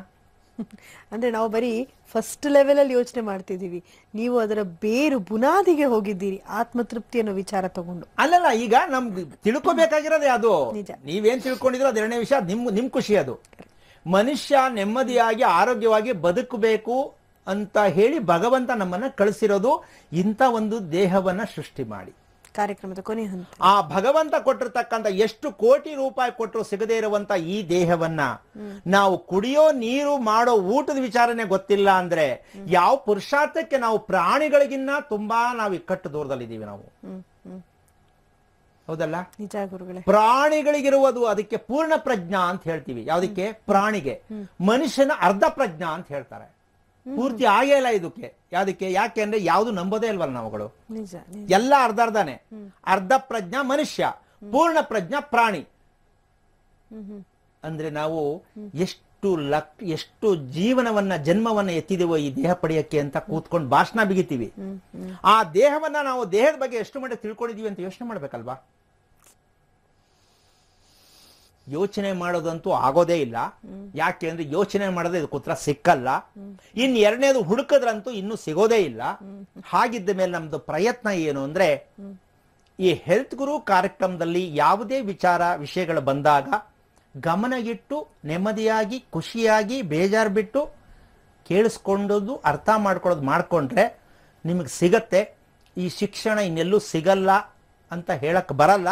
ಅಂದ್ರೆ ನಾವು ಬರೀ ಫಸ್ಟ್ ಲೆವೆಲ್ ಅಲ್ಲಿ ಯೋಚನೆ ಮಾಡ್ತಿದೀವಿ ನೀವು ಅದರ ಬೇರು ಬುನಾದಿಗೆ ಹೋಗಿದ್ದೀರಿ ಆತ್ಮತೃಪ್ತಿ ಅನ್ನೋ ವಿಚಾರ ತಗೊಂಡು ಅಲ್ಲಲ್ಲ ಈಗ ನಮ್ಗೆ ತಿಳ್ಕೊಬೇಕಾಗಿರೋದೇ ಅದು ನೀವೇನ್ ತಿಳ್ಕೊಂಡಿದ್ರು ಅದು ಎರಡನೇ ವಿಷಯ ನಿಮ್ ನಿಮ್ ಖುಷಿ ಅದು ಮನುಷ್ಯ ನೆಮ್ಮದಿಯಾಗಿ ಆರೋಗ್ಯವಾಗಿ ಬದುಕಬೇಕು ಅಂತ ಹೇಳಿ ಭಗವಂತ ನಮ್ಮನ್ನ ಕಳಿಸಿರೋದು ಇಂಥ ಒಂದು ದೇಹವನ್ನ ಸೃಷ್ಟಿ ಮಾಡಿ ಕಾರ್ಯಕ್ರಮದ ಕೊನೆ ಹಂತ ಆ ಭಗವಂತ ಕೊಟ್ಟಿರ್ತಕ್ಕಂಥ ಎಷ್ಟು ಕೋಟಿ ರೂಪಾಯಿ ಕೊಟ್ಟರು ಸಿಗದೇ ಇರುವಂತ ಈ ದೇಹವನ್ನ ನಾವು ಕುಡಿಯೋ ನೀರು ಮಾಡೋ ಊಟದ ವಿಚಾರನೆ ಗೊತ್ತಿಲ್ಲ ಅಂದ್ರೆ ಯಾವ ಪುರುಷಾರ್ಥಕ್ಕೆ ನಾವು ಪ್ರಾಣಿಗಳಿಗಿನ್ನ ತುಂಬಾ ನಾವು ಇಕ್ಕಟ್ಟು ದೂರದಲ್ಲಿದ್ದೀವಿ ನಾವು ಹೌದಲ್ಲ ನಿಜ ಗುರುಗಳೇ ಪ್ರಾಣಿಗಳಿಗಿರುವುದು ಅದಕ್ಕೆ ಪೂರ್ಣ ಪ್ರಜ್ಞಾ ಅಂತ ಹೇಳ್ತೀವಿ ಯಾವುದಕ್ಕೆ ಪ್ರಾಣಿಗೆ ಮನುಷ್ಯನ ಅರ್ಧ ಪ್ರಜ್ಞಾ ಅಂತ ಹೇಳ್ತಾರೆ ಪೂರ್ತಿ ಆಗೇ ಇಲ್ಲ ಇದಕ್ಕೆ ಯಾವ್ದಕ್ಕೆ ಯಾಕೆ ಅಂದ್ರೆ ಯಾವ್ದು ನಂಬೋದೇ ಇಲ್ವಲ್ಲ ನಾವುಗಳು ಎಲ್ಲ ಅರ್ಧ ಅರ್ಧಾನೆ ಅರ್ಧ ಪ್ರಜ್ಞಾ ಮನುಷ್ಯ ಪೂರ್ಣ ಪ್ರಜ್ಞಾ ಪ್ರಾಣಿ ಅಂದ್ರೆ ನಾವು ಎಷ್ಟು ಲಕ್ ಎಷ್ಟು ಜೀವನವನ್ನ ಜನ್ಮವನ್ನ ಎತ್ತಿದೆವೋ ಈ ದೇಹ ಪಡೆಯಕ್ಕೆ ಅಂತ ಕೂತ್ಕೊಂಡು ಭಾಷಣ ಬಿಗಿತೀವಿ ಆ ದೇಹವನ್ನ ನಾವು ದೇಹದ ಬಗ್ಗೆ ಎಷ್ಟು ಮಟ್ಟ ತಿಳ್ಕೊಂಡಿದೀವಿ ಅಂತ ಯೋಚನೆ ಮಾಡ್ಬೇಕಲ್ವಾ ಯೋಚನೆ ಮಾಡೋದಂತೂ ಆಗೋದೇ ಇಲ್ಲ ಯಾಕೆ ಅಂದ್ರೆ ಯೋಚನೆ ಮಾಡದೆ ಇದಕ್ಕೋತ್ರ ಸಿಕ್ಕಲ್ಲ ಇನ್ ಎರಡನೇದು ಹುಡುಕದ್ರಂತೂ ಇನ್ನೂ ಸಿಗೋದೇ ಇಲ್ಲ ಹಾಗಿದ್ದ ಮೇಲೆ ನಮ್ದು ಪ್ರಯತ್ನ ಏನು ಅಂದ್ರೆ ಈ ಹೆಲ್ತ್ ಗುರು ಕಾರ್ಯಕ್ರಮದಲ್ಲಿ ಯಾವುದೇ ವಿಚಾರ ವಿಷಯಗಳು ಬಂದಾಗ ಗಮನ ಇಟ್ಟು ನೆಮ್ಮದಿಯಾಗಿ ಖುಷಿಯಾಗಿ ಬೇಜಾರು ಬಿಟ್ಟು ಕೇಳಿಸ್ಕೊಂಡದ್ದು ಅರ್ಥ ಮಾಡ್ಕೊಳ್ಳೋದು ಮಾಡಿಕೊಂಡ್ರೆ ನಿಮಗೆ ಸಿಗತ್ತೆ ಈ ಶಿಕ್ಷಣ ಇನ್ನೆಲ್ಲೂ ಸಿಗಲ್ಲ ಅಂತ ಹೇಳಕ್ ಬರಲ್ಲ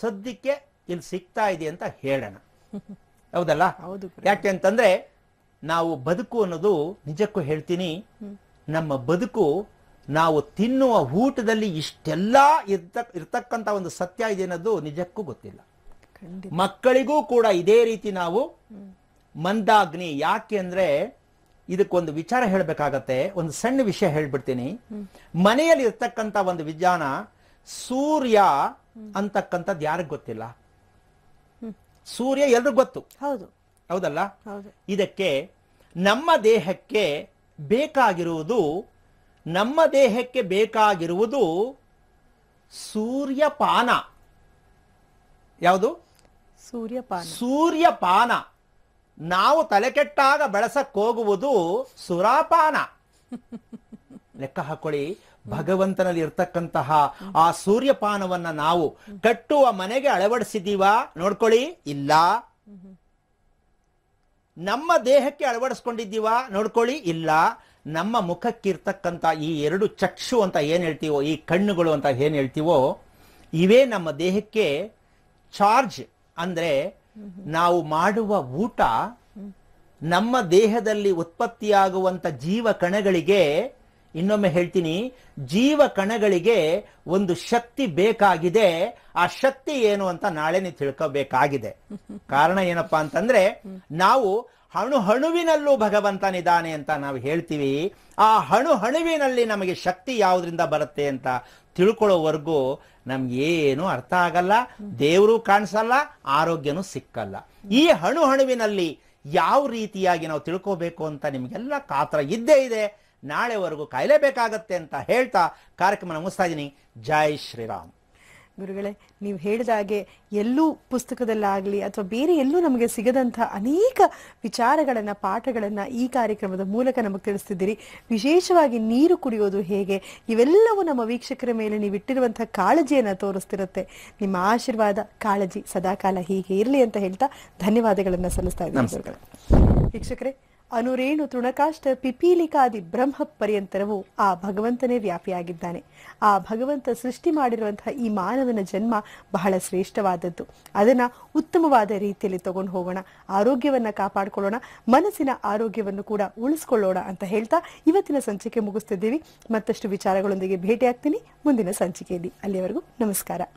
ಸದ್ಯಕ್ಕೆ ಇಲ್ಲಿ ಸಿಗ್ತಾ ಇದೆ ಅಂತ ಹೇಳೋಣ ಹೌದಲ್ಲ ಯಾಕೆ ಅಂತಂದ್ರೆ ನಾವು ಬದುಕು ಅನ್ನೋದು ನಿಜಕ್ಕೂ ಹೇಳ್ತೀನಿ ನಮ್ಮ ಬದುಕು ನಾವು ತಿನ್ನುವ ಊಟದಲ್ಲಿ ಇಷ್ಟೆಲ್ಲ ಇರ್ತ ಇರ್ತಕ್ಕಂಥ ಒಂದು ಸತ್ಯ ಇದೆ ಅನ್ನೋದು ನಿಜಕ್ಕೂ ಗೊತ್ತಿಲ್ಲ ಮಕ್ಕಳಿಗೂ ಕೂಡ ಇದೇ ರೀತಿ ನಾವು ಮಂದಾಗ್ನಿ ಯಾಕೆ ಅಂದ್ರೆ ಇದಕ್ಕೊಂದು ವಿಚಾರ ಹೇಳಬೇಕಾಗತ್ತೆ ಒಂದು ಸಣ್ಣ ವಿಷಯ ಹೇಳ್ಬಿಡ್ತೀನಿ ಮನೆಯಲ್ಲಿ ಇರ್ತಕ್ಕಂಥ ಒಂದು ವಿಜ್ಞಾನ ಸೂರ್ಯ ಅಂತಕ್ಕಂಥದ್ದು ಯಾರಿಗೂ ಗೊತ್ತಿಲ್ಲ ಸೂರ್ಯ ಎಲ್ರಿಗೂ ಗೊತ್ತು ಹೌದು ಹೌದಲ್ಲ ಇದಕ್ಕೆ ನಮ್ಮ ದೇಹಕ್ಕೆ ಬೇಕಾಗಿರುವುದು ನಮ್ಮ ದೇಹಕ್ಕೆ ಬೇಕಾಗಿರುವುದು ಸೂರ್ಯಪಾನ ಯಾವುದು ಸೂರ್ಯಪಾನ ಸೂರ್ಯಪಾನ ನಾವು ತಲೆಕೆಟ್ಟಾಗ ಬೆಳಸಕ್ಕೋಗುವುದು ಸುರಾಪಾನ ಲೆಕ್ಕ ಹಾಕೊಳ್ಳಿ ಭಗವಂತನಲ್ಲಿ ಇರ್ತಕ್ಕಂತಹ ಆ ಸೂರ್ಯಪಾನವನ್ನ ನಾವು ಕಟ್ಟುವ ಮನೆಗೆ ಅಳವಡಿಸಿದ್ದೀವಾ ನೋಡ್ಕೊಳ್ಳಿ ಇಲ್ಲ ನಮ್ಮ ದೇಹಕ್ಕೆ ಅಳವಡಿಸ್ಕೊಂಡಿದ್ದೀವ ನೋಡ್ಕೊಳ್ಳಿ ಇಲ್ಲ ನಮ್ಮ ಮುಖಕ್ಕೆ ಮುಖಕ್ಕಿರ್ತಕ್ಕಂಥ ಈ ಎರಡು ಚಕ್ಷು ಅಂತ ಏನು ಹೇಳ್ತೀವೋ ಈ ಕಣ್ಣುಗಳು ಅಂತ ಏನು ಹೇಳ್ತೀವೋ ಇವೇ ನಮ್ಮ ದೇಹಕ್ಕೆ ಚಾರ್ಜ್ ಅಂದ್ರೆ ನಾವು ಮಾಡುವ ಊಟ ನಮ್ಮ ದೇಹದಲ್ಲಿ ಉತ್ಪತ್ತಿಯಾಗುವಂತ ಜೀವ ಕಣಗಳಿಗೆ ಇನ್ನೊಮ್ಮೆ ಹೇಳ್ತೀನಿ ಜೀವ ಕಣಗಳಿಗೆ ಒಂದು ಶಕ್ತಿ ಬೇಕಾಗಿದೆ ಆ ಶಕ್ತಿ ಏನು ಅಂತ ನಾಳೆ ನೀವು ತಿಳ್ಕೋಬೇಕಾಗಿದೆ ಕಾರಣ ಏನಪ್ಪಾ ಅಂತಂದ್ರೆ ನಾವು ಹಣು ಹಣುವಿನಲ್ಲೂ ಭಗವಂತನಿದ್ದಾನೆ ಅಂತ ನಾವು ಹೇಳ್ತೀವಿ ಆ ಹಣು ಹಣುವಿನಲ್ಲಿ ನಮಗೆ ಶಕ್ತಿ ಯಾವುದರಿಂದ ಬರುತ್ತೆ ಅಂತ ತಿಳ್ಕೊಳ್ಳೋವರೆಗೂ ನಮ್ಗೇನು ಅರ್ಥ ಆಗಲ್ಲ ದೇವರು ಕಾಣಿಸಲ್ಲ ಆರೋಗ್ಯನೂ ಸಿಕ್ಕಲ್ಲ ಈ ಹಣು ಹಣುವಿನಲ್ಲಿ ಯಾವ ರೀತಿಯಾಗಿ ನಾವು ತಿಳ್ಕೋಬೇಕು ಅಂತ ನಿಮಗೆಲ್ಲ ಕಾತರ ಇದ್ದೇ ಇದೆ ನಾಳೆವರೆಗೂ ಕಾಯಲೇಬೇಕಾಗತ್ತೆ ಅಂತ ಹೇಳ್ತಾ ಕಾರ್ಯಕ್ರಮ ಮುಗಿಸ್ತಾ ಇದ್ದೀನಿ ಜೈ ಶ್ರೀರಾಮ್ ಗುರುಗಳೇ ನೀವು ಹೇಳಿದ ಹಾಗೆ ಎಲ್ಲೂ ಪುಸ್ತಕದಲ್ಲಾಗಲಿ ಅಥವಾ ಬೇರೆ ಎಲ್ಲೂ ನಮಗೆ ಸಿಗದಂಥ ಅನೇಕ ವಿಚಾರಗಳನ್ನು ಪಾಠಗಳನ್ನು ಈ ಕಾರ್ಯಕ್ರಮದ ಮೂಲಕ ನಮಗೆ ತಿಳಿಸ್ತಿದ್ದೀರಿ ವಿಶೇಷವಾಗಿ ನೀರು ಕುಡಿಯೋದು ಹೇಗೆ ಇವೆಲ್ಲವೂ ನಮ್ಮ ವೀಕ್ಷಕರ ಮೇಲೆ ನೀವು ಇಟ್ಟಿರುವಂಥ ಕಾಳಜಿಯನ್ನು ತೋರಿಸ್ತಿರುತ್ತೆ ನಿಮ್ಮ ಆಶೀರ್ವಾದ ಕಾಳಜಿ ಸದಾಕಾಲ ಹೀಗೆ ಇರಲಿ ಅಂತ ಹೇಳ್ತಾ ಧನ್ಯವಾದಗಳನ್ನು ಸಲ್ಲಿಸ್ತಾ ಇದ್ದೀನಿ ವೀಕ್ಷಕರೇ ಅನುರೇಣು ತೃಣಕಾಷ್ಟ ಪಿಪೀಲಿಕಾದಿ ಬ್ರಹ್ಮ ಪರ್ಯಂತರವು ಆ ಭಗವಂತನೇ ವ್ಯಾಪಿಯಾಗಿದ್ದಾನೆ ಆ ಭಗವಂತ ಸೃಷ್ಟಿ ಮಾಡಿರುವಂತಹ ಈ ಮಾನವನ ಜನ್ಮ ಬಹಳ ಶ್ರೇಷ್ಠವಾದದ್ದು ಅದನ್ನ ಉತ್ತಮವಾದ ರೀತಿಯಲ್ಲಿ ತಗೊಂಡು ಹೋಗೋಣ ಆರೋಗ್ಯವನ್ನ ಕಾಪಾಡಿಕೊಳ್ಳೋಣ ಮನಸ್ಸಿನ ಆರೋಗ್ಯವನ್ನು ಕೂಡ ಉಳಿಸ್ಕೊಳ್ಳೋಣ ಅಂತ ಹೇಳ್ತಾ ಇವತ್ತಿನ ಸಂಚಿಕೆ ಮುಗಿಸ್ತಿದ್ದೀವಿ ಮತ್ತಷ್ಟು ವಿಚಾರಗಳೊಂದಿಗೆ ಭೇಟಿಯಾಗ್ತೀನಿ ಮುಂದಿನ ಸಂಚಿಕೆಯಲ್ಲಿ ಅಲ್ಲಿಯವರೆಗೂ ನಮಸ್ಕಾರ